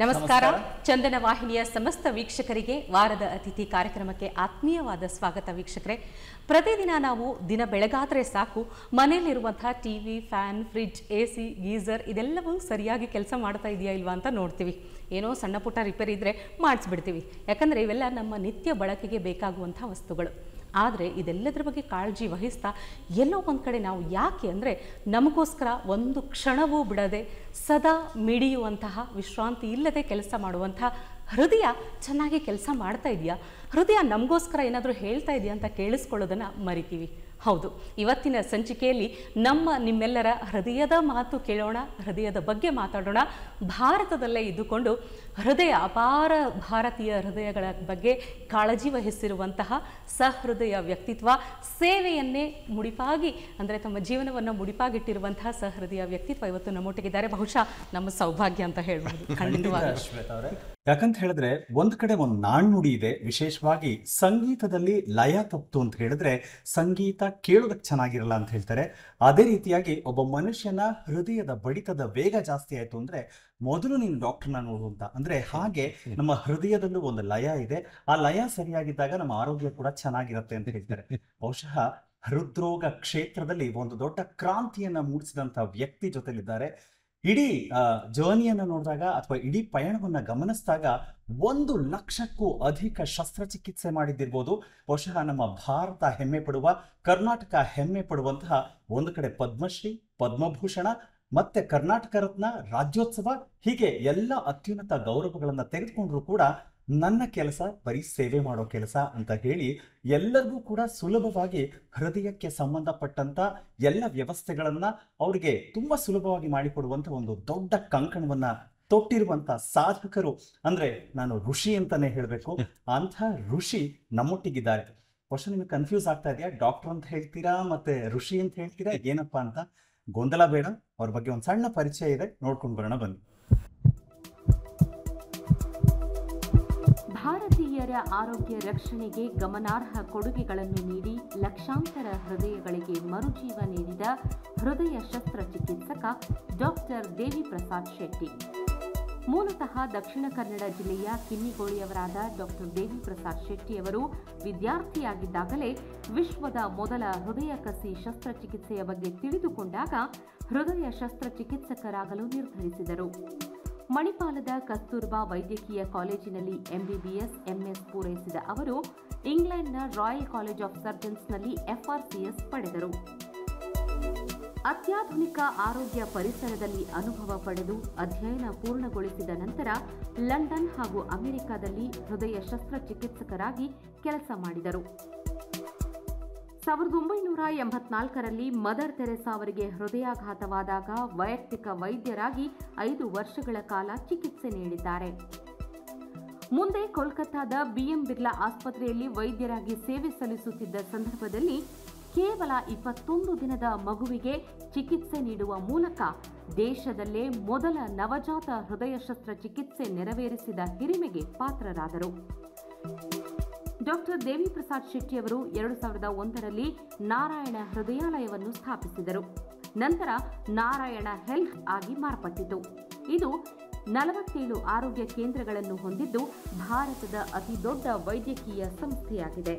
ನಮಸ್ಕಾರ ಚಂದನ ವಾಹಿನಿಯ ಸಮಸ್ತ ವೀಕ್ಷಕರಿಗೆ ವಾರದ ಅತಿಥಿ ಕಾರ್ಯಕ್ರಮಕ್ಕೆ ಆತ್ಮೀಯವಾದ ಸ್ವಾಗತ ವೀಕ್ಷಕರೇ ಪ್ರತಿದಿನ ನಾವು ದಿನ ಬೆಳಗಾದರೆ ಸಾಕು ಮನೆಯಲ್ಲಿರುವಂತಹ T V fan fridge A C geyser ಇದೆಲ್ಲವೂ ಸರಿಯಾಗಿ ಕೆಲಸ ಮಾಡ್ತಾ ಇದೆಯಾ ಇಲ್ವಾ ಅಂತ ನೋಡ್ತೀವಿ ಏನೋ ಸಣ್ಣ ಪುಟ್ಟ ರಿಪೇರಿ ಇದ್ದರೆ ಮಾಡಿಸ್ಬಿಡ್ತೀವಿ ಯಾಕಂದರೆ ಇವೆಲ್ಲ ನಮ್ಮ ನಿತ್ಯ ಬಳಕೆಗೆ ಬೇಕಾಗುವಂಥ ವಸ್ತುಗಳು ಆದರೆ ಇದೆಲ್ಲದರ ಬಗ್ಗೆ ಕಾಳಜಿ ವಹಿಸ್ತಾ ಎಲ್ಲೋ ಒಂದು ಕಡೆ ನಾವು ಯಾಕೆ ಅಂದರೆ ನಮಗೋಸ್ಕರ ಒಂದು ಕ್ಷಣವೂ ಬಿಡದೆ ಸದಾ ಮಿಡಿಯುವಂತಹ ವಿಶ್ರಾಂತಿ ಇಲ್ಲದೆ ಕೆಲಸ ಮಾಡುವಂತಹ ಹೃದಯ ಚೆನ್ನಾಗಿ ಕೆಲಸ ಮಾಡ್ತಾ ಇದೆಯಾ ಹೃದಯ ನಮಗೋಸ್ಕರ ಏನಾದರೂ ಹೇಳ್ತಾ ಇದೆಯಾ ಅಂತ ಕೇಳಿಸ್ಕೊಳ್ಳೋದನ್ನು ಮರಿತೀವಿ ಹೌದು ಇವತ್ತಿನ ಸಂಚಿಕೆಯಲ್ಲಿ ನಮ್ಮ ನಿಮ್ಮೆಲ್ಲರ ಹೃದಯದ ಮಾತು ಕೇಳೋಣ ಹೃದಯದ ಬಗ್ಗೆ ಮಾತಾಡೋಣ ಭಾರತದಲ್ಲೇ ಇದ್ದುಕೊಂಡು ಹೃದಯ ಅಪಾರ ಭಾರತೀಯ ಹೃದಯಗಳ ಬಗ್ಗೆ ಕಾಳಜಿ ವಹಿಸಿರುವಂತಹ ಸಹೃದಯ ವ್ಯಕ್ತಿತ್ವ ಸೇವೆಯನ್ನೇ ಮುಡಿಪಾಗಿ ಅಂದರೆ ತಮ್ಮ ಜೀವನವನ್ನು ಮುಡಿಪಾಗಿಟ್ಟಿರುವಂತಹ ಸಹೃದಯ ವ್ಯಕ್ತಿತ್ವ ಇವತ್ತು ನಮ್ಮೊಟ್ಟಿಗಿದ್ದಾರೆ ಬಹುಶಃ ನಮ್ಮ ಸೌಭಾಗ್ಯ ಅಂತ ಹೇಳ್ಬೋದು ಖಂಡಿತವಾಗಿ ಯಾಕಂತ ಹೇಳಿದ್ರೆ ಒಂದು ಕಡೆ ಒಂದು ನಾಣ್ಣುಡಿ ಇದೆ ವಿಶೇಷವಾಗಿ ಸಂಗೀತದಲ್ಲಿ ಲಯ ತಪ್ತು ಅಂತ ಹೇಳಿದ್ರೆ ಸಂಗೀತ ಕೇಳೋದಕ್ಕೆ ಚೆನ್ನಾಗಿರಲ್ಲ ಅಂತ ಹೇಳ್ತಾರೆ ಅದೇ ರೀತಿಯಾಗಿ ಒಬ್ಬ ಮನುಷ್ಯನ ಹೃದಯದ ಬಡಿತದ ವೇಗ ಜಾಸ್ತಿ ಆಯಿತು ಅಂದರೆ ಮೊದಲು ನೀನು ಡಾಕ್ಟರ್ನ ನೋಡು ಅಂತ ಅಂದ್ರೆ ಹಾಗೆ ನಮ್ಮ ಹೃದಯದಲ್ಲೂ ಒಂದು ಲಯ ಇದೆ ಆ ಲಯ ಸರಿಯಾಗಿದ್ದಾಗ ನಮ್ಮ ಆರೋಗ್ಯ ಕೂಡ ಚೆನ್ನಾಗಿರುತ್ತೆ ಅಂತ ಹೇಳ್ತಾರೆ ಬಹುಶಃ ಹೃದ್ರೋಗ ಕ್ಷೇತ್ರದಲ್ಲಿ ಒಂದು ದೊಡ್ಡ ಕ್ರಾಂತಿಯನ್ನ ಮೂಡಿಸಿದಂತ ವ್ಯಕ್ತಿ ಜೊತೆಲಿದ್ದಾರೆ ಇಡೀ ಜರ್ನಿಯನ್ನ ನೋಡಿದಾಗ ಅಥವಾ ಇಡೀ ಪಯಣವನ್ನ ಗಮನಿಸಿದಾಗ ಒಂದು ಲಕ್ಷಕ್ಕೂ ಅಧಿಕ ಶಸ್ತ್ರಚಿಕಿತ್ಸೆ ಮಾಡಿದ್ದಿರ್ಬೋದು ಬಹುಶಃ ನಮ್ಮ ಭಾರತ ಹೆಮ್ಮೆ ಪಡುವ ಕರ್ನಾಟಕ ಹೆಮ್ಮೆ ಪಡುವಂತಹ ಒಂದು ಕಡೆ ಪದ್ಮಶ್ರೀ ಪದ್ಮಭೂಷಣ ಮತ್ತೆ ಕರ್ನಾಟಕ ರತ್ನ ರಾಜ್ಯೋತ್ಸವ ಹೀಗೆ ಎಲ್ಲ ಅತ್ಯುನ್ನತ ಗೌರವಗಳನ್ನು ತೆಗೆದುಕೊಂಡ್ರು ಕೂಡ ನನ್ನ ಕೆಲಸ ಬರೀ ಸೇವೆ ಮಾಡೋ ಕೆಲಸ ಅಂತ ಹೇಳಿ ಎಲ್ಲರಿಗೂ ಕೂಡ ಸುಲಭವಾಗಿ ಹೃದಯಕ್ಕೆ ಸಂಬಂಧಪಟ್ಟಂತ ಎಲ್ಲ ವ್ಯವಸ್ಥೆಗಳನ್ನ ಅವರಿಗೆ ತುಂಬಾ ಸುಲಭವಾಗಿ ಮಾಡಿಕೊಡುವಂತ ಒಂದು ದೊಡ್ಡ ಕಂಕಣವನ್ನ ತೊಟ್ಟಿರುವಂತ ಸಾಧಕರು ಅಂದ್ರೆ ನಾನು ಋಷಿ ಅಂತಾನೆ ಹೇಳಬೇಕು ಅಂತ ಋಷಿ ನಮ್ಮೊಟ್ಟಿಗಿದ್ದಾರೆ ಕ್ವಶನ್ ನಿಮಗೆ ಕನ್ಫ್ಯೂಸ್ ಆಗ್ತಾ ಇದೆಯಾ ಡಾಕ್ಟರ್ ಅಂತ ಹೇಳ್ತೀರಾ ಮತ್ತೆ ಋಷಿ ಅಂತ ಹೇಳ್ತೀರಾ ಏನಪ್ಪಾ ಅಂತ ಗೊಂದಲ ಬೇಡ ಅವ್ರ ಬಗ್ಗೆ ಒಂದು ಸಣ್ಣ ಪರಿಚಯ ಇದೆ ನೋಡ್ಕೊಂಡು ಬರೋಣ ಬನ್ನಿ ಭಾರತೀಯರ ಆರೋಗ್ಯ ರಕ್ಷಣೆಗೆ ಗಮನಾರ್ಹ ಕೊಡುಗೆಗಳನ್ನು ನೀಡಿ ಲಕ್ಷಾಂತರ ಹೃದಯಗಳಿಗೆ ಮರುಜೀವ ನೀಡಿದ ಹೃದಯ ಶಸ್ತ್ರಚಿಕಿತ್ಸಕ ಡಾಕ್ಟರ್ ದೇವಿ ಪ್ರಸಾದ್ ಶೆಟ್ಟಿ ಮೂಲತಃ ದಕ್ಷಿಣ ಕನ್ನಡ ಜಿಲ್ಲೆಯ ಕಿನ್ನಿಗೋಳಿಯವರಾದ ಡಾಕ್ಟರ್ ದೇವಿಪ್ರಸಾದ್ ಶೆಟ್ಟಿಯವರು ವಿದ್ಯಾರ್ಥಿಯಾಗಿದ್ದಾಗಲೇ ವಿಶ್ವದ ಮೊದಲ ಹೃದಯ ಕಸಿ ಶಸ್ತ್ರಚಿಕಿತ್ಸೆಯ ಬಗ್ಗೆ ತಿಳಿದುಕೊಂಡಾಗ ಹೃದಯ ಶಸ್ತ್ರಚಿಕಿತ್ಸಕರಾಗಲು ನಿರ್ಧರಿಸಿದರು ಮಣಿಪಾಲದ ಕಸ್ತೂರ್ಬಾ ವೈದ್ಯಕೀಯ ಕಾಲೇಜಿನಲ್ಲಿ ಎಂಬಿಬಿಎಸ್ ಎಂಎಸ್ ಪೂರೈಸಿದ ಅವರು ಇಂಗ್ಲೆಂಡ್ನ ರಾಯಲ್ ಕಾಲೇಜ್ ಆಫ್ ಸರ್ಜನ್ಸ್ನಲ್ಲಿ ಎಫ್ಆರ್ಸಿಎಸ್ ಪಡೆದರು ಅತ್ಯಾಧುನಿಕ ಆರೋಗ್ಯ ಪರಿಸರದಲ್ಲಿ ಅನುಭವ ಪಡೆದು ಅಧ್ಯಯನ ಪೂರ್ಣಗೊಳಿಸಿದ ನಂತರ ಲಂಡನ್ ಹಾಗೂ ಅಮೆರಿಕದಲ್ಲಿ ಹೃದಯ ಶಸ್ತ್ರಚಿಕಿತ್ಸಕರಾಗಿ ಕೆಲಸ ಮಾಡಿದರು ಸಾವಿರದ ಒಂಬೈನೂರ ಎಂಬತ್ನಾಲ್ಕರಲ್ಲಿ ಮದರ್ ತೆರೆಸಾ ಅವರಿಗೆ ಹೃದಯಾಘಾತವಾದಾಗ ವೈಯಕ್ತಿಕ ವೈದ್ಯರಾಗಿ ಐದು ವರ್ಷಗಳ ಕಾಲ ಚಿಕಿತ್ಸೆ ನೀಡಿದ್ದಾರೆ ಮುಂದೆ ಕೋಲ್ಕತ್ತಾದ ಬಿಎಂ ಬಿರ್ಲಾ ಆಸ್ಪತ್ರೆಯಲ್ಲಿ ವೈದ್ಯರಾಗಿ ಸೇವೆ ಸಲ್ಲಿಸುತ್ತಿದ್ದ ಸಂದರ್ಭದಲ್ಲಿ ಕೇವಲ ಇಪ್ಪತ್ತೊಂದು ದಿನದ ಮಗುವಿಗೆ ಚಿಕಿತ್ಸೆ ನೀಡುವ ಮೂಲಕ ದೇಶದಲ್ಲೇ ಮೊದಲ ನವಜಾತ ಹೃದಯ ಶಸ್ತ್ರಚಿಕಿತ್ಸೆ ನೆರವೇರಿಸಿದ ಹಿರಿಮೆಗೆ ಪಾತ್ರರಾದರು ಡಾಕ್ಟರ್ ದೇವಿ ಪ್ರಸಾದ್ ಶೆಟ್ಟಿಯವರು ಎರಡು ಸಾವಿರದ ಒಂದರಲ್ಲಿ ನಾರಾಯಣ ಹೃದಯಾಲಯವನ್ನು ಸ್ಥಾಪಿಸಿದರು ನಂತರ ನಾರಾಯಣ ಹೆಲ್ತ್ ಆಗಿ ಮಾರ್ಪಟ್ಟಿತು ಇದು ನಲವತ್ತೇಳು ಆರೋಗ್ಯ ಕೇಂದ್ರಗಳನ್ನು ಹೊಂದಿದ್ದು ಭಾರತದ ಅತಿದೊಡ್ಡ ವೈದ್ಯಕೀಯ ಸಂಸ್ಥೆಯಾಗಿದೆ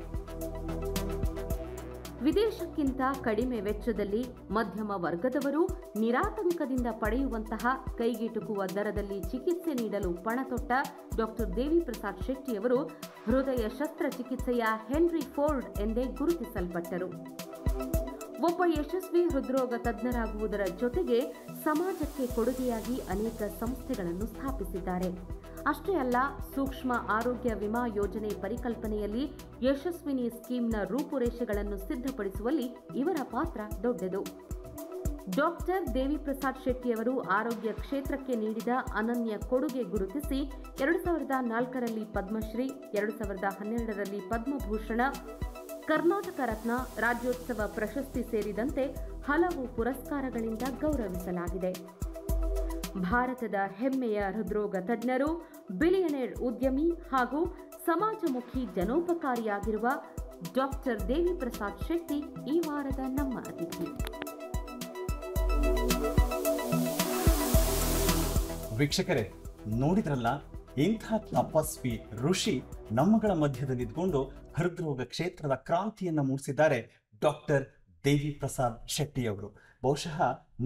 ವಿದೇಶಕ್ಕಿಂತ ಕಡಿಮೆ ವೆಚ್ಚದಲ್ಲಿ ಮಧ್ಯಮ ವರ್ಗದವರು ನಿರಾತಂಕದಿಂದ ಪಡೆಯುವಂತಹ ಕೈಗೆಟುಕುವ ದರದಲ್ಲಿ ಚಿಕಿತ್ಸೆ ನೀಡಲು ಪಣತೊಟ್ಟ ಡಾಕ್ಟರ್ ದೇವಿ ಪ್ರಸಾದ್ ಶೆಟ್ಟಿಯವರು ಹೃದಯ ಶಸ್ತ್ರಚಿಕಿತ್ಸೆಯ ಹೆನ್ರಿ ಫೋರ್ಡ್ ಎಂದೇ ಗುರುತಿಸಲ್ಪಟ್ಟರು ಒಬ್ಬ ಯಶಸ್ವಿ ಹೃದ್ರೋಗ ತಜ್ಞರಾಗುವುದರ ಜೊತೆಗೆ ಸಮಾಜಕ್ಕೆ ಕೊಡುಗೆಯಾಗಿ ಅನೇಕ ಸಂಸ್ಥೆಗಳನ್ನು ಸ್ಥಾಪಿಸಿದ್ದಾರೆ ಅಷ್ಟೇ ಅಲ್ಲ ಸೂಕ್ಷ್ಮ ಆರೋಗ್ಯ ವಿಮಾ ಯೋಜನೆ ಪರಿಕಲ್ಪನೆಯಲ್ಲಿ ಯಶಸ್ವಿನಿ ಸ್ಕೀಮ್ನ ರೂಪುರೇಷೆಗಳನ್ನು ಸಿದ್ಧಪಡಿಸುವಲ್ಲಿ ಇವರ ಪಾತ್ರ ದೊಡ್ಡದು ಡಾಕ್ಟರ್ ದೇವಿಪ್ರಸಾದ್ ಶೆಟ್ಟಿಯವರು ಆರೋಗ್ಯ ಕ್ಷೇತ್ರಕ್ಕೆ ನೀಡಿದ ಅನನ್ಯ ಕೊಡುಗೆ ಗುರುತಿಸಿ ಎರಡು ಸಾವಿರದ ನಾಲ್ಕರಲ್ಲಿ ಪದ್ಮಶ್ರೀ ಎರಡು ಸಾವಿರದ ಹನ್ನೆರಡರಲ್ಲಿ ಪದ್ಮಭೂಷಣ ಕರ್ನಾಟಕ ರತ್ನ ರಾಜ್ಯೋತ್ಸವ ಪ್ರಶಸ್ತಿ ಸೇರಿದಂತೆ ಹಲವು ಪುರಸ್ಕಾರಗಳಿಂದ ಗೌರವಿಸಲಾಗಿದೆ ಭಾರತದ ಹೆಮ್ಮೆಯ ಹೃದ್ರೋಗ ತಜ್ಞರು ಬಿಲಿಯನೇರ್ ಉದ್ಯಮಿ ಹಾಗೂ ಸಮಾಜಮುಖಿ ಜನೋಪಕಾರಿಯಾಗಿರುವ ಡಾಕ್ಟರ್ ದೇವಿ ಪ್ರಸಾದ್ ಶೆಟ್ಟಿ ಈ ವಾರದ ನಮ್ಮ ಅತಿಥಿ ವೀಕ್ಷಕರೇ ನೋಡಿದ್ರಲ್ಲ ಇಂಥ ತಪಸ್ವಿ ಋಷಿ ನಮ್ಮಗಳ ಮಧ್ಯದಲ್ಲಿ ನಿಂತ್ಕೊಂಡು ಹೃದ್ರೋಗ ಕ್ಷೇತ್ರದ ಕ್ರಾಂತಿಯನ್ನು ಮೂಡಿಸಿದ್ದಾರೆ ಡಾಕ್ಟರ್ ದೇವಿ ಪ್ರಸಾದ್ ಶೆಟ್ಟಿಯವರು ಬಹುಶಃ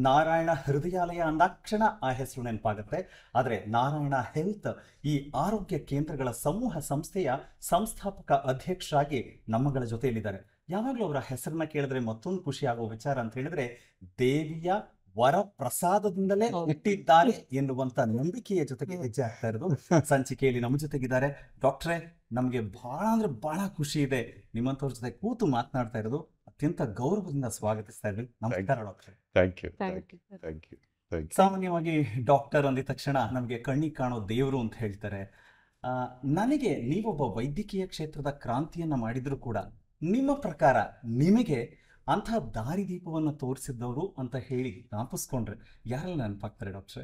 ನಾರಾಯಣ ಹೃದಯಾಲಯ ಅಂದಾಕ್ಷಣ ಆ ಹೆಸರು ನೆನಪಾಗುತ್ತೆ ಆದರೆ ನಾರಾಯಣ ಹೆಲ್ತ್ ಈ ಆರೋಗ್ಯ ಕೇಂದ್ರಗಳ ಸಮೂಹ ಸಂಸ್ಥೆಯ ಸಂಸ್ಥಾಪಕ ಅಧ್ಯಕ್ಷರಾಗಿ ನಮ್ಮಗಳ ಜೊತೆಯಲ್ಲಿದ್ದಾರೆ ಯಾವಾಗಲೂ ಅವರ ಹೆಸರನ್ನ ಕೇಳಿದ್ರೆ ಮತ್ತೊಂದು ಖುಷಿಯಾಗುವ ವಿಚಾರ ಅಂತ ಹೇಳಿದ್ರೆ ದೇವಿಯ ವರ ಪ್ರಸಾದದಿಂದಲೇ ಇಟ್ಟಿದ್ದಾರೆ ಎನ್ನುವಂತ ನಂಬಿಕೆಯ ಜೊತೆಗೆ ಹೆಜ್ಜೆ ಆಗ್ತಾ ಇರೋದು ಸಂಚಿಕೆಯಲ್ಲಿ ನಮ್ಮ ಜೊತೆಗಿದ್ದಾರೆ ಡಾಕ್ಟ್ರೇ ನಮ್ಗೆ ಬಹಳ ಅಂದ್ರೆ ಬಹಳ ಖುಷಿ ಇದೆ ನಿಮ್ಮಂತವ್ರ ಜೊತೆ ಕೂತು ಮಾತನಾಡ್ತಾ ಇರೋದು ಅತ್ಯಂತ ಗೌರವದಿಂದ ಸ್ವಾಗತಿಸ್ತಾ ಇದ್ವಿ ನಮಸ್ಕಾರ ಡಾಕ್ಟ್ರೆ ಸಾಮಾನ್ಯವಾಗಿ ಡಾಕ್ಟರ್ ಅಂದಿದ ತಕ್ಷಣ ನಮ್ಗೆ ಕಣ್ಣಿಗೆ ಕಾಣೋ ದೇವರು ಅಂತ ಹೇಳ್ತಾರೆ ನನಗೆ ನೀವೊಬ್ಬ ವೈದ್ಯಕೀಯ ಕ್ಷೇತ್ರದ ಕ್ರಾಂತಿಯನ್ನ ಮಾಡಿದ್ರು ಕೂಡ ನಿಮ್ಮ ಪ್ರಕಾರ ನಿಮಗೆ ದಾರಿ ದೀಪವನ್ನು ತೋರಿಸಿದ್ದವರು ಅಂತ ಹೇಳಿ ಜ್ಞಾಪಿಸ್ಕೊಂಡ್ರೆ ಯಾರೆಲ್ಲ ನೆನಪಾಗ್ತಾರೆ ಡಾಕ್ಟ್ರೆ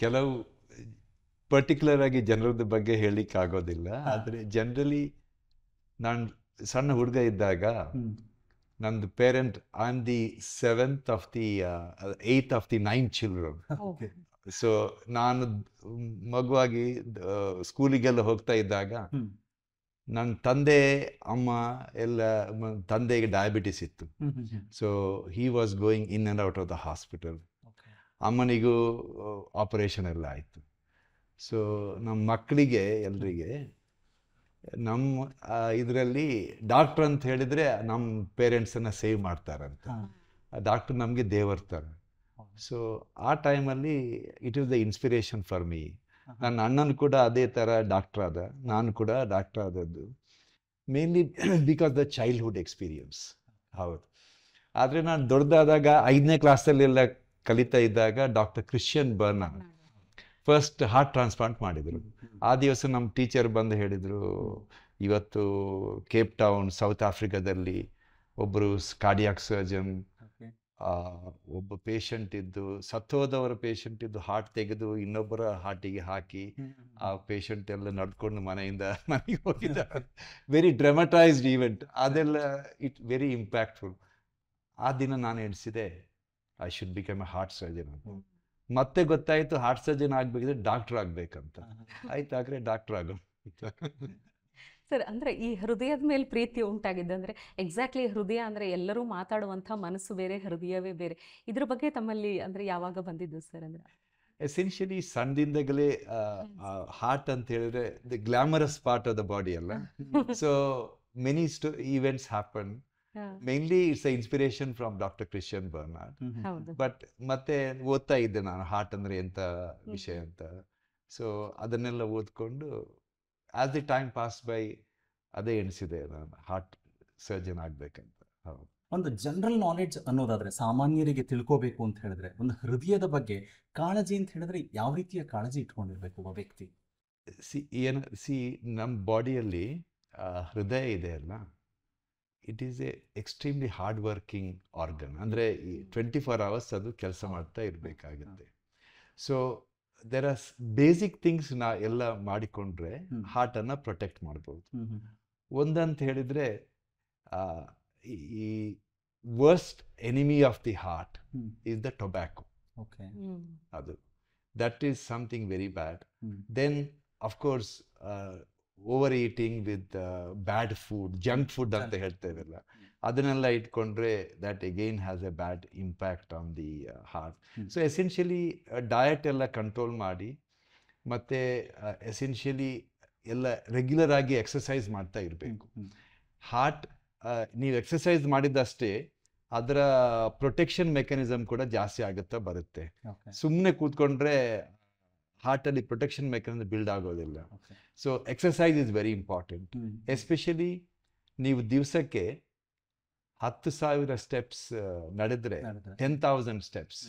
ಕೆಲವು ಪರ್ಟಿಕ್ಯುಲರ್ ಆಗಿ ಜನರದ ಬಗ್ಗೆ ಹೇಳಲಿಕ್ಕೆ ಆಗೋದಿಲ್ಲ ಆದರೆ ಜನರಲಿ ನಾನು ಸಣ್ಣ ಹುಡುಗ ಇದ್ದಾಗ ನಂದು parent I am the seventh of the eighth of the nine children so ನಾನು ಮಗುವಾಗಿ ಸ್ಕೂಲಿಗೆಲ್ಲ ಹೋಗ್ತಾ ಇದ್ದಾಗ ನನ್ನ ತಂದೆ ಅಮ್ಮ ಎಲ್ಲ ತಂದೆಗೆ ಡಯಾಬಿಟಿಸ್ ಇತ್ತು so he was going in and out of the hospital ಅಮ್ಮನಿಗೂ ಆಪರೇಷನ್ ಎಲ್ಲ ಆಯಿತು ಸೊ ನಮ್ಮ ಮಕ್ಕಳಿಗೆ ಎಲ್ರಿಗೆ ನಮ್ಮ ಇದರಲ್ಲಿ ಡಾಕ್ಟ್ರ್ ಅಂತ ಹೇಳಿದರೆ ನಮ್ಮ ಪೇರೆಂಟ್ಸನ್ನು ಸೇವ್ ಮಾಡ್ತಾರಂತ ಡಾಕ್ಟರ್ ನಮಗೆ ದೇವರ್ತಾರೆ ಸೊ ಆ ಟೈಮಲ್ಲಿ it is the inspiration for me ನನ್ನ ಅಣ್ಣನ ಕೂಡ ಅದೇ ಥರ ಡಾಕ್ಟರ್ ಆದ ನಾನು ಕೂಡ ಡಾಕ್ಟರ್ ಆದದ್ದು mainly because the childhood experience ಹೌದು ಆದ್ರೆ ನಾನು ದೊಡ್ಡದಾದಾಗ ಐದನೇ ಎಲ್ಲ ಕಲಿತಾ ಇದ್ದಾಗ doctor Christian Barnard first heart transplant ಮಾಡಿದ್ರು ಆ ದಿವಸ ನಮ್ಮ ಟೀಚರ್ ಬಂದು ಹೇಳಿದರು ಇವತ್ತು ಕೇಪ್ ಟೌನ್ ಸೌತ್ ಆಫ್ರಿಕಾದಲ್ಲಿ ಒಬ್ಬರು ಕಾರ್ಡಿಯಾಕ್ ಸರ್ಜನ್ ಒಬ್ಬ ಪೇಷಂಟ್ ಇದ್ದು ಸತ್ತೋದವರ ಪೇಷಂಟ್ ಇದ್ದು ಹಾರ್ಟ್ ತೆಗೆದು ಇನ್ನೊಬ್ಬರ ಹಾರ್ಟಿಗೆ ಹಾಕಿ ಆ ಪೇಷಂಟ್ ಎಲ್ಲ ನಡ್ಕೊಂಡು ಮನೆಯಿಂದ ಮನೆಗೆ ಹೋಗಿದ್ದ ವೆರಿ ಡ್ರಾಮಟೈಸ್ಡ್ ಈವೆಂಟ್ ಅದೆಲ್ಲ ಇಟ್ ವೆರಿ ಇಂಪ್ಯಾಕ್ಟ್ಫುಲ್ ಆ ದಿನ ನಾನು ಎಣಿಸಿದೆ I should become a heart surgeon ಅಂತ ಮತ್ತೆ ಗೊತ್ತಾಯಿತು ಹಾರ್ಟ್ ಸರ್ಜನ್ ಆಗಬೇಕಿದ್ರೆ ಡಾಕ್ಟರ್ ಆಗ್ಬೇಕಂತ ಆಯ್ತು ಡಾಕ್ಟರ್ ಆಗೋ ಸರ್ ಅಂದರೆ ಈ ಹೃದಯದ ಮೇಲೆ ಪ್ರೀತಿ ಅಂದರೆ ಎಕ್ಸಾಕ್ಟ್ಲಿ ಹೃದಯ ಅಂದರೆ ಎಲ್ಲರೂ ಮಾತಾಡುವಂಥ ಮನಸ್ಸು ಬೇರೆ ಹೃದಯವೇ ಬೇರೆ ಇದ್ರ ಬಗ್ಗೆ ತಮ್ಮಲ್ಲಿ ಅಂದರೆ ಯಾವಾಗ ಬಂದಿದ್ದು ಸರ್ ಅಂದರೆ ಎಸೆನ್ಷಿಯಲಿ ಸಣ್ಣದಿಂದಲೇ ಹಾರ್ಟ್ ಅಂತ ಹೇಳಿದ್ರೆ the glamorous part of the body ಅಲ್ಲ ಸೊ ಮೆನಿ ಸ್ಟೋ events happen mainly it's inspiration from doctor Christian Barnard but ಮತ್ತೆ ಓದ್ತಾ ಇದ್ದೆ ನಾನು ಹಾರ್ಟ್ ಅಂದ್ರೆ ಎಂತ ವಿಷಯ ಅಂತ ಸೊ ಅದನ್ನೆಲ್ಲ ಓದ್ಕೊಂಡು as the time pass by ಅದೇ ಎಣಿಸಿದೆ ನಾನು ಹಾರ್ಟ್ ಸರ್ಜನ್ ಆಗ್ಬೇಕಂತ ಒಂದು ಜನರಲ್ ನಾಲೆಡ್ಜ್ ಅನ್ನೋದಾದ್ರೆ ಸಾಮಾನ್ಯರಿಗೆ ತಿಳ್ಕೋಬೇಕು ಅಂತ ಹೇಳಿದ್ರೆ ಒಂದು ಹೃದಯದ ಬಗ್ಗೆ ಕಾಳಜಿ ಅಂತ ಹೇಳಿದ್ರೆ ಯಾವ ರೀತಿಯ ಕಾಳಜಿ ಇಟ್ಕೊಂಡಿರ್ಬೇಕು ಒಬ್ಬ ವ್ಯಕ್ತಿ ಸಿ ಏನು ಸಿ ನಮ್ಮ ಬಾಡಿಯಲ್ಲಿ ಹೃದಯ ಇದೆ ಅಲ್ಲ it is a extremely hard working organ ಅಂದರೆ ಈ ಟ್ವೆಂಟಿ ಫೋರ್ ಅವರ್ಸ್ ಅದು ಕೆಲಸ ಮಾಡ್ತಾ ಇರಬೇಕಾಗುತ್ತೆ so there are basic things ನಾ ಎಲ್ಲ ಮಾಡಿಕೊಂಡ್ರೆ ಅನ್ನ ಪ್ರೊಟೆಕ್ಟ್ ಮಾಡ್ಬೋದು ಒಂದಂತ ಹೇಳಿದ್ರೆ ಈ worst enemy of the heart is the tobacco ಅದು that is something very bad then of course overeating with bad food junk food ಅಂತ ಹೇಳ್ತೇವೆಲ್ಲ ಅದನ್ನೆಲ್ಲ ಇಟ್ಕೊಂಡ್ರೆ that again has a bad impact on the heart so essentially diet ಎಲ್ಲ control ಮಾಡಿ ಮತ್ತು essentially uh, ಎಲ್ಲ regular ಆಗಿ ಎಕ್ಸಸೈಸ್ ಮಾಡ್ತಾ ಇರಬೇಕು ಹಾರ್ಟ್ uh, ನೀವು ಎಕ್ಸಸೈಸ್ ಮಾಡಿದಷ್ಟೇ ಅದರ ಪ್ರೊಟೆಕ್ಷನ್ ಮೆಕ್ಯಾನಿಸಮ್ ಕೂಡ ಜಾಸ್ತಿ ಆಗುತ್ತಾ ಬರುತ್ತೆ ಸುಮ್ಮನೆ ಕೂತ್ಕೊಂಡ್ರೆ ಹಾರ್ಟಲ್ಲಿ ಪ್ರೊಟೆಕ್ಷನ್ ಮೆಕ್ಯಾನಿಸಮ್ ಬಿಲ್ಡ್ ಆಗೋದಿಲ್ಲ so exercise is very important especially ನೀವು ದಿವಸಕ್ಕೆ ಹತ್ತು ಸಾವಿರ ಸ್ಟೆಪ್ಸ್ ನಡೆದ್ರೆ ಟೆನ್ ತೌಸಂಡ್ ಸ್ಟೆಪ್ಸ್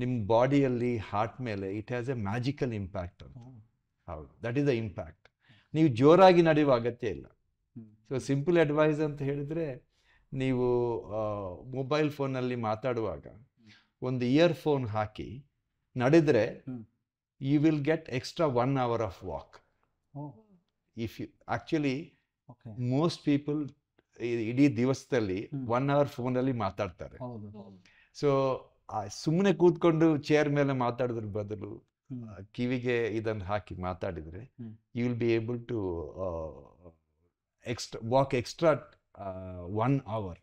ನಿಮ್ಮ ಬಾಡಿಯಲ್ಲಿ ಹಾರ್ಟ್ ಮೇಲೆ it has a magical impact ಅಂತ ಹೌದು ದಟ್ ಈಸ್ ಅ ಇಂಪ್ಯಾಕ್ಟ್ ನೀವು ಜೋರಾಗಿ ನಡೆಯುವ ಅಗತ್ಯ ಇಲ್ಲ ಸೊ ಸಿಂಪಲ್ ಅಡ್ವೈಸ್ ಅಂತ ಹೇಳಿದ್ರೆ ನೀವು ಮೊಬೈಲ್ ಫೋನಲ್ಲಿ ಮಾತಾಡುವಾಗ ಒಂದು ಇಯರ್ ಫೋನ್ ಹಾಕಿ ನಡೆದ್ರೆ you will get extra one hour of walk if you actually most people ಇಡೀ ದಿವಸದಲ್ಲಿ ಒನ್ ಅವರ್ ಫೋನ್ ಅಲ್ಲಿ ಮಾತಾಡ್ತಾರೆ ಸೊ ಸುಮ್ಮನೆ ಕೂತ್ಕೊಂಡು ಚೇರ್ ಮೇಲೆ ಮಾತಾಡಿದ್ರ ಬದಲು ಕಿವಿಗೆ ಇದನ್ನು ಹಾಕಿ ಮಾತಾಡಿದ್ರೆ you will be able to extra walk extra one hour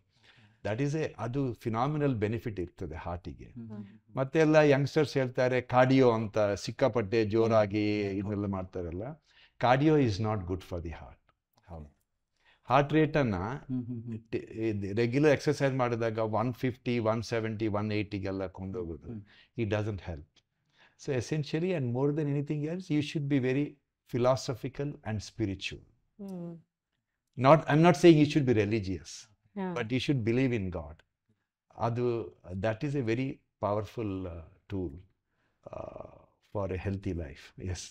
that is a ಅದು ಫಿನಾಮಿನಲ್ ಬೆನಿಫಿಟ್ ಇರ್ತದೆ ಹಾರ್ಟಿಗೆ ಮತ್ತೆ ಎಲ್ಲ ಯಂಗ್ಸ್ಟರ್ಸ್ ಹೇಳ್ತಾರೆ ಕಾರ್ಡಿಯೋ ಅಂತ ಸಿಕ್ಕಾಪಟ್ಟೆ ಜೋರಾಗಿ ಇದನ್ನೆಲ್ಲ ಮಾಡ್ತಾರಲ್ಲ cardio is not good for the heart heart ರೇಟನ್ನು ರೆಗ್ಯುಲರ್ ಎಕ್ಸಸೈಸ್ ಮಾಡಿದಾಗ one fifty one seventy one ಏಯ್ಟಿಗೆಲ್ಲ ಕೊಂಡೋಗೋದು ಈ doesn't help so essentially and more then anything else you should be very philosophical and spiritual not I not saying you should be religious but you should believe in God ಅದು that is a very powerful tool for a healthy life yes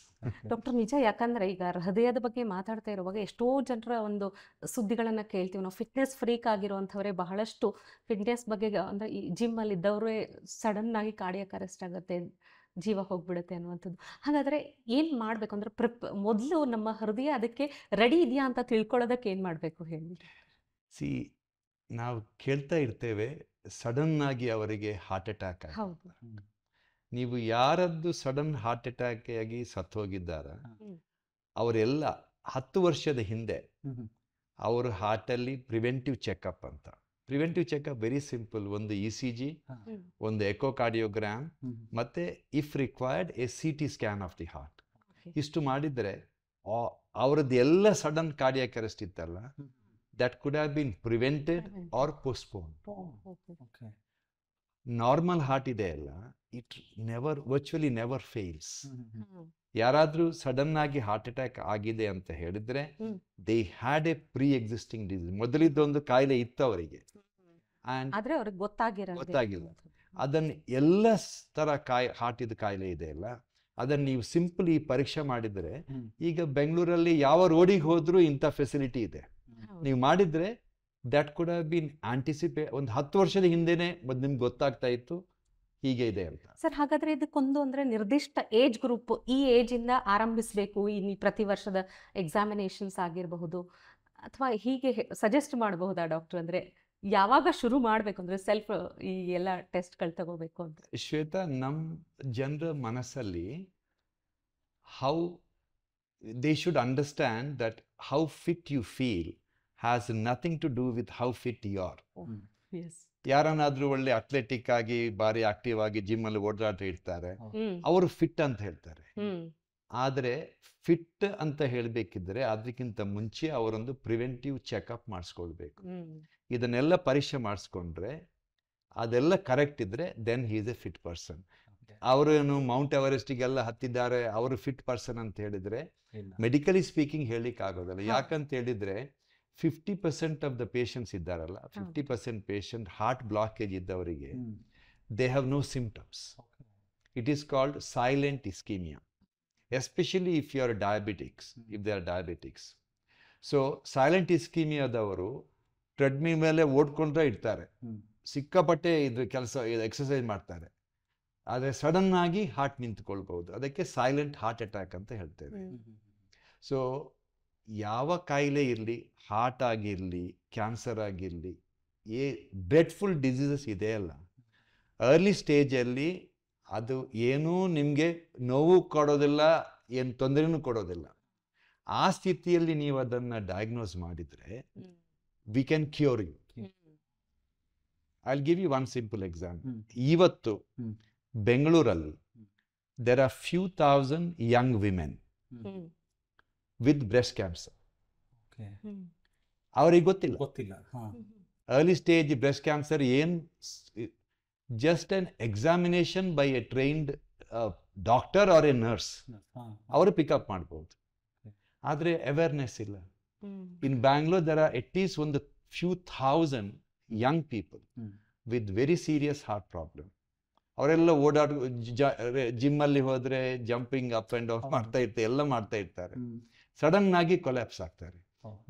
doctor ನಿಜ ಯಾಕಂದ್ರೆ ಈಗ ಹೃದಯದ ಬಗ್ಗೆ ಮಾತಾಡ್ತಾ ಇರುವಾಗ ಎಷ್ಟೋ ಜನರ ಒಂದು ಸುದ್ದಿಗಳನ್ನು ಕೇಳ್ತೀವಿ ನಾವು ಫಿಟ್ನೆಸ್ ಫ್ರೀಕ್ ಆಗಿರುವಂಥವರೇ ಬಹಳಷ್ಟು ಫಿಟ್ನೆಸ್ ಬಗ್ಗೆ ಅಂದ್ರೆ ಈ ಅಲ್ಲಿ ಇದ್ದವರೇ ಸಡನ್ ಆಗಿ ಕಾರ್ಡಿಯಕ್ ಅರೆಸ್ಟ್ ಆಗುತ್ತೆ ಜೀವ ಹೋಗ್ಬಿಡುತ್ತೆ ಅನ್ನುವಂಥದ್ದು ಹಾಗಾದ್ರೆ ಏನು ಮಾಡಬೇಕು ಅಂದ್ರೆ ಪ್ರಿಪ್ ಮೊದಲು ನಮ್ಮ ಹೃದಯ ಅದಕ್ಕೆ ರೆಡಿ ಇದೆಯಾ ಅಂತ ತಿಳ್ಕೊಳ್ಳೋದಕ್ಕೆ ಏನು ಮಾಡಬೇಕು ಹೇಳಿ ಸಿ ನಾವು ಕೇಳ್ತಾ ಇರ್ತೇವೆ ಸಡನ್ ಆಗಿ ಅವರಿಗೆ ಹಾರ್ಟ್ ಅಟ್ಯಾಕ್ ಹೌದು ನೀವು ಯಾರದ್ದು ಸಡನ್ ಹಾರ್ಟ್ ಅಟ್ಯಾಕ್ ಆಗಿ ಸತ್ತೋಗಿದ್ದಾರ ಅವರೆಲ್ಲ ಹತ್ತು ವರ್ಷದ ಹಿಂದೆ ಅವ್ರ ಹಾರ್ಟಲ್ಲಿ ಪ್ರಿವೆಂಟಿವ್ ಚೆಕಪ್ ಅಂತ ಪ್ರಿವೆಂಟಿವ್ ಚೆಕಪ್ ವೆರಿ ಸಿಂಪಲ್ ಒಂದು ಇ ಸಿ ಜಿ ಒಂದು ಎಕೋ ಕಾರ್ಡಿಯೋಗ್ರಾಮ್ ಮತ್ತೆ if required a C T scan of the heart ಇಷ್ಟು ಮಾಡಿದರೆ ಅವರದ್ದು ಎಲ್ಲ ಸಡನ್ ಕಾರ್ಡಿಯಾಕ್ ಇತ್ತಲ್ಲ that could have been prevented or postpone normal heart ಇದೆ ಅಲ್ಲ it never virtually never fails ಯಾರಾದ್ರೂ ಸಡನ್ ಆಗಿ ಹಾರ್ಟ್ ಅಟ್ಯಾಕ್ ಆಗಿದೆ ಅಂತ ಹೇಳಿದ್ರೆ they had a pre existing disease ಮೊದಲಿದ್ದೊಂದು ಕಾಯಿಲೆ ಇತ್ತು ಅವರಿಗೆ ಗೊತ್ತಾಗಿಲ್ಲ ಅದನ್ನ ಎಲ್ಲ ತರ ಕಾಯಿ ಹಾರ್ಟಿದ ಕಾಯಿಲೆ ಇದೆ ಅಲ್ಲ ಅದನ್ನ ನೀವು ಸಿಂಪಲಿ ಪರೀಕ್ಷೆ ಮಾಡಿದ್ರೆ ಈಗ ಬೆಂಗಳೂರಲ್ಲಿ ಯಾವ ರೋಡಿಗೆ ಹೋದ್ರೂ ಇಂಥ ಫೆಸಿಲಿಟಿ ಇದೆ ನೀವು ಮಾಡಿದ್ರೆ that could have been anticipated ಒಂದು ಹತ್ತು ವರ್ಷದ ಹಿಂದೆನೆ ನಿಮ್ಗೆ ಗೊತ್ತಾಗ್ತಾ ಇತ್ತು ಹೀಗೆ ಇದೆ ಅಂತ ಸರ್ ಹಾಗಾದ್ರೆ ಇದಕ್ಕೊಂದು ಅಂದ್ರೆ ನಿರ್ದಿಷ್ಟ ಏಜ್ ಗ್ರೂಪ್ ಈ ಏಜ್ ಇಂದ ಆರಂಭಿಸಬೇಕು ಈ ಪ್ರತಿ ವರ್ಷದ ಎಕ್ಸಾಮಿನೇಷನ್ಸ್ ಆಗಿರಬಹುದು ಅಥವಾ ಹೀಗೆ ಸಜೆಸ್ಟ್ ಮಾಡಬಹುದಾ ಡಾಕ್ಟರ್ ಅಂದ್ರೆ ಯಾವಾಗ ಶುರು ಮಾಡಬೇಕು ಅಂದ್ರೆ ಸೆಲ್ಫ್ ಈ ಎಲ್ಲ ಟೆಸ್ಟ್ಗಳು ತಗೋಬೇಕು ಅಂತ ಶ್ವೇತಾ ನಮ್ಮ ಜನರ ಮನಸ್ಸಲ್ಲಿ how they should understand that how fit you feel has nothing to do with how fit you are ಯಾರನ್ನಾದ್ರೂ ಒಳ್ಳೆ ಅಥ್ಲೆಟಿಕ್ ಆಗಿ ಬಾರಿ ಆಕ್ಟಿವ್ ಆಗಿ ಜಿಮ್ ಅಲ್ಲಿ ಓಡಾಡ್ತಾ ಇರ್ತಾರೆ ಅವರು ಫಿಟ್ ಅಂತ ಹೇಳ್ತಾರೆ ಆದ್ರೆ ಫಿಟ್ ಅಂತ ಹೇಳಬೇಕಿದ್ರೆ ಅದಕ್ಕಿಂತ ಮುಂಚೆ ಅವರೊಂದು ಪ್ರಿವೆಂಟಿವ್ ಚೆಕಪ್ ಮಾಡಿಸ್ಕೊಳ್ಬೇಕು ಇದನ್ನೆಲ್ಲ ಪರೀಕ್ಷೆ ಮಾಡಿಸ್ಕೊಂಡ್ರೆ ಅದೆಲ್ಲ ಕರೆಕ್ಟ್ ಇದ್ರೆ then is a fit person ಏನು ಮೌಂಟ್ ಎವರೆಸ್ಟಿಗೆಲ್ಲ ಹತ್ತಿದ್ದಾರೆ ಅವರು ಫಿಟ್ ಪರ್ಸನ್ ಅಂತ ಹೇಳಿದ್ರೆ ಮೆಡಿಕಲಿ ಸ್ಪೀಕಿಂಗ್ ಹೇಳಲಿಕ್ಕೆ ಆಗೋದಲ್ಲ ಯಾಕಂತ ಹೇಳಿದ್ರೆ fifty percent of the patients ಇದ್ದಾರಲ್ಲ fifty percent patient heart blockage ಇದ್ದವರಿಗೆ they have no symptoms it is called silent ischemia especially if you are diabetics if they are diabetics so silent ಇಸ್ಕೀಮಿಯಾದವರು treadmill ಮೇಲೆ ಓಡ್ಕೊಂಡ್ರೆ ಇರ್ತಾರೆ ಸಿಕ್ಕಾಪಟ್ಟೆ ಇದ್ರ ಕೆಲಸ exercise ಮಾಡ್ತಾರೆ ಆದರೆ ಸಡನ್ ಆಗಿ ಹಾರ್ಟ್ ನಿಂತ್ಕೊಳ್ಬಹುದು ಅದಕ್ಕೆ ಸೈಲೆಂಟ್ ಹಾರ್ಟ್ ಅಟ್ಯಾಕ್ ಅಂತ ಹೇಳ್ತೇವೆ ಸೊ ಯಾವ ಕಾಯಿಲೆ ಇರಲಿ ಹಾರ್ಟ್ ಆಗಿರಲಿ ಕ್ಯಾನ್ಸರ್ ಆಗಿರಲಿ ಏ ಡ್ರೆಡ್ಫುಲ್ ಡಿಸೀಸಸ್ ಇದೆ ಅಲ್ಲ ಅರ್ಲಿ ಸ್ಟೇಜಲ್ಲಿ ಅದು ಏನೂ ನಿಮಗೆ ನೋವು ಕೊಡೋದಿಲ್ಲ ಏನು ತೊಂದರೆನೂ ಕೊಡೋದಿಲ್ಲ ಆ ಸ್ಥಿತಿಯಲ್ಲಿ ನೀವು ಅದನ್ನು ಡಯಾಗ್ನೋಸ್ ಮಾಡಿದರೆ we can cure you I give you one simple example ಇವತ್ತು ಬೆಂಗಳೂರಲ್ಲಿ there are few thousand young women with breast cancer ಅವ್ರಿಗೆ ಗೊತ್ತಿಲ್ಲ ಗೊತ್ತಿಲ್ಲ ಅರ್ಲಿ ಸ್ಟೇಜ್ ಬ್ರೆಸ್ಟ್ ಕ್ಯಾನ್ಸರ್ ಏನ್ just an examination by a trained doctor or a nurse ಅವರು pick up ಮಾಡ್ಬೋದು ಆದರೆ awareness ಇಲ್ಲ in Bangalore there are at least ಒಂದು few thousand young people with very serious heart problem ಅವರೆಲ್ಲ ಓಡಾಡ್ ಜಿಮ್ ಅಲ್ಲಿ ಹೋದ್ರೆ ಜಂಪಿಂಗ್ ಅಪ್ ಅಂಡ್ ಡೌನ್ ಮಾಡ್ತಾ ಇರ್ತಾರೆ ಎಲ್ಲ ಮಾಡ್ತಾ ಇರ್ತಾರೆ ಸಡನ್ ಆಗಿ ಕೊಲ್ಯಾಪ್ಸ್ ಆಗ್ತಾರೆ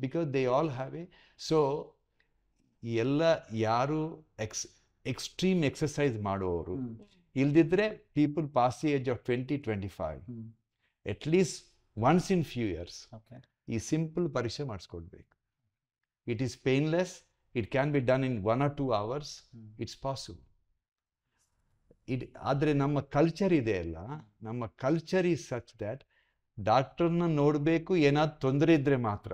because they all have a so ಎಲ್ಲ ಯಾರು ಎಕ್ಸ್ ಎಕ್ಸ್ಟ್ರೀಮ್ ಎಕ್ಸಸೈಸ್ ಮಾಡುವವರು ಇಲ್ದಿದ್ರೆ people pass the age of twenty twenty five at least once in few years ಈ ಸಿಂಪಲ್ ಪರೀಕ್ಷೆ ಮಾಡಿಸ್ಕೊಡ್ಬೇಕು it is painless it can be done in one or two hours it's possible it ಆದರೆ ನಮ್ಮ culture ಇದೆ ಅಲ್ಲ ನಮ್ಮ culture is such that ಡಾಕ್ಟರ್ನ ನೋಡಬೇಕು ಏನಾದ್ರು ತೊಂದರೆ ಇದ್ರೆ ಮಾತ್ರ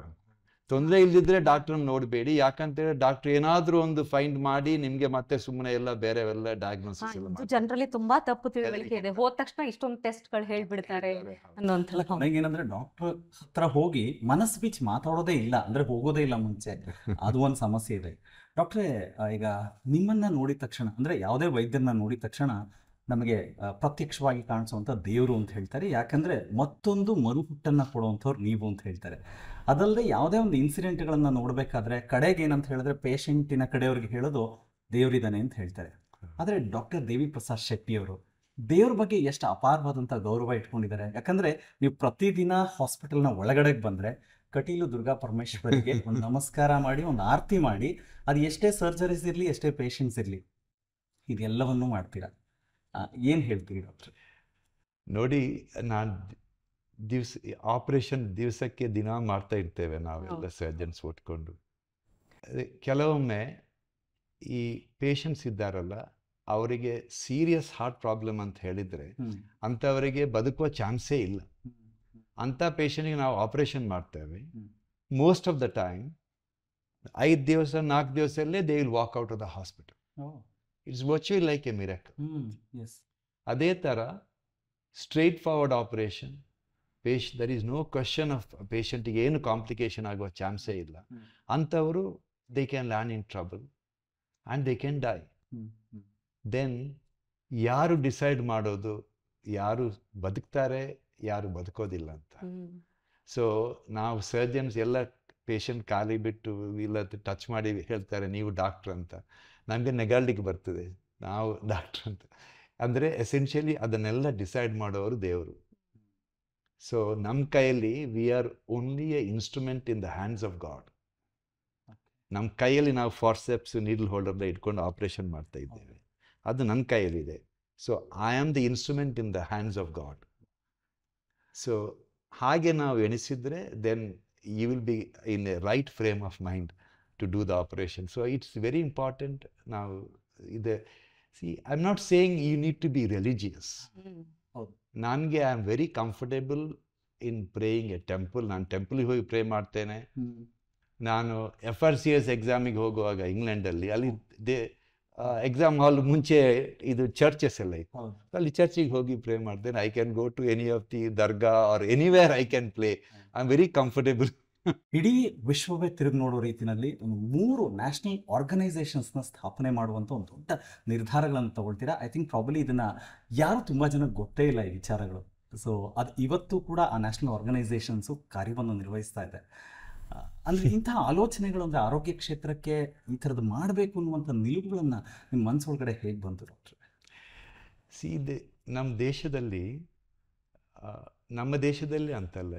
ತೊಂದರೆ ಇಲ್ಲದಿದ್ದರೆ ಡಾಕ್ಟರ್ನ ನೋಡಬೇಡಿ ಯಾಕಂತೇಳಿ ಡಾಕ್ಟರ್ ಏನಾದ್ರೂ ಒಂದು ಫೈಂಡ್ ಮಾಡಿ ನಿಮಗೆ ಮತ್ತೆ ಸುಮ್ಮನೆ ಎಲ್ಲ ಬೇರೆ ಎಲ್ಲ ಡಯಾಗ್ನೋಸಿಸ್ ಜನರಲ್ಲಿ ತುಂಬಾ ತಪ್ಪು ತಿಳುವಳಿಕೆ ಇದೆ ಹೋದ ತಕ್ಷಣ ಇಷ್ಟೊಂದು ಗಳು ಹೇಳ್ಬಿಡ್ತಾರೆ ಏನಂದ್ರೆ ಡಾಕ್ಟರ್ ಹತ್ರ ಹೋಗಿ ಮನಸ್ ಬಿಚ್ಚಿ ಮಾತಾಡೋದೇ ಇಲ್ಲ ಅಂದ್ರೆ ಹೋಗೋದೇ ಇಲ್ಲ ಮುಂಚೆ ಅದು ಒಂದು ಸಮಸ್ಯೆ ಇದೆ ಡಾಕ್ಟ್ರೆ ಈಗ ನಿಮ್ಮನ್ನ ನೋಡಿದ ತಕ್ಷಣ ಅಂದ್ರೆ ಯಾವುದೇ ವೈದ್ಯರನ್ನ ನೋಡಿದ ತಕ್ಷಣ ನಮಗೆ ಪ್ರತ್ಯಕ್ಷವಾಗಿ ಕಾಣಿಸುವಂಥ ದೇವರು ಅಂತ ಹೇಳ್ತಾರೆ ಯಾಕಂದರೆ ಮತ್ತೊಂದು ಮರುಹುಟ್ಟನ್ನು ಕೊಡುವಂಥವ್ರು ನೀವು ಅಂತ ಹೇಳ್ತಾರೆ ಅದಲ್ಲದೆ ಯಾವುದೇ ಒಂದು ಇನ್ಸಿಡೆಂಟ್ಗಳನ್ನು ನೋಡಬೇಕಾದ್ರೆ ಕಡೆಗೆ ಏನಂತ ಹೇಳಿದ್ರೆ ಪೇಷಂಟಿನ ಕಡೆಯವ್ರಿಗೆ ಹೇಳೋದು ದೇವರಿದ್ದಾನೆ ಅಂತ ಹೇಳ್ತಾರೆ ಆದರೆ ಡಾಕ್ಟರ್ ದೇವಿ ಪ್ರಸಾದ್ ಶೆಟ್ಟಿಯವರು ದೇವ್ರ ಬಗ್ಗೆ ಎಷ್ಟು ಅಪಾರವಾದಂಥ ಗೌರವ ಇಟ್ಕೊಂಡಿದ್ದಾರೆ ಯಾಕಂದರೆ ನೀವು ಪ್ರತಿದಿನ ಹಾಸ್ಪಿಟಲ್ನ ಒಳಗಡೆಗೆ ಬಂದರೆ ಕಟೀಲು ದುರ್ಗಾ ಪರಮೇಶ್ವರಿಗೆ ಒಂದು ನಮಸ್ಕಾರ ಮಾಡಿ ಒಂದು ಆರತಿ ಮಾಡಿ ಅದು ಎಷ್ಟೇ ಸರ್ಜರೀಸ್ ಇರಲಿ ಎಷ್ಟೇ ಪೇಷಂಟ್ಸ್ ಇರಲಿ ಇದೆಲ್ಲವನ್ನೂ ಮಾಡ್ತೀರಾ ಏನು ಹೇಳ್ತೀರಿ ಡಾಕ್ಟ್ರೆ ನೋಡಿ ನಾನು ದಿವ್ಸ ಆಪರೇಷನ್ ದಿವಸಕ್ಕೆ ದಿನ ಮಾಡ್ತಾ ಇರ್ತೇವೆ ನಾವೆಲ್ಲ ಸರ್ಜನ್ಸ್ ಒಟ್ಕೊಂಡು ಕೆಲವೊಮ್ಮೆ ಈ ಪೇಷಂಟ್ಸ್ ಇದ್ದಾರಲ್ಲ ಅವರಿಗೆ ಸೀರಿಯಸ್ ಹಾರ್ಟ್ ಪ್ರಾಬ್ಲಮ್ ಅಂತ ಹೇಳಿದರೆ ಅಂಥವರಿಗೆ ಬದುಕುವ ಚಾನ್ಸೇ ಇಲ್ಲ ಅಂಥ ಪೇಷಂಟಿಗೆ ನಾವು ಆಪರೇಷನ್ ಮಾಡ್ತೇವೆ ಮೋಸ್ಟ್ ಆಫ್ ದ ಟೈಮ್ ಐದು ದಿವಸ ನಾಲ್ಕು ದಿವಸಲ್ಲೇ they will walk out of the hospital it's virtual like a miracle ಅದೇ ತರ ಸ್ಟ್ರೇಟ್ ಫಾರ್ವರ್ಡ್ ಆಪರೇಷನ್ ಪೇಶ್ there is no question of ಪೇಷಂಟಿಗೆ ಏನು ಕಾಂಪ್ಲಿಕೇಶನ್ ಆಗುವ ಚಾನ್ಸೇ ಇಲ್ಲ ಅಂಥವರು they can learn in trouble and they can die then ಯಾರು ಡಿಸೈಡ್ ಮಾಡೋದು ಯಾರು ಬದುಕ್ತಾರೆ ಯಾರು ಬದುಕೋದಿಲ್ಲ ಅಂತ ಸೊ ನಾವು ಸರ್ಜನ್ಸ್ ಎಲ್ಲ ಪೇಷಂಟ್ ಖಾಲಿ ಬಿಟ್ಟು ಇಲ್ಲ ಟಚ್ ಮಾಡಿ ಹೇಳ್ತಾರೆ ನೀವು ಡಾಕ್ಟರ್ ಅಂತ ನಮಗೆ ನೆಗಾಲ್ಡಿಗೆ ಬರ್ತದೆ ನಾವು ಡಾಕ್ಟ್ರ್ ಅಂತ ಅಂದರೆ ಎಸೆನ್ಷಿಯಲಿ ಅದನ್ನೆಲ್ಲ ಡಿಸೈಡ್ ಮಾಡೋರು ದೇವರು ಸೊ ನಮ್ಮ ಕೈಯಲ್ಲಿ we are only a instrument in the hands of God ನಮ್ಮ ಕೈಯಲ್ಲಿ ನಾವು ಫಾರ್ಸೆಪ್ಸ್ ನೀಡ್ಲ್ ಹೋಲ್ಡರ್ನ ಇಟ್ಕೊಂಡು ಆಪ್ರೇಷನ್ ಮಾಡ್ತಾ ಇದ್ದೇವೆ ಅದು ನನ್ನ ಕೈಯಲ್ಲಿದೆ so I am the instrument in the hands of God so ಹಾಗೆ ನಾವು ಎಣಿಸಿದರೆ then you will be in a right frame of mind to do the operation so it's very important ನಾವು The, see, I'm not saying you need to be religious. Mm. ನನಗೆ I am very comfortable in praying a temple ನಾನು ಟೆಂಪಲ್ಗೆ ಹೋಗಿ pray ಮಾಡ್ತೇನೆ ನಾನು F R C S ಎಕ್ಸಾಮಿಗೆ ಹೋಗುವಾಗ ಇಂಗ್ಲೆಂಡಲ್ಲಿ ಅಲ್ಲಿ ದೇ ಎಕ್ಸಾಮ್ ಹಾಲ್ ಮುಂಚೆ ಇದು ಚರ್ಚಸ್ ಎಲ್ಲ ಇತ್ತು ಅಲ್ಲಿ ಚರ್ಚಿಗೆ ಹೋಗಿ ಪ್ರೇ ಮಾಡ್ತೇನೆ I can go to any of the dargah or anywhere I can pray I am very comfortable ಇಡೀ ವಿಶ್ವವೇ ತಿರುಗಿ ನೋಡೋ ರೀತಿನಲ್ಲಿ ಒಂದು ಮೂರು ನ್ಯಾಷನಲ್ ಆರ್ಗನೈಸೇಷನ್ಸ್ನ ಸ್ಥಾಪನೆ ಮಾಡುವಂಥ ಒಂದು ದೊಡ್ಡ ನಿರ್ಧಾರಗಳನ್ನು ತಗೊಳ್ತೀರಾ ಐ ಥಿಂಕ್ ಪ್ರಾಬಲಿ ಇದನ್ನು ಯಾರು ತುಂಬ ಜನಕ್ಕೆ ಗೊತ್ತೇ ಇಲ್ಲ ಈ ವಿಚಾರಗಳು ಸೊ ಅದು ಇವತ್ತು ಕೂಡ ಆ ನ್ಯಾಷನಲ್ ಆರ್ಗನೈಸೇಷನ್ಸು ಕಾರ್ಯವನ್ನು ನಿರ್ವಹಿಸ್ತಾ ಇದೆ ಅಂದರೆ ಇಂತಹ ಆಲೋಚನೆಗಳು ಅಂದರೆ ಆರೋಗ್ಯ ಕ್ಷೇತ್ರಕ್ಕೆ ಈ ಥರದ್ದು ಮಾಡಬೇಕು ಅನ್ನುವಂಥ ನಿಲುವುಗಳನ್ನು ನಿಮ್ಮ ಮನಸ್ಸೊಳಗಡೆ ಹೇಗೆ ಬಂತು ಡಾಕ್ಟ್ರೆ ಸಿ ನಮ್ಮ ದೇಶದಲ್ಲಿ ನಮ್ಮ ದೇಶದಲ್ಲಿ ಅಂತಲ್ಲ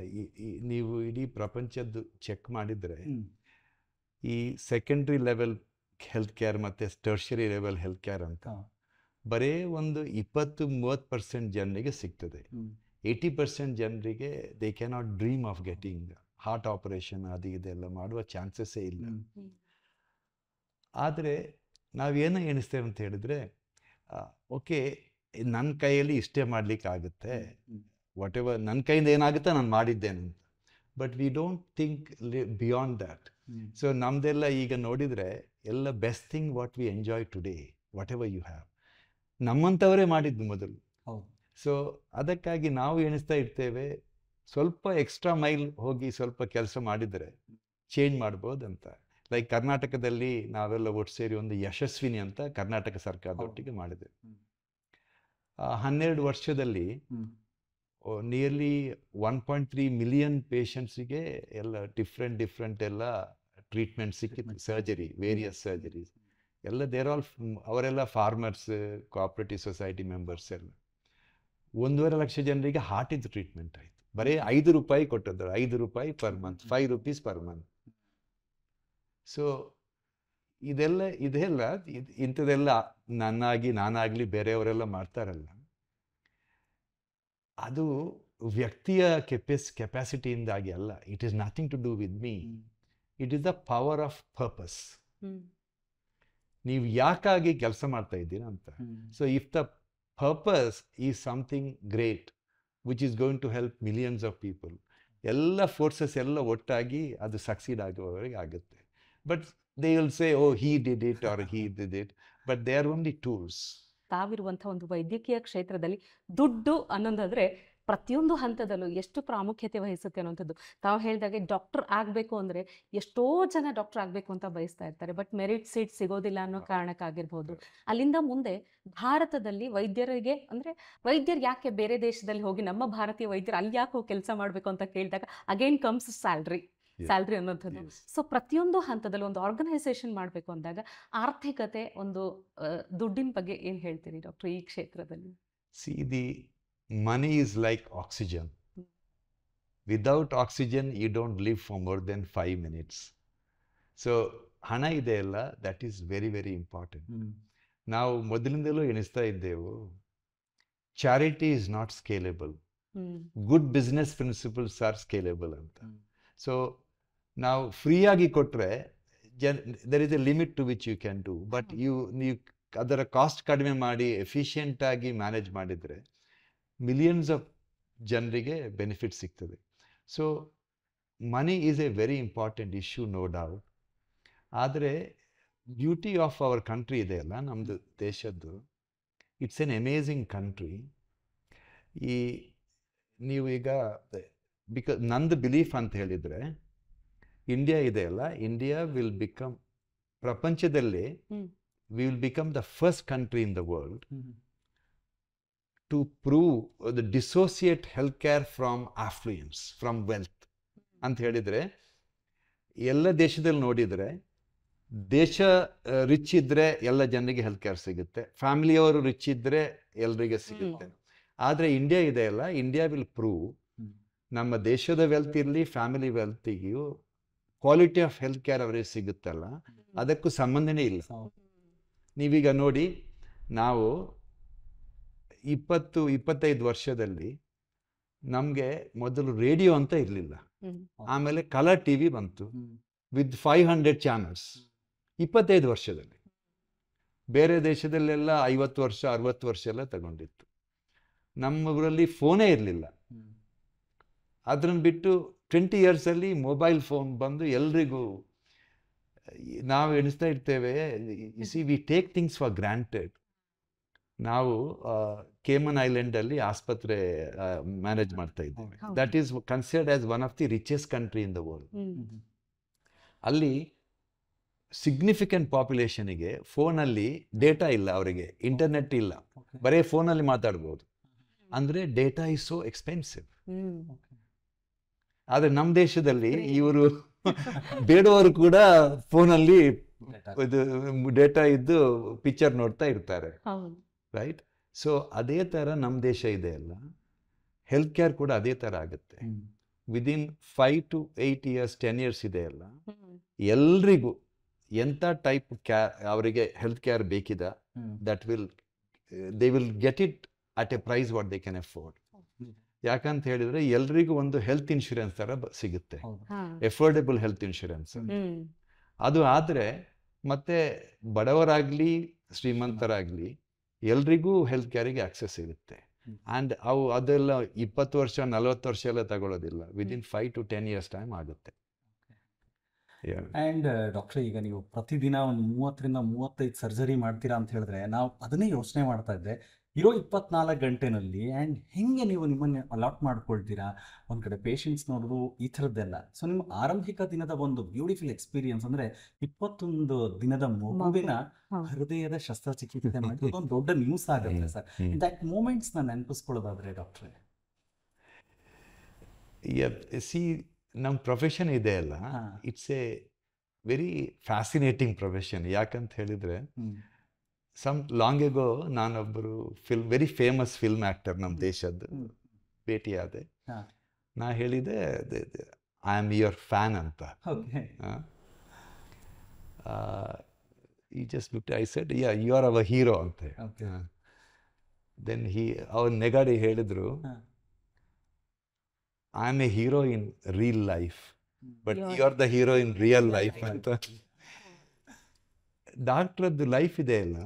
ನೀವು ಇಡೀ ಪ್ರಪಂಚದ್ದು ಚೆಕ್ ಮಾಡಿದರೆ ಈ ಸೆಕೆಂಡ್ರಿ ಲೆವೆಲ್ ಹೆಲ್ತ್ ಕೇರ್ ಮತ್ತು ಸ್ಟರ್ಷರಿ ಲೆವೆಲ್ ಹೆಲ್ತ್ ಕೇರ್ ಅಂತ ಬರೇ ಒಂದು ಇಪ್ಪತ್ತು ಮೂವತ್ತು ಪರ್ಸೆಂಟ್ ಜನರಿಗೆ ಸಿಗ್ತದೆ ಏಯ್ಟಿ ಪರ್ಸೆಂಟ್ ಜನರಿಗೆ they cannot dream of getting heart operation ಅದು ಇದೆಲ್ಲ ಮಾಡುವ ಚಾನ್ಸಸ್ಸೇ ಇಲ್ಲ ಆದರೆ ನಾವೇನು ಎಣಿಸ್ತೇವೆ ಅಂತ ಹೇಳಿದ್ರೆ ಓಕೆ ನನ್ನ ಕೈಯಲ್ಲಿ ಇಷ್ಟೇ ಮಾಡ್ಲಿಕ್ಕೆ ಆಗುತ್ತೆ ವಾಟ್ ಎವರ್ ನನ್ನ ಕೈಯಿಂದ ಏನಾಗುತ್ತೆ ನಾನು ಮಾಡಿದ್ದೇನೆ ಅಂತ but we don't think beyond that so ನಮ್ದೆಲ್ಲ ಈಗ ನೋಡಿದರೆ ಎಲ್ಲ best thing what we enjoy today whatever you have ನಮ್ಮಂಥವರೇ ಮಾಡಿದ್ದು ಮೊದಲು ಸೊ ಅದಕ್ಕಾಗಿ ನಾವು ಎಣಿಸ್ತಾ ಇರ್ತೇವೆ ಸ್ವಲ್ಪ ಎಕ್ಸ್ಟ್ರಾ ಮೈಲ್ ಹೋಗಿ ಸ್ವಲ್ಪ ಕೆಲಸ ಮಾಡಿದರೆ ಚೇಂಜ್ ಮಾಡ್ಬೋದಂತ ಲೈಕ್ ಕರ್ನಾಟಕದಲ್ಲಿ ನಾವೆಲ್ಲ ಒಟ್ಟು ಸೇರಿ ಒಂದು ಯಶಸ್ವಿನಿ ಅಂತ ಕರ್ನಾಟಕ ಸರ್ಕಾರದೊಟ್ಟಿಗೆ ಮಾಡಿದೆ ಹನ್ನೆರಡು ವರ್ಷದಲ್ಲಿ nearly one point three million ಪೇಷಂಟ್ಸಿಗೆ ಎಲ್ಲ ಡಿಫ್ರೆಂಟ್ ಡಿಫ್ರೆಂಟ್ ಎಲ್ಲ ಟ್ರೀಟ್ಮೆಂಟ್ ಸಿಕ್ಕಿತ್ತು ಸರ್ಜರಿ ವೇರಿಯಸ್ ಸರ್ಜರೀಸ್ ಎಲ್ಲ ದೇರ್ ಆಲ್ ಅವರೆಲ್ಲ ಫಾರ್ಮರ್ಸ್ ಕೋಆಪ್ರೇಟಿವ್ ಸೊಸೈಟಿ ಮೆಂಬರ್ಸ್ ಎಲ್ಲ ಒಂದೂವರೆ ಲಕ್ಷ ಜನರಿಗೆ ಹಾರ್ಟಿದ್ದು ಟ್ರೀಟ್ಮೆಂಟ್ ಆಯಿತು ಬರೀ ಐದು ರೂಪಾಯಿ ಕೊಟ್ಟದ್ದು ಐದು ರೂಪಾಯಿ per month five rupees per month so ಇದೆಲ್ಲ ಇದೆಲ್ಲ ಇಂಥದ್ದೆಲ್ಲ ನನ್ನಾಗಿ ನಾನಾಗಲಿ ಬೇರೆಯವರೆಲ್ಲ ಮಾಡ್ತಾರಲ್ಲ ಅದು ವ್ಯಕ್ತಿಯ ಕೆಪೆಸ್ ಕೆಪಾಸಿಟಿಯಿಂದಾಗಿ ಅಲ್ಲ it is nothing to do with me it is the power of purpose ನೀವು ಯಾಕಾಗಿ ಕೆಲಸ ಮಾಡ್ತಾ ಇದ್ದೀರಾ ಅಂತ so if the purpose is something great which is going to help millions of people ಎಲ್ಲ ಫೋರ್ಸಸ್ ಎಲ್ಲ ಒಟ್ಟಾಗಿ ಅದು ಸಕ್ಸೀಡ್ ಆಗುವವರೆಗೆ ಆಗುತ್ತೆ but they will say oh he did it or he did it but they are only tools ತಾವಿರುವಂಥ ಒಂದು ವೈದ್ಯಕೀಯ ಕ್ಷೇತ್ರದಲ್ಲಿ ದುಡ್ಡು ಅನ್ನೋದಾದರೆ ಪ್ರತಿಯೊಂದು ಹಂತದಲ್ಲೂ ಎಷ್ಟು ಪ್ರಾಮುಖ್ಯತೆ ವಹಿಸುತ್ತೆ ಅನ್ನೋಂಥದ್ದು ತಾವು ಹೇಳಿದಾಗೆ ಡಾಕ್ಟರ್ ಆಗಬೇಕು ಅಂದರೆ ಎಷ್ಟೋ ಜನ ಡಾಕ್ಟರ್ ಆಗಬೇಕು ಅಂತ ಬಯಸ್ತಾ ಇರ್ತಾರೆ ಬಟ್ ಮೆರಿಟ್ ಸೀಟ್ ಸಿಗೋದಿಲ್ಲ ಅನ್ನೋ ಕಾರಣಕ್ಕಾಗಿರ್ಬೋದು ಅಲ್ಲಿಂದ ಮುಂದೆ ಭಾರತದಲ್ಲಿ ವೈದ್ಯರಿಗೆ ಅಂದರೆ ವೈದ್ಯರು ಯಾಕೆ ಬೇರೆ ದೇಶದಲ್ಲಿ ಹೋಗಿ ನಮ್ಮ ಭಾರತೀಯ ವೈದ್ಯರು ಅಲ್ಲಿ ಯಾಕೆ ಹೋಗಿ ಕೆಲಸ ಮಾಡಬೇಕು ಅಂತ ಕೇಳಿದಾಗ ಅಗೇನ್ ಕಮ್ಸ್ ಸ್ಯಾಲ್ರಿ ಸ್ಯಾಲ್ರಿ ಅನ್ನೋಂಥದ್ದು ಸೊ ಪ್ರತಿಯೊಂದು ಹಂತದಲ್ಲಿ ಒಂದು ಆರ್ಗನೈಸೇಷನ್ ಮಾಡಬೇಕು ಅಂದಾಗ ಆರ್ಥಿಕತೆ ಒಂದು ದುಡ್ಡಿನ ಬಗ್ಗೆ ಏನು ಹೇಳ್ತೀರಿ ಡಾಕ್ಟರ್ ಈ ಕ್ಷೇತ್ರದಲ್ಲಿ see the money is like oxygen without oxygen you don't live for more than five minutes so ಹಣ ಇದೆ ಅಲ್ಲ that is very very important ನಾವು ಮೊದಲಿಂದಲೂ ಎಣಿಸ್ತಾ ಇದ್ದೆವು charity is not scalable good business principles are scalable ಅಂತ so ನಾವು ಫ್ರೀಯಾಗಿ ಕೊಟ್ಟರೆ ಜನ್ there is a limit to which you can do but you ನೀವು ಅದರ ಕಾಸ್ಟ್ ಕಡಿಮೆ ಮಾಡಿ ಎಫಿಷಿಯೆಂಟಾಗಿ ಮ್ಯಾನೇಜ್ ಮಾಡಿದರೆ ಮಿಲಿಯನ್ಸ್ ಆಫ್ ಜನರಿಗೆ ಬೆನಿಫಿಟ್ ಸಿಗ್ತದೆ so money is a very important issue no doubt ಆದರೆ ಬ್ಯೂಟಿ ಆಫ್ ಅವರ್ ಕಂಟ್ರಿ ಇದೆ ಅಲ್ಲ ನಮ್ಮದು ದೇಶದ್ದು ಇಟ್ಸ್ ಎನ್ ಅಮೇಝಿಂಗ್ ಕಂಟ್ರಿ ಈ ನೀವು ಈಗ ಬಿಕಾ ನಂದು ಬಿಲೀಫ್ ಅಂತ ಹೇಳಿದರೆ ಇಂಡಿಯಾ ಇದೆ ಅಲ್ಲ ಇಂಡಿಯಾ ವಿಲ್ ಬಿಕಮ್ ಪ್ರಪಂಚದಲ್ಲಿ will become the first country in the world to prove the dissociate health care from affluence from wealth ಅಂತ ಹೇಳಿದರೆ ಎಲ್ಲ ದೇಶದಲ್ಲಿ ನೋಡಿದರೆ ದೇಶ ರಿಚ್ ಇದ್ರೆ ಎಲ್ಲ ಜನರಿಗೆ ಹೆಲ್ತ್ ಕೇರ್ ಸಿಗುತ್ತೆ ಫ್ಯಾಮಿಲಿಯವರು ರಿಚ್ ಇದ್ರೆ ಎಲ್ಲರಿಗೆ ಸಿಗುತ್ತೆ ಆದರೆ ಇಂಡಿಯಾ ಇದೆ ಅಲ್ಲ ಇಂಡಿಯಾ ವಿಲ್ ಪ್ರೂವ್ ನಮ್ಮ ದೇಶದ ವೆಲ್ತ್ ಇರಲಿ ಫ್ಯಾಮಿಲಿ ವೆಲ್ತಿಗೂ ಕ್ವಾಲಿಟಿ ಆಫ್ ಹೆಲ್ತ್ ಕೇರ್ ಅವರಿಗೆ ಸಿಗುತ್ತಲ್ಲ ಅದಕ್ಕೂ ಸಂಬಂಧನೇ ಇಲ್ಲ ನೀವೀಗ ನೋಡಿ ನಾವು ಇಪ್ಪತ್ತು ಇಪ್ಪತ್ತೈದು ವರ್ಷದಲ್ಲಿ ನಮಗೆ ಮೊದಲು ರೇಡಿಯೋ ಅಂತ ಇರಲಿಲ್ಲ ಆಮೇಲೆ ಕಲರ್ ಟಿ ವಿ ಬಂತು ವಿತ್ ಫೈವ್ ಹಂಡ್ರೆಡ್ ಚಾನಲ್ಸ್ ಇಪ್ಪತ್ತೈದು ವರ್ಷದಲ್ಲಿ ಬೇರೆ ದೇಶದಲ್ಲೆಲ್ಲ ಐವತ್ತು ವರ್ಷ ಅರವತ್ತು ವರ್ಷ ಎಲ್ಲ ತಗೊಂಡಿತ್ತು ನಮ್ಮ ಊರಲ್ಲಿ ಫೋನೇ ಇರಲಿಲ್ಲ ಅದನ್ನು ಬಿಟ್ಟು ಟ್ವೆಂಟಿ ಇಯರ್ಸಲ್ಲಿ ಮೊಬೈಲ್ ಫೋನ್ ಬಂದು ಎಲ್ರಿಗೂ ನಾವು ಎಣಿಸ್ತಾ ಇರ್ತೇವೆ see we take things for granted ನಾವು ಕೇಮನ್ ಅಲ್ಲಿ ಆಸ್ಪತ್ರೆ ಮ್ಯಾನೇಜ್ ಮಾಡ್ತಾ ಇದ್ದೇವೆ that is considered as one of the richest country in the world ಅಲ್ಲಿ ಸಿಗ್ನಿಫಿಕೆಂಟ್ ಪಾಪ್ಯುಲೇಷನಿಗೆ ಫೋನಲ್ಲಿ ಡೇಟಾ ಇಲ್ಲ ಅವರಿಗೆ ಇಂಟರ್ನೆಟ್ ಇಲ್ಲ ಬರೀ ಫೋನಲ್ಲಿ ಮಾತಾಡ್ಬೋದು ಅಂದರೆ ಡೇಟಾ ಇಸ್ ಸೋ ಎಕ್ಸ್ಪೆನ್ಸಿವ್ ಆದ್ರೆ ನಮ್ಮ ದೇಶದಲ್ಲಿ ಇವರು ಬೇಡವರು ಕೂಡ ಫೋನಲ್ಲಿ ಡೇಟಾ ಇದ್ದು ಪಿಕ್ಚರ್ ನೋಡ್ತಾ ಇರ್ತಾರೆ ರೈಟ್ ಸೊ ಅದೇ ತರ ನಮ್ಮ ದೇಶ ಇದೆ ಅಲ್ಲ ಹೆಲ್ತ್ ಕೇರ್ ಕೂಡ ಅದೇ ತರ ಆಗುತ್ತೆ within five to eight years ten years ಇದೆ ಅಲ್ಲ ಎಲ್ರಿಗೂ ಎಂಥ ಟೈಪ್ ಅವರಿಗೆ ಹೆಲ್ತ್ ಕೇರ್ ಬೇಕಿದ that will they will get it at a price what they can afford ಯಾಕಂತ ಹೇಳಿದ್ರೆ ಎಲ್ರಿಗೂ ಒಂದು ಹೆಲ್ತ್ ಇನ್ಶೂರೆನ್ಸ್ ತರ ಸಿಗುತ್ತೆ ಎಫೋರ್ಡೆಬಲ್ ಹೆಲ್ತ್ ಇನ್ಶೂರೆನ್ಸ್ ಅದು ಆದ್ರೆ ಮತ್ತೆ ಬಡವರಾಗ್ಲಿ ಶ್ರೀಮಂತರಾಗ್ಲಿ ಎಲ್ರಿಗೂ ಹೆಲ್ತ್ ಕೇರಿಗೆ ಆಕ್ಸೆಸ್ ಇರುತ್ತೆ ಅಂಡ್ ಅವು ಅದೆಲ್ಲ ಇಪ್ಪತ್ತು ವರ್ಷ ನಲವತ್ತು ವರ್ಷ ಎಲ್ಲ ತಗೊಳ್ಳೋದಿಲ್ಲ within five to ten years time ಆಗುತ್ತೆ ಆ್ಯಂಡ್ ಡಾಕ್ಟರ್ uh, ಈಗ ನೀವು ಪ್ರತಿದಿನ ಒಂದು ಮೂವತ್ತರಿಂದ ಮೂವತ್ತೈದು ಸರ್ಜರಿ ಮಾಡ್ತೀರಾ ಅಂತ ಹೇಳಿದ್ರೆ ನಾವು ಅದನ್ನೇ ಯೋಚನೆ ಮಾಡ್ತಾ ಇದ್ದೆ ಇರೋ ಇಪ್ಪತ್ನಾಲ್ಕು ಗಂಟೆನಲ್ಲಿ ಆ್ಯಂಡ್ ಹೆಂಗೆ ನೀವು ನಿಮ್ಮನ್ನು ಅಲಾಟ್ ಮಾಡ್ಕೊಳ್ತೀರಾ ಒಂದು ಕಡೆ ಪೇಷಂಟ್ಸ್ ನೋಡೋದು ಈ ಥರದ್ದೆಲ್ಲ ಸೊ ನಿಮ್ಮ ಆರಂಭಿಕ ದಿನದ ಒಂದು ಬ್ಯೂಟಿಫುಲ್ ಎಕ್ಸ್ಪೀರಿಯನ್ಸ್ ಅಂದರೆ ಇಪ್ಪತ್ತೊಂದು ದಿನದ ಮಗುವಿನ ಹೃದಯದ ಶಸ್ತ್ರಚಿಕಿತ್ಸೆ ಮಾಡಿದ ಒಂದು ದೊಡ್ಡ ನ್ಯೂಸ್ ಆಗುತ್ತೆ ಸರ್ ದಟ್ ಮೂಮೆಂಟ್ಸ್ನ ನೆನಪಿಸ್ಕೊಳ್ಳೋದಾದ್ರೆ ಡಾಕ್ಟ್ರೆ ಸಿ ನಮ್ಮ ಪ್ರೊಫೆಷನ್ ಇದೆ ಅಲ್ಲ it's a very fascinating profession ಯಾಕಂತ ಹೇಳಿದರೆ ಸಮ್ ಲಾಂಗ್ ಎಗೋ ನಾನೊಬ್ಬರು film very famous film actor ನಮ್ಮ ದೇಶದ್ದು ಭೇಟಿಯಾದೆ ನಾ ಹೇಳಿದೆ ಐ ಆಮ್ ಯುವರ್ ಫ್ಯಾನ್ ಅಂತ ಈ just look I said yeah you are our hero ಅಂತ ದೆನ್ ಹಿ ಅವ್ರ ನೆಗಡಿ ಹೇಳಿದ್ರು I am a hero in reel life but you are the hero in real life ಅಂತ ಡಾಕ್ಟ್ರದ್ದು ಲೈಫ್ ಇದೆ ಅಲ್ಲ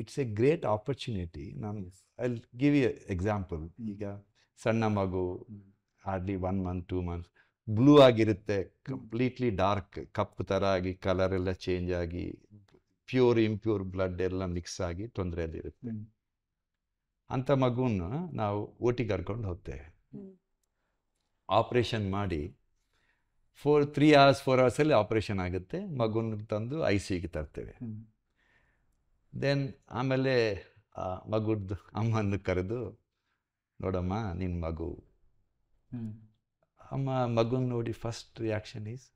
ಇಟ್ಸ್ ಎ ಗ್ರೇಟ್ ಆಪರ್ಚುನಿಟಿ ನಾನು I give you example ಈಗ ಸಣ್ಣ ಮಗು hardly one month two month blue ಆಗಿರುತ್ತೆ ಕಂಪ್ಲೀಟ್ಲಿ ಡಾರ್ಕ್ ಕಪ್ಪು ಥರ ಆಗಿ ಕಲರ್ ಎಲ್ಲ ಚೇಂಜ್ ಆಗಿ ಪ್ಯೂರ್ ಇಂಪ್ಯೂರ್ ಬ್ಲಡ್ ಎಲ್ಲ ಮಿಕ್ಸ್ ಆಗಿ ತೊಂದರೆಯಲ್ಲಿರುತ್ತೆ ಅಂಥ ಮಗುವನ್ನು ನಾವು ಓಟಿ ಕರ್ಕೊಂಡು ಹೋಗ್ತೇವೆ ಆಪ್ರೇಷನ್ ಮಾಡಿ ಫೋರ್ ತ್ರೀ ಅವರ್ಸ್ ಫೋರ್ ಅವರ್ಸಲ್ಲಿ ಆಪ್ರೇಷನ್ ಆಗುತ್ತೆ ಮಗುನ ತಂದು ಐ ಸಿಗೆ ತರ್ತೇವೆ ದೆನ್ ಆಮೇಲೆ ಮಗುದ್ದು ಅಮ್ಮನ ಕರೆದು ನೋಡಮ್ಮ ನಿನ್ನ ಮಗು ಅಮ್ಮ ಮಗುನ ನೋಡಿ ಫಸ್ಟ್ ರಿಯಾಕ್ಷನ್ ಈಸ್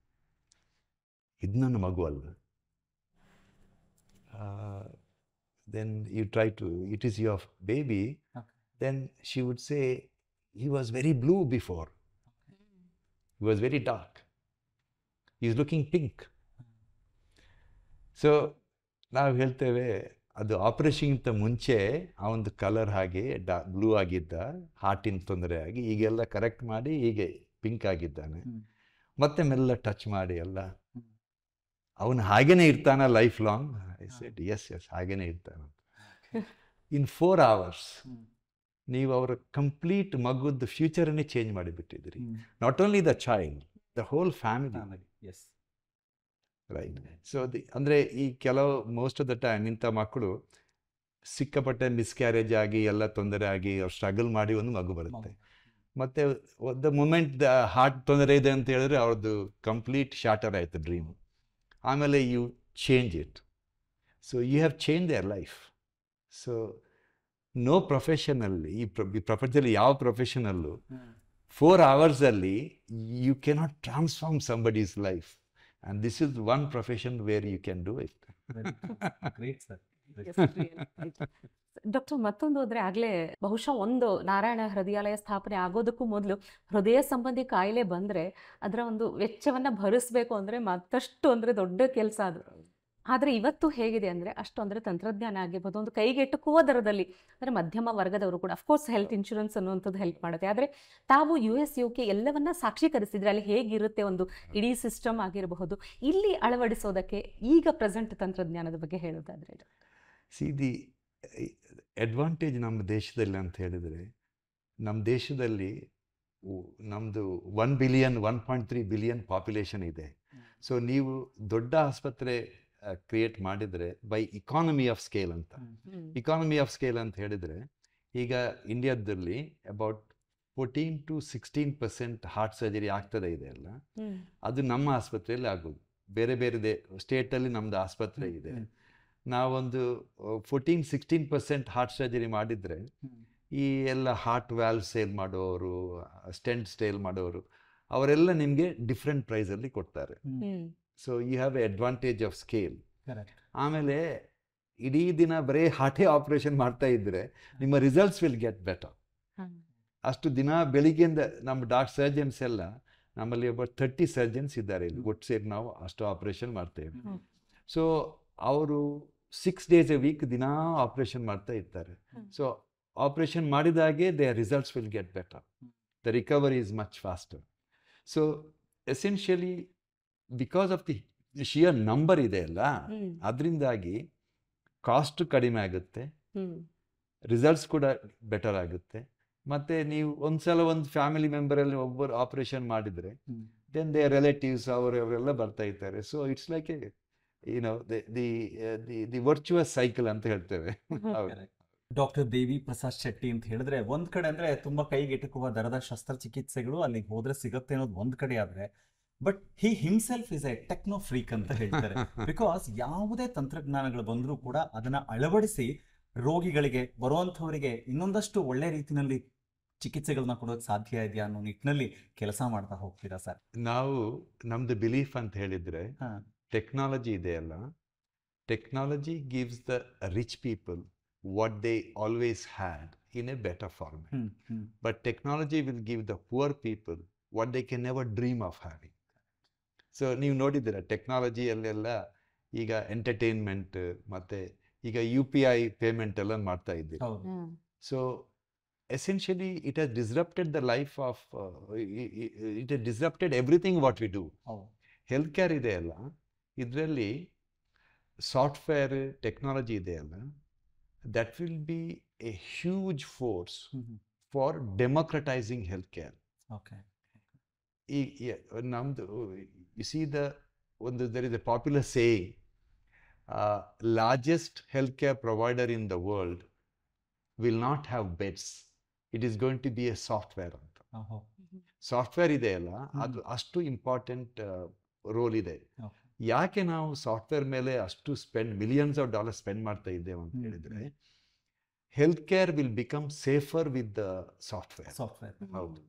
ಇದು ನನ್ನ ಮಗು ಅಲ್ವ then you try to it is your baby then she would say he was very blue before he was very dark is looking pink so ನಾವು ಹೇಳ್ತೇವೆ ಅದು ಆಪ್ರೇಷನ್ಗಿಂತ ಮುಂಚೆ ಆ ಒಂದು ಕಲರ್ ಹಾಗೆ ಡಾ ಬ್ಲೂ ಆಗಿದ್ದ ಹಾರ್ಟಿನ ತೊಂದರೆ ಆಗಿ ಈಗೆಲ್ಲ ಕರೆಕ್ಟ್ ಮಾಡಿ ಹೀಗೆ ಪಿಂಕ್ ಆಗಿದ್ದಾನೆ ಮತ್ತೆ ಮೆಲ್ಲ ಟಚ್ ಮಾಡಿ ಎಲ್ಲ ಅವನು ಹಾಗೇನೆ ಇರ್ತಾನ life long set yes yes ಹಾಗೇನೆ ಇರ್ತಾನ ಇನ್ ಫೋರ್ ಅವರ್ಸ್ ನೀವು ಅವರ ಕಂಪ್ಲೀಟ್ ಮಗುದ್ದು ಫ್ಯೂಚರನ್ನೇ ಚೇಂಜ್ ಮಾಡಿಬಿಟ್ಟಿದ್ದೀರಿ not only the child the whole family yes right so the ಅಂದರೆ ಈ ಕೆಲವು ಮೋಸ್ಟ್ ಆಫ್ ದ ಟೈಮ್ ಇಂಥ ಮಕ್ಕಳು ಸಿಕ್ಕಾಪಟ್ಟೆ ಮಿಸ್ಕ್ಯಾರೇಜ್ ಆಗಿ ಎಲ್ಲ ತೊಂದರೆ ಆಗಿ ಅವ್ರು ಸ್ಟ್ರಗಲ್ ಮಾಡಿ ಒಂದು ಮಗು ಬರುತ್ತೆ ಮತ್ತೆ ದ ಮೂಮೆಂಟ್ ದ ಹಾರ್ಟ್ ತೊಂದರೆ ಇದೆ ಅಂತ ಹೇಳಿದ್ರೆ ಅವ್ರದ್ದು ಕಂಪ್ಲೀಟ್ ಶಾರ್ಟರ್ ಆಯಿತು ಡ್ರೀಮ್ ಆಮೇಲೆ you change it so you have change their life so no ಪ್ರೊಫೆಷನಲ್ಲಿ ಈ ಪ್ರಪಂಚದಲ್ಲಿ ಯಾವ ಪ್ರೊಫೆಷನಲ್ಲೂ ಫೋರ್ ಅವರ್ಸಲ್ಲಿ you cannot transform somebody's life and this is one profession where you can do it sir doctor ಮತ್ತೊಂದು ಹೋದ್ರೆ ಆಗ್ಲೇ ಬಹುಶಃ ಒಂದು ನಾರಾಯಣ ಹೃದಯಾಲಯ ಸ್ಥಾಪನೆ ಆಗೋದಕ್ಕೂ ಮೊದಲು ಹೃದಯ ಸಂಬಂಧಿ ಕಾಯಿಲೆ ಬಂದ್ರೆ ಅದರ ಒಂದು ವೆಚ್ಚವನ್ನ ಭರಿಸಬೇಕು ಅಂದ್ರೆ ಮತ್ತಷ್ಟು ಅಂದ್ರೆ ದೊಡ್ಡ ಕೆಲಸ ಅದು ಆದರೆ ಇವತ್ತು ಹೇಗಿದೆ ಅಂದರೆ ಅಷ್ಟು ಅಂದರೆ ತಂತ್ರಜ್ಞಾನ ಆಗಿರ್ಬೋದು ಒಂದು ಕೈಗೆಟುಕುವ ದರದಲ್ಲಿ ಅಂದರೆ ಮಧ್ಯಮ ವರ್ಗದವರು ಕೂಡ ಅಫ್ಕೋರ್ಸ್ ಹೆಲ್ತ್ ಇನ್ಶೂರೆನ್ಸ್ ಅನ್ನುವಂಥದ್ದು ಹೆಲ್ಪ್ ಮಾಡುತ್ತೆ ಆದರೆ ತಾವು ಯು ಎಸ್ ಯು ಕೆ ಎಲ್ಲವನ್ನ ಸಾಕ್ಷೀಕರಿಸಿದರೆ ಅಲ್ಲಿ ಹೇಗಿರುತ್ತೆ ಒಂದು ಇಡೀ ಸಿಸ್ಟಮ್ ಆಗಿರಬಹುದು ಇಲ್ಲಿ ಅಳವಡಿಸೋದಕ್ಕೆ ಈಗ ಪ್ರೆಸೆಂಟ್ ತಂತ್ರಜ್ಞಾನದ ಬಗ್ಗೆ ಹೇಳೋದಾದರೆ ಸಿ ದಿ ಅಡ್ವಾಂಟೇಜ್ ನಮ್ಮ ದೇಶದಲ್ಲಿ ಅಂತ ಹೇಳಿದರೆ ನಮ್ಮ ದೇಶದಲ್ಲಿ ನಮ್ಮದು one billion one point three billion population ಇದೆ ಸೊ ನೀವು ದೊಡ್ಡ ಆಸ್ಪತ್ರೆ ಕ್ರಿಯೇಟ್ ಮಾಡಿದರೆ ಬೈ ಇಕಾನಮಿ ಆಫ್ ಸ್ಕೇಲ್ ಅಂತ ಇಕಾನಮಿ ಆಫ್ ಸ್ಕೇಲ್ ಅಂತ ಹೇಳಿದರೆ ಈಗ ಇಂಡಿಯಾದಲ್ಲಿ about fourteen to sixteen percent heart surgery ಆಗ್ತದೆ ಇದೆ ಅಲ್ಲ ಅದು ನಮ್ಮ ಆಸ್ಪತ್ರೆಯಲ್ಲಿ ಆಗೋದು ಬೇರೆ ಬೇರೆ ಸ್ಟೇಟಲ್ಲಿ ನಮ್ಮದು ಆಸ್ಪತ್ರೆ ಇದೆ ನಾವೊಂದು fourteen sixteen percent heart surgery ಮಾಡಿದರೆ ಈ ಎಲ್ಲ ಹಾರ್ಟ್ ವ್ಯಾಲ್ ಸೇಲ್ ಮಾಡೋರು ಸ್ಟೆಂಟ್ ಸೇಲ್ ಮಾಡೋರು ಅವರೆಲ್ಲ ನಿಮಗೆ ಡಿಫ್ರೆಂಟ್ ಪ್ರೈಸಲ್ಲಿ ಕೊಡ್ತಾರೆ so you have a advantage of scale ಆಮೇಲೆ ಇಡೀ ದಿನ ಬರೀ ಹಾಟೆ ಆಪರೇಷನ್ ಮಾಡ್ತಾ ಇದ್ರೆ ನಿಮ್ಮ ರಿಸಲ್ಟ್ಸ್ ವಿಲ್ ಗೆಟ್ ಬೆಟರ್ ಅಷ್ಟು ದಿನ ಬೆಳಿಗ್ಗೆಯಿಂದ ನಮ್ಮ ಡಾಕ್ಟರ್ ಸರ್ಜನ್ಸ್ ಎಲ್ಲ ನಮ್ಮಲ್ಲಿ ಒಬ್ಬ ತರ್ಟಿ ಸರ್ಜನ್ಸ್ ಇದ್ದಾರೆ ಇಲ್ಲಿ ಒಟ್ಟು ಸೇರಿ ನಾವು ಅಷ್ಟು ಆಪರೇಷನ್ ಮಾಡ್ತೇವೆ ಸೊ ಅವರು ಸಿಕ್ಸ್ ಡೇಸ್ ಎ ವೀಕ್ ದಿನ ಆಪರೇಷನ್ ಮಾಡ್ತಾ ಇರ್ತಾರೆ ಸೊ ಆಪರೇಷನ್ ಮಾಡಿದಾಗೆ they results will get better the recovery is much faster so essentially because of the sheer number ಇದೆ ಅಲ್ಲ ಅದರಿಂದಾಗಿ ಕಾಸ್ಟ್ ಕಡಿಮೆ ಆಗುತ್ತೆ ರಿಸಲ್ಟ್ಸ್ ಕೂಡ ಬೆಟರ್ ಆಗುತ್ತೆ ಮತ್ತೆ ನೀವು ಒಂದ್ಸಲ ಒಂದು ಫ್ಯಾಮಿಲಿ ಮೆಂಬರ್ ಅಲ್ಲಿ ಒಬ್ಬರು ಆಪರೇಷನ್ ಮಾಡಿದ್ರೆ ದೆನ್ ದೇ ರಿಲೇಟಿವ್ಸ್ ಅವರು ಅವರೆಲ್ಲ ಬರ್ತಾ ಇರ್ತಾರೆ ಸೊ ಇಟ್ಸ್ ಲೈಕ್ ಏನೋ ದಿ ದಿ ವರ್ಚುವಲ್ ಸೈಕಲ್ ಅಂತ ಹೇಳ್ತೇವೆ ಡಾಕ್ಟರ್ ದೇವಿ ಪ್ರಸಾದ್ ಶೆಟ್ಟಿ ಅಂತ ಹೇಳಿದ್ರೆ ಒಂದ್ ಕಡೆ ಅಂದ್ರೆ ತುಂಬಾ ಕೈಗೆಟಕುವ ದರದ ಶಸ್ತ್ರಚಿಕಿತ್ಸೆಗಳು ಅಲ್ಲಿಗೆ ಹೋದ್ರೆ ಸಿಗುತ್ತೆ ಅನ್ನೋದು ಒಂದ್ ಕಡೆ ಆದ್ರೆ but he himself is a techno freak ಅಂತ ಹೇಳ್ತಾರೆ ಬಿಕಾಸ್ ಯಾವುದೇ ತಂತ್ರಜ್ಞಾನಗಳು ಬಂದರೂ ಕೂಡ ಅದನ್ನ ಅಳವಡಿಸಿ ರೋಗಿಗಳಿಗೆ ಬರುವಂಥವರಿಗೆ ಇನ್ನೊಂದಷ್ಟು ಒಳ್ಳೆ ರೀತಿಯಲ್ಲಿ ಚಿಕಿತ್ಸೆಗಳನ್ನ ಕೊಡೋಕೆ ಸಾಧ್ಯ ಇದೆಯಾ ಅನ್ನೋ ನಿಟ್ಟಿನಲ್ಲಿ ಕೆಲಸ ಮಾಡ್ತಾ ಹೋಗ್ತೀರಾ ಸರ್ ನಾವು ನಮ್ದು ಬಿಲೀಫ್ ಅಂತ ಹೇಳಿದ್ರೆ ಟೆಕ್ನಾಲಜಿ ಇದೆ ಅಲ್ಲ technology gives the rich people what they always had in a better form but technology will give the poor people what they can never dream of having so ನೀವು ನೋಡಿದ್ದೀರ ಟೆಕ್ನಾಲಜಿಯಲ್ಲೆಲ್ಲ ಈಗ entertainment ಮತ್ತೆ ಈಗ U P I payment ಎಲ್ಲ ಮಾಡ್ತಾ ಇದ್ದೀರಿ so essentially it has disrupted the life of it has disrupted everything what we do health care ಇದೆ ಅಲ್ಲ ಇದರಲ್ಲಿ ಸಾಫ್ಟ್ವೇರ್ ಟೆಕ್ನಾಲಜಿ ಇದೆ ಅಲ್ಲ that will be a huge force for democratising health care okay ಈ ನಮ್ಮದು ಯು ಸಿ ದ ಒಂದು there is a popular saying, uh, health care provider in the world will not have beds. It is going to be a software ಅಂತ software ಇದೆ ಅಲ್ಲ ಅದು ಅಷ್ಟು important role ಇದೆ ಯಾಕೆ ನಾವು ಸಾಫ್ಟ್ವೇರ್ ಮೇಲೆ ಅಷ್ಟು spend millions of dollar spend ಮಾಡ್ತಾ ಇದ್ದೇವೆ ಅಂತ ಹೇಳಿದ್ರೆ health care will become safer with the software software ಹೌದು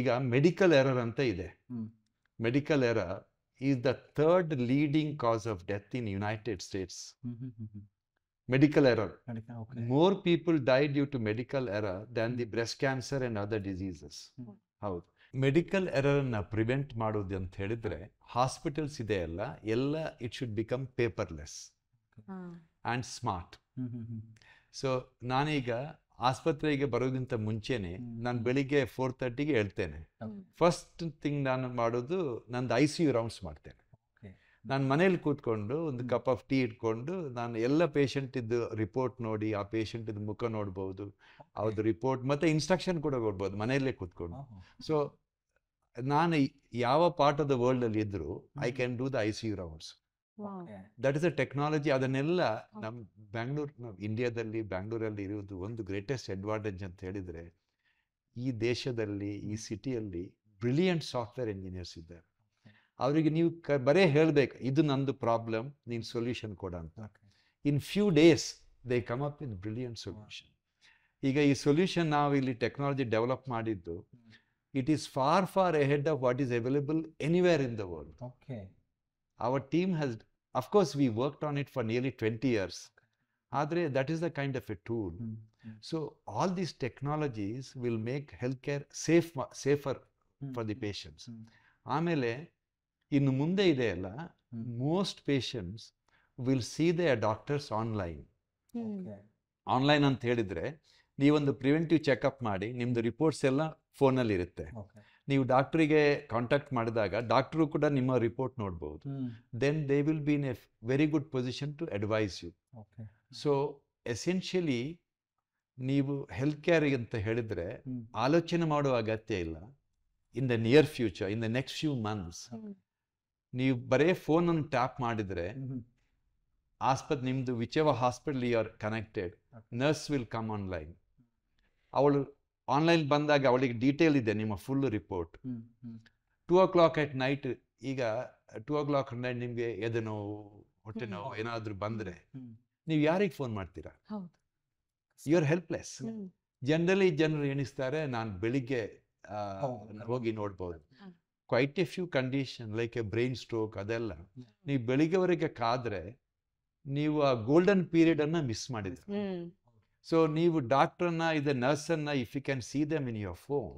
ಈಗ ಮೆಡಿಕಲ್ ಎರರ್ ಅಂತ ಇದೆ medical error is the third leading cause of death in the united states medical error more people die due to medical error than the breast cancer and other diseases how medical error na prevent madu endu helidre hospitals ideyalla ella it should become paperless and smart so naniga ಆಸ್ಪತ್ರೆಗೆ ಬರೋದಿಂತ ಮುಂಚೆನೆ ನಾನು ಬೆಳಿಗ್ಗೆ four ತರ್ಟಿಗೆ ಹೇಳ್ತೇನೆ first thing ನಾನು ಮಾಡೋದು ನಂದು I C U rounds ಮಾಡ್ತೇನೆ ನಾನು ಮನೇಲಿ ಕೂತ್ಕೊಂಡು ಒಂದು ಕಪ್ ಆಫ್ ಟೀ ಇಟ್ಕೊಂಡು ನಾನು ಎಲ್ಲ ಪೇಷಂಟಿದ್ದು ರಿಪೋರ್ಟ್ ನೋಡಿ ಆ ಪೇಷಂಟಿದ್ದು ಮುಖ ನೋಡ್ಬೋದು ಅವ್ರದ್ದು ರಿಪೋರ್ಟ್ ಮತ್ತು ಇನ್ಸ್ಟ್ರಕ್ಷನ್ ಕೂಡ ಕೊಡ್ಬೋದು ಮನೆಯಲ್ಲೇ ಕೂತ್ಕೊಂಡು ಸೊ ನಾನು ಯಾವ ಪಾರ್ಟ್ ಆಫ್ ದ ವರ್ಲ್ಡಲ್ಲಿ ಇದ್ದರೂ I can do the I C U rounds that is a technology ಅದನ್ನೆಲ್ಲ ನಮ್ ಬ್ಯಾಂಗ್ಳೂರ್ ಇಂಡಿಯಾದಲ್ಲಿ ಬ್ಯಾಂಗ್ಳೂರಲ್ಲಿ ಇರುವುದು ಒಂದು ಗ್ರೇಟೆಸ್ಟ್ ಅಡ್ವಾಂಟೇಜ್ ಅಂತ ಹೇಳಿದ್ರೆ ಈ ದೇಶದಲ್ಲಿ ಈ ಸಿಟಿಯಲ್ಲಿ ಬ್ರಿಲಿಯಂಟ್ ಸಾಫ್ಟ್ವೇರ್ ಇಂಜಿನಿಯರ್ಸ್ ಇದ್ದಾರೆ ಅವರಿಗೆ ನೀವು ಬರೇ ಹೇಳಬೇಕು ಇದು ನಂದು ಪ್ರಾಬ್ಲಮ್ ನೀನ್ ಸೊಲ್ಯೂಷನ್ ಕೊಡ ಅಂತ in few days they come up in brilliant solution ಈಗ ಈ ಸೊಲ್ಯೂಷನ್ ನಾವು ಇಲ್ಲಿ ಟೆಕ್ನಾಲಜಿ ಡೆವಲಪ್ ಮಾಡಿದ್ದು it is far far ahead of what is available anywhere in the world our team has course we work for nearly twenty years ಆದರೆ that is the kind of a tool so all these technologies will make health care safe safer for the patients ಆಮೇಲೆ ಇನ್ನು ಮುಂದೆ ಇದೆ ಅಲ್ಲ most patients will see doctors online online ಅಂತ ಹೇಳಿದ್ರೆ ನೀವೊಂದು preventive checkup ಮಾಡಿ ನಿಮ್ದು ರಿಪೋರ್ಟ್ಸ್ ಎಲ್ಲ ಫೋನಲ್ಲಿ ಇರುತ್ತೆ ನೀವು ಡಾಕ್ಟ್ರಿಗೆ ಕಾಂಟ್ಯಾಕ್ಟ್ ಮಾಡಿದಾಗ ಡಾಕ್ಟ್ರು ಕೂಡ ನಿಮ್ಮ ರಿಪೋರ್ಟ್ ನೋಡಬಹುದು then they will be in a very good position to advise you so essentially ನೀವು ಹೆಲ್ತ್ ಕೇರ್ ಅಂತ ಹೇಳಿದ್ರೆ ಆಲೋಚನೆ ಮಾಡುವ ಅಗತ್ಯ ಇಲ್ಲ in the near future in the next few months ನೀವು ಬರೇ ಫೋನನ್ನು ಟ್ಯಾಪ್ ಮಾಡಿದರೆ ಆಸ್ಪತ್ರೆ ನಿಮ್ಮದು which hospital you are connected nurse will come line ಅವಳು ಆನ್ಲೈನ್ ಬಂದಾಗ ಅವಳಿಗೆ ಡೀಟೇಲ್ ಇದೆ ನಿಮ್ಮ full report two o'clock at night ಈಗ ಟೂ ಓ ಕ್ಲಾಕ್ ನೈಟ್ ನಿಮ್ಗೆ ಎದೆ ನೋವು ಹೊಟ್ಟೆ ನೋವು ಏನಾದ್ರೂ ಬಂದ್ರೆ ನೀವು ಯಾರಿಗೆ ಫೋನ್ ಮಾಡ್ತೀರಾ ಯು ಆರ್ ಹೆಲ್ಪ್ಲೆಸ್ ಜನರಲಿ ಜನರು ಎಣಿಸ್ತಾರೆ ನಾನು ಬೆಳಿಗ್ಗೆ ಹೋಗಿ ನೋಡ್ಬೋದು quite a few condition like a brain stroke ಅದೆಲ್ಲ ನೀವು ಬೆಳಿಗ್ಗೆವರೆಗೆ ಕಾದ್ರೆ ನೀವು ಆ ಗೋಲ್ಡನ್ ಪೀರಿಯಡ್ ಅನ್ನ ಮಿಸ್ ಮಾಡಿದ್ರಿ ಸೊ ನೀವು ಡಾಕ್ಟ್ರನ್ನ ಇದೆ ನರ್ಸನ್ನ if you can see them in your phone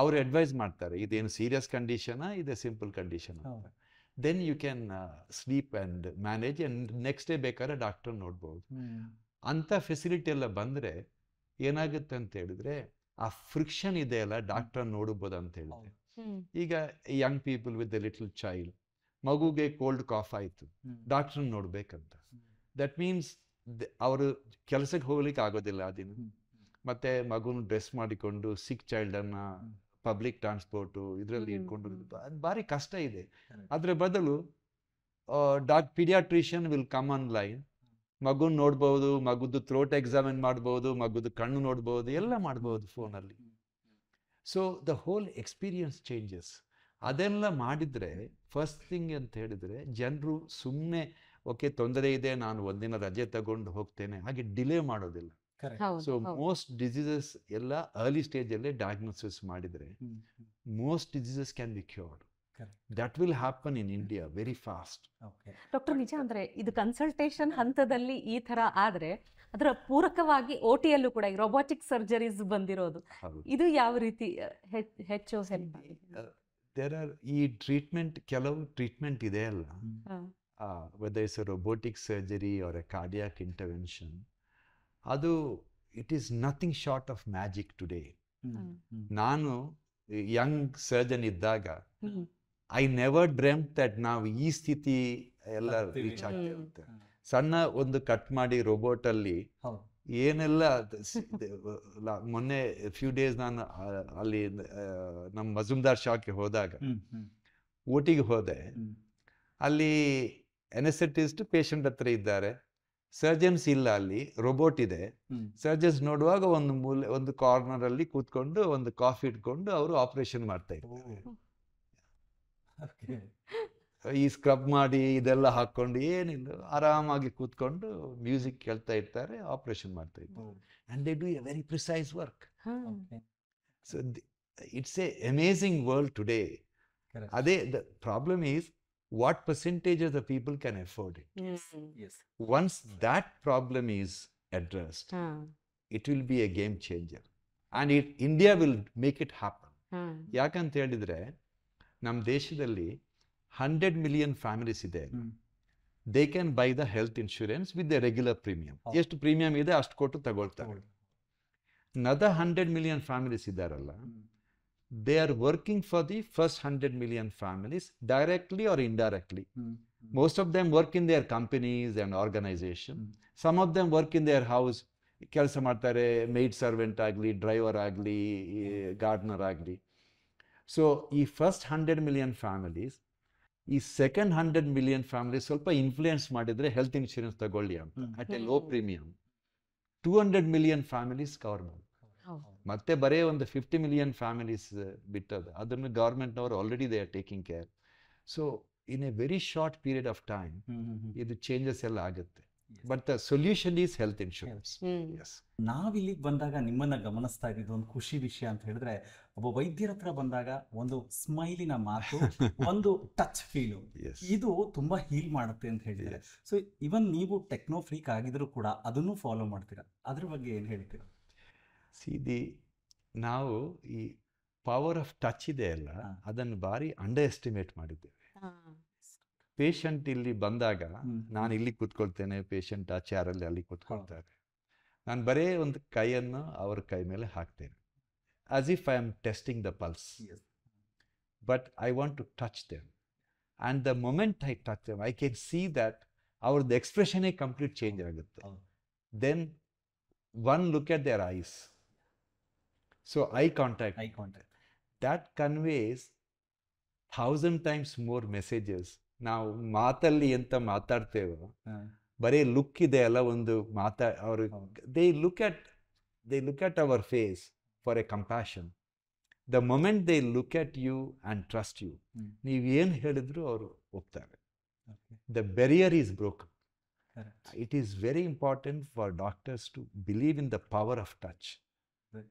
ಅವರು ಅಡ್ವೈಸ್ ಮಾಡ್ತಾರೆ ಇದೇನು ಸೀರಿಯಸ್ ಕಂಡೀಷನ್ ಇದೆ simple condition then you can sleep and manage and next day ಬೇಕಾದ್ರೆ ಡಾಕ್ಟರ್ ನೋಡ್ಬೋದು ಅಂತ ಫೆಸಿಲಿಟಿ ಎಲ್ಲ ಬಂದ್ರೆ ಏನಾಗುತ್ತೆ ಅಂತ ಹೇಳಿದ್ರೆ ಆ ಫ್ರಿಕ್ಷನ್ ಇದೆ ಅಲ್ಲ ಡಾಕ್ಟರ್ ನೋಡಬಹುದು ಅಂತ ಹೇಳಿದ್ರೆ ಈಗ young people with the little child ಮಗುಗೆ ಕೋಲ್ಡ್ ಕಾಫ್ ಆಯಿತು ಡಾಕ್ಟರ್ ನೋಡ್ಬೇಕಂತ ದಟ್ ಮೀನ್ಸ್ ಅವರು ಕೆಲಸಕ್ಕೆ ಹೋಗ್ಲಿಕ್ಕೆ ಆಗೋದಿಲ್ಲ ಆ ದಿನ ಮತ್ತೆ ಮಗುನ ಡ್ರೆಸ್ ಮಾಡಿಕೊಂಡು ಸಿಕ್ ಚೈಲ್ಡ್ ಅನ್ನ ಪಬ್ಲಿಕ್ ಟ್ರಾನ್ಸ್ಪೋರ್ಟ್ ಇದರಲ್ಲಿ ಇಟ್ಕೊಂಡು ಬಾರಿ ಕಷ್ಟ ಇದೆ ಅದ್ರ ಬದಲು doc paediatrician will come online ಮಗುನ್ ನೋಡ್ಬಹುದು ಮಗುದು ಥ್ರೋಟ್ ಎಕ್ಸಾಮಿನ್ ಮಾಡಬಹುದು ಮಗುದು ಕಣ್ಣು ನೋಡಬಹುದು ಎಲ್ಲ ಫೋನ್ ಫೋನಲ್ಲಿ so the whole experience changes ಅದೆಲ್ಲ ಮಾಡಿದ್ರೆ ಫಸ್ಟ್ ಥಿಂಗ್ ಅಂತ ಹೇಳಿದ್ರೆ ಜನರು ಸುಮ್ಮನೆ ಓಕೆ ತೊಂದರೆ ಇದೆ ನಾನು ಒಂದಿನ ರಜೆ ತಗೊಂಡು ಹೋಗ್ತೇನೆ ಹಾಗೆ ಡಿಲೇ ಮಾಡೋದಿಲ್ಲ ಸೊ ಮೋಸ್ಟ್ ಡಿಸೀಸಸ್ ಎಲ್ಲ ಅರ್ಲಿ ಸ್ಟೇಜ್ ಅಲ್ಲಿ ಡಯಾಗ್ನೋಸಿಸ್ ಮಾಡಿದ್ರೆ most diseases can be cured that will happen in India very fast doctor ನಿಜ ಅಂದ್ರೆ ಇದು ಕನ್ಸಲ್ಟೇಷನ್ ಹಂತದಲ್ಲಿ ಈ ತರ ಆದ್ರೆ ಅದರ ಪೂರಕವಾಗಿ ಓಟಿಯಲ್ಲೂ ಕೂಡ ರೋಬೋಟಿಕ್ ರೊಬೊಟಿಕ್ ಸರ್ಜರೀಸ್ ಬಂದಿರೋದು ಇದು ಯಾವ ರೀತಿ ಹೆಚ್ಚು ಹೆಲ್ಪ್ ದೇರ್ ಆರ್ ಈ ಟ್ರೀಟ್ಮೆಂಟ್ ಕೆಲವು ಟ್ರೀಟ್ಮೆಂಟ್ ಇದೆ ಅಲ್ಲ uh, whether it's a robotic surgery or a cardiac intervention, ಅದು it is nothing short of magic today ನಾನು ಯಂಗ್ ಸರ್ಜನ್ ಇದ್ದಾಗ ಐ ನೆವರ್ ಡ್ರೆಮ್ ದಟ್ ನಾವು ಈ ಸ್ಥಿತಿ ಎಲ್ಲ ರೀಚ್ ಆಗ್ತೇವೆ ಸಣ್ಣ ಒಂದು ಕಟ್ ಮಾಡಿ ರೋಬೋಟ್ ಅಲ್ಲಿ ಏನೆಲ್ಲ ಮೊನ್ನೆ ಫ್ಯೂ ಡೇಸ್ ನಾನು ಅಲ್ಲಿ ನಮ್ಮ ಮಜುಮ್ದಾರ್ ಶಾಕ್ಗೆ ಹೋದಾಗ ಊಟಿಗೆ ಹೋದೆ ಅಲ್ಲಿ ಎನೆಸೆಟಿಸ್ಟ್ ಪೇಷಂಟ್ ಹತ್ರ ಇದ್ದಾರೆ ಸರ್ಜನ್ಸ್ ಇಲ್ಲ ಅಲ್ಲಿ ರೋಬೋಟ್ ಇದೆ ಸರ್ಜನ್ಸ್ ನೋಡುವಾಗ ಒಂದು ಮೂಲೆ ಒಂದು ಕಾರ್ನರ್ ಅಲ್ಲಿ ಕೂತ್ಕೊಂಡು ಒಂದು ಕಾಫಿ ಇಟ್ಕೊಂಡು ಅವರು ಆಪರೇಷನ್ ಮಾಡ್ತಾ ಇದ್ದಾರೆ ಈ ಸ್ಕ್ರಬ್ ಮಾಡಿ ಇದೆಲ್ಲ ಹಾಕೊಂಡು ಏನಿಲ್ಲ ಆರಾಮಾಗಿ ಕೂತ್ಕೊಂಡು ಮ್ಯೂಸಿಕ್ ಕೇಳ್ತಾ ಇರ್ತಾರೆ ಆಪರೇಷನ್ ಮಾಡ್ತಾ ಇದ್ದಾರೆ do a very precise work so it's a world today ಅದೇ the problem is what percentage of the people can afford it. Yes. Mm. yes. Once that problem is addressed, hmm. it will be a game changer. And it, India will make it happen. Hmm. ಯಾಕಂತ ಹೇಳಿದ್ರೆ ನಮ್ಮ ದೇಶದಲ್ಲಿ hundred million families ಇದೆ they can buy the health insurance with the regular premium ಎಷ್ಟು premium ಇದೆ ಅಷ್ಟು ಕೊಟ್ಟು ತಗೊಳ್ತಾರೆ ನದ ಹಂಡ್ರೆಡ್ ಮಿಲಿಯನ್ ಫ್ಯಾಮಿಲೀಸ್ ಇದ್ದಾರಲ್ಲ they are working for the first 100 million families directly or indirectly. Mm. Most of them work in their companies and organization. Mm. Some of them work in their house, kelsa maid servant agli, driver agli, gardener agli. So, the first 100 million families, the second 100 million families, solpa influence health insurance, at a low premium. 200 million families cover more. ಮತ್ತೆ ಬರೀ ಒಂದು fifty million families ಬಿಟ್ಟದು ಅದನ್ನು ಗೌರ್ಮೆಂಟ್ನವರು already they are taking care so in a very short period of time ಇದು changes ಎಲ್ಲ ಆಗುತ್ತೆ but the solution is health insurance ನಾವ್ ಇಲ್ಲಿಗೆ ಬಂದಾಗ ನಿಮ್ಮನ್ನ ಗಮನಿಸ್ತಾ ಇದ್ದಿದ್ದು ಒಂದು ಖುಷಿ ವಿಷಯ ಅಂತ ಹೇಳಿದ್ರೆ ಒಬ್ಬ ವೈದ್ಯರ ಹತ್ರ ಬಂದಾಗ ಒಂದು ಸ್ಮೈಲಿನ ಮಾತು ಒಂದು ಟಚ್ ಫೀಲು ಇದು ತುಂಬಾ ಹೀಲ್ ಮಾಡುತ್ತೆ ಅಂತ ಹೇಳಿದ್ರೆ ಸೊ ಇವನ್ ನೀವು ಟೆಕ್ನೋ ಫ್ರೀಕ್ ಆಗಿದ್ರು ಕೂಡ ಅದನ್ನು ಫಾಲೋ ಮಾಡ್ತೀರಾ ಅದ್ರ ಬಗ್ಗೆ ಏನ್ ಹೇಳ್ತೀರಾ ಸಿ ದಿ ನಾವು ಈ ಪವರ್ ಆಫ್ ಟಚ್ ಇದೆ ಅಲ್ಲ ಅದನ್ನು ಭಾರಿ ಅಂಡರ್ ಎಸ್ಟಿಮೇಟ್ ಮಾಡಿದ್ದೇವೆ ಪೇಷಂಟ್ ಇಲ್ಲಿ ಬಂದಾಗ ನಾನು ಇಲ್ಲಿ ಕೂತ್ಕೊಳ್ತೇನೆ ಪೇಷಂಟ್ ಆ ಚೇರಲ್ಲಿ ಅಲ್ಲಿ ಕೂತ್ಕೊಳ್ತಾರೆ ನಾನು ಬರೇ ಒಂದು ಕೈಯನ್ನು ಅವರ ಕೈ ಮೇಲೆ ಹಾಕ್ತೇನೆ as if I am testing the pulse but I want to touch them and the moment I touch them I can see that ಅವ್ರದ್ದು ಎಕ್ಸ್ಪ್ರೆಷನೇ ಕಂಪ್ಲೀಟ್ ಚೇಂಜ್ ಆಗುತ್ತೆ then one look at their eyes So eye contact. Eye contact. That conveys thousand times more messages ನಾವು ಮಾತಲ್ಲಿ ಎಂತ ಮಾತಾಡ್ತೇವೋ ಬರೀ look ಇದೆ ಅಲ್ಲ ಒಂದು ಮಾತಾ ಅವರು they look at they look at ಅವರ್ face for a compassion the moment they look at you and trust you ನೀವು ಏನು ಹೇಳಿದ್ರು ಅವರು ಹೋಗ್ತಾರೆ the barrier is broken it is very important for doctors to believe in the power of touch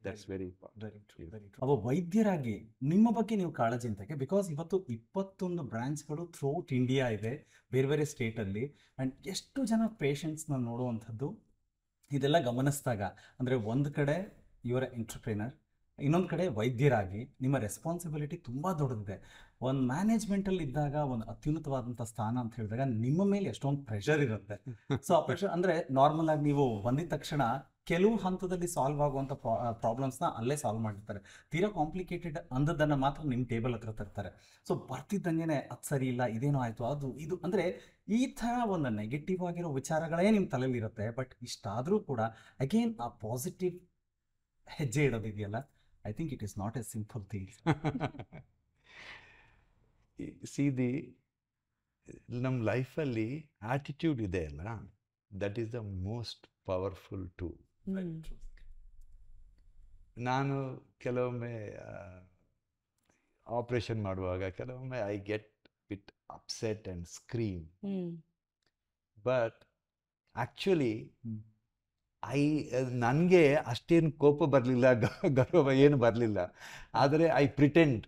that's very ಅವ ವೈದ್ಯರಾಗಿ ನಿಮ್ಮ ಬಗ್ಗೆ ನೀವು ಕಾಳಜಿ ಅಂತಕ್ಕೆ ಬಿಕಾಸ್ ಇವತ್ತು ಇಪ್ಪತ್ತೊಂದು ಬ್ರಾಂಚ್ಗಳು ಔಟ್ ಇಂಡಿಯಾ ಇದೆ ಬೇರೆ ಬೇರೆ ಸ್ಟೇಟಲ್ಲಿ ಆ್ಯಂಡ್ ಎಷ್ಟು ಜನ ಪೇಷಂಟ್ಸ್ನ ನೋಡುವಂಥದ್ದು ಇದೆಲ್ಲ ಗಮನಿಸಿದಾಗ ಅಂದರೆ ಒಂದು ಕಡೆ ಇವರ ಎಂಟರ್ಪ್ರಿನರ್ ಇನ್ನೊಂದು ಕಡೆ ವೈದ್ಯರಾಗಿ ನಿಮ್ಮ ರೆಸ್ಪಾನ್ಸಿಬಿಲಿಟಿ ತುಂಬ ದೊಡ್ಡದಿದೆ ಒಂದು ಮ್ಯಾನೇಜ್ಮೆಂಟಲ್ಲಿ ಇದ್ದಾಗ ಒಂದು ಅತ್ಯುನ್ನತವಾದಂಥ ಸ್ಥಾನ ಅಂತ ಹೇಳಿದಾಗ ನಿಮ್ಮ ಮೇಲೆ ಎಷ್ಟೊಂದು ಪ್ರೆಷರ್ ಇರುತ್ತೆ ಸೊ ಆ ಪ್ರೆಷರ್ ಅಂದರೆ ನಾರ್ಮಲ್ ಆಗಿ ನೀವು ಬಂದಿದ ತಕ್ಷಣ ಕೆಲವು ಹಂತದಲ್ಲಿ ಸಾಲ್ವ್ ಆಗುವಂಥ ಪ್ರಾಬ್ಲಮ್ಸ್ನ ಅಲ್ಲೇ ಸಾಲ್ವ್ ಮಾಡಿರ್ತಾರೆ ತೀರಾ ಕಾಂಪ್ಲಿಕೇಟೆಡ್ ಅಂದದ್ದನ್ನು ಮಾತ್ರ ನಿಮ್ಮ ಟೇಬಲ್ ಹತ್ರ ತರ್ತಾರೆ ಸೊ ಬರ್ತಿದ್ದಂಗೆ ಅದು ಸರಿ ಇಲ್ಲ ಇದೇನೋ ಆಯಿತು ಅದು ಇದು ಅಂದರೆ ಈ ಥರ ಒಂದು ನೆಗೆಟಿವ್ ಆಗಿರೋ ವಿಚಾರಗಳೇ ನಿಮ್ಮ ತಲೆಯಲ್ಲಿ ಇರುತ್ತೆ ಬಟ್ ಇಷ್ಟಾದರೂ ಕೂಡ ಅಗೇನ್ ಆ ಪಾಸಿಟಿವ್ ಹೆಜ್ಜೆ ಇಡೋದಿದೆಯಲ್ಲ I think it is not a simple thing. See the ನಮ್ಮ ಲೈಫಲ್ಲಿ ಆಟಿಟ್ಯೂಡ್ ಇದೆ ಅಲ್ಲ that is the most powerful tool ನಾನು ಕೆಲವೊಮ್ಮೆ ಆಪರೇಷನ್ ಮಾಡುವಾಗ ಕೆಲವೊಮ್ಮೆ I get bit upset and scream but actually I ನನಗೆ ಅಷ್ಟೇನು ಕೋಪ ಬರಲಿಲ್ಲ ಗೌರವ ಏನು ಬರಲಿಲ್ಲ ಆದರೆ I pretend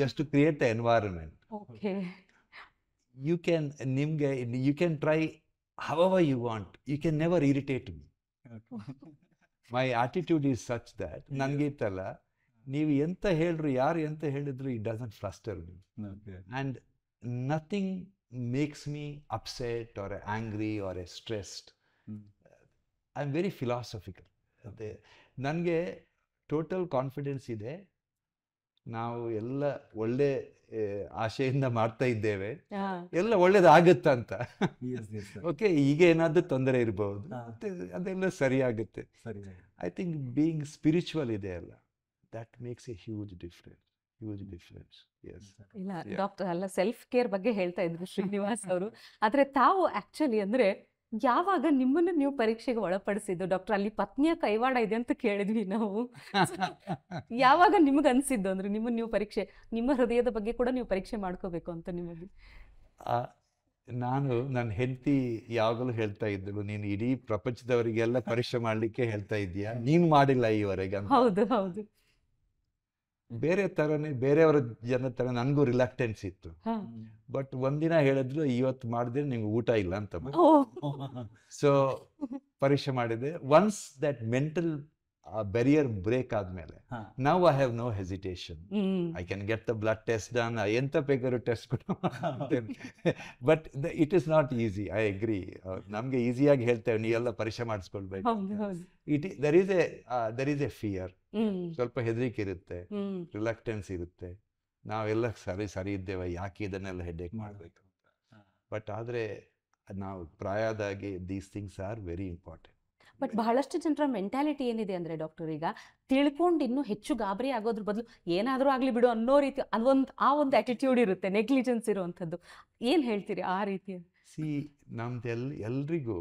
just create the environment you can ನಿಮಗೆ ಯು ಕ್ಯಾನ್ ಟ್ರೈ ಹವ you want you can never irritate me my attitude is such that ನನಗೆ ಇತ್ತಲ್ಲ ನೀವು ಎಂತ ಹೇಳ್ರು ಯಾರು ಎಂತ ಹೇಳಿದ್ರು it doesn't fluster me and nothing makes me upset or angry or a stressed I am very philosophical ಅದೇ ನನಗೆ ಟೋಟಲ್ ಕಾನ್ಫಿಡೆನ್ಸ್ ಇದೆ ನಾವು ಎಲ್ಲ ಒಳ್ಳೆ ಆಶೆಯಿಂದ ಮಾಡ್ತಾ ಇದ್ದೇವೆ ಎಲ್ಲ ಒಳ್ಳೇದಾಗುತ್ತ ಅಂತ ಓಕೆ ಈಗ ಏನಾದರೂ ತೊಂದರೆ ಇರಬಹುದು ಅದೆಲ್ಲ ಸರಿ ಆಗುತ್ತೆ ಐ ಥಿಂಕ್ ಬೀಯಿಂಗ್ ಸ್ಪಿರಿಚುವಲ್ ಇದೆ ಅಲ್ಲ that makes a huge difference huge difference ಇಲ್ಲ ಡಾಕ್ಟರ್ ಅಲ್ಲ ಸೆಲ್ಫ್ ಕೇರ್ ಬಗ್ಗೆ ಹೇಳ್ತಾ ಇದ್ರು ಶ್ರೀನಿವಾಸ್ ಅವರು ಆದ್ರೆ ತಾವು ಆಕ್ಚುಲಿ ಅಂದ್ರೆ ಯಾವಾಗ ನಿಮ್ಮನ್ನು ನೀವು ಪರೀಕ್ಷೆಗೆ ಒಳಪಡಿಸಿದ್ದು ಡಾಕ್ಟರ್ ಅಲ್ಲಿ ಪತ್ನಿಯ ಕೈವಾಡ ಇದೆ ಅಂತ ಕೇಳಿದ್ವಿ ನಾವು ಯಾವಾಗ ನಿಮಗೆ ಅನಿಸಿದ್ದು ಅಂದ್ರೆ ನಿಮ್ಮ ನೀವು ಪರೀಕ್ಷೆ ನಿಮ್ಮ ಹೃದಯದ ಬಗ್ಗೆ ಕೂಡ ನೀವು ಪರೀಕ್ಷೆ ಮಾಡ್ಕೋಬೇಕು ಅಂತ ನಿಮಗೆ ನಾನು ನನ್ನ ಹೆಂಡತಿ ಯಾವಾಗಲೂ ಹೇಳ್ತಾ ಇದ್ದಳು ನೀನು ಇಡೀ ಪ್ರಪಂಚದವರಿಗೆಲ್ಲ ಪರೀಕ್ಷೆ ಮಾಡಲಿಕ್ಕೆ ಹೇಳ್ತಾ ಇದೀಯ ನೀನು ಮಾಡಿಲ್ಲ ಈವರೆಗೆ ಹೌದು ಹೌದು ಬೇರೆ ತರನೇ ಬೇರೆಯವರ ಜನ ತರ ನನಗೂ ರಿಲಾಕ್ಟೆನ್ಸ್ ಇತ್ತು ಬಟ್ ಒಂದಿನ ಹೇಳಿದ್ರು ಇವತ್ತು ಮಾಡಿದ್ರೆ ನಿಮ್ಗೆ ಊಟ ಇಲ್ಲ ಅಂತ ಸೊ ಪರೀಕ್ಷೆ ಮಾಡಿದೆ ಒನ್ಸ್ ದಟ್ ಮೆಂಟಲ್ ಆ ಬೆರಿಯರ್ ಬ್ರೇಕ್ ಆದ್ಮೇಲೆ ನಾವು I have no hesitation I can get the blood test done ಎಂತ ಬೇಕಾದ್ರೂ ಟೆಸ್ಟ್ ಕೂಡ but it is not easy I agree ನಮ್ಗೆ ಈಸಿಯಾಗಿ ಹೇಳ್ತೇವೆ ನೀವೆಲ್ಲ ಪರೀಕ್ಷೆ ಮಾಡಿಸ್ಕೊಳ್ಬೇಕು it there is a there is a fear ಸ್ವಲ್ಪ ಹೆದರಿಕೆ ಇರುತ್ತೆ ರಿಲಕ್ಟೆನ್ಸ್ ಇರುತ್ತೆ ನಾವೆಲ್ಲ ಸರಿ ಸರಿ ಇದ್ದೇವೆ ಯಾಕೆ ಇದನ್ನೆಲ್ಲ ಹೆಡ್ಡೇಕ್ ಮಾಡಬೇಕು ಬಟ್ ಆದ್ರೆ ನಾವು ಪ್ರಾಯದಾಗಿ these things are very important but ಬಹಳಷ್ಟು ಜನರ ಮೆಂಟಾಲಿಟಿ ಏನಿದೆ ಅಂದರೆ ಡಾಕ್ಟರ್ ಈಗ ತಿಳ್ಕೊಂಡು ಇನ್ನೂ ಹೆಚ್ಚು ಗಾಬರಿ ಆಗೋದ್ರ ಬದಲು ಏನಾದರೂ ಆಗಲಿ ಬಿಡು ಅನ್ನೋ ರೀತಿ ಅದೊಂದು ಆ ಒಂದು ಆ್ಯಟಿಟ್ಯೂಡ್ ಇರುತ್ತೆ ನೆಗ್ಲಿಜೆನ್ಸ್ ಇರುವಂಥದ್ದು ಏನು ಹೇಳ್ತೀರಿ ಆ ರೀತಿ ಸಿ ನಮ್ದು ಎಲ್ ಎಲ್ರಿಗೂ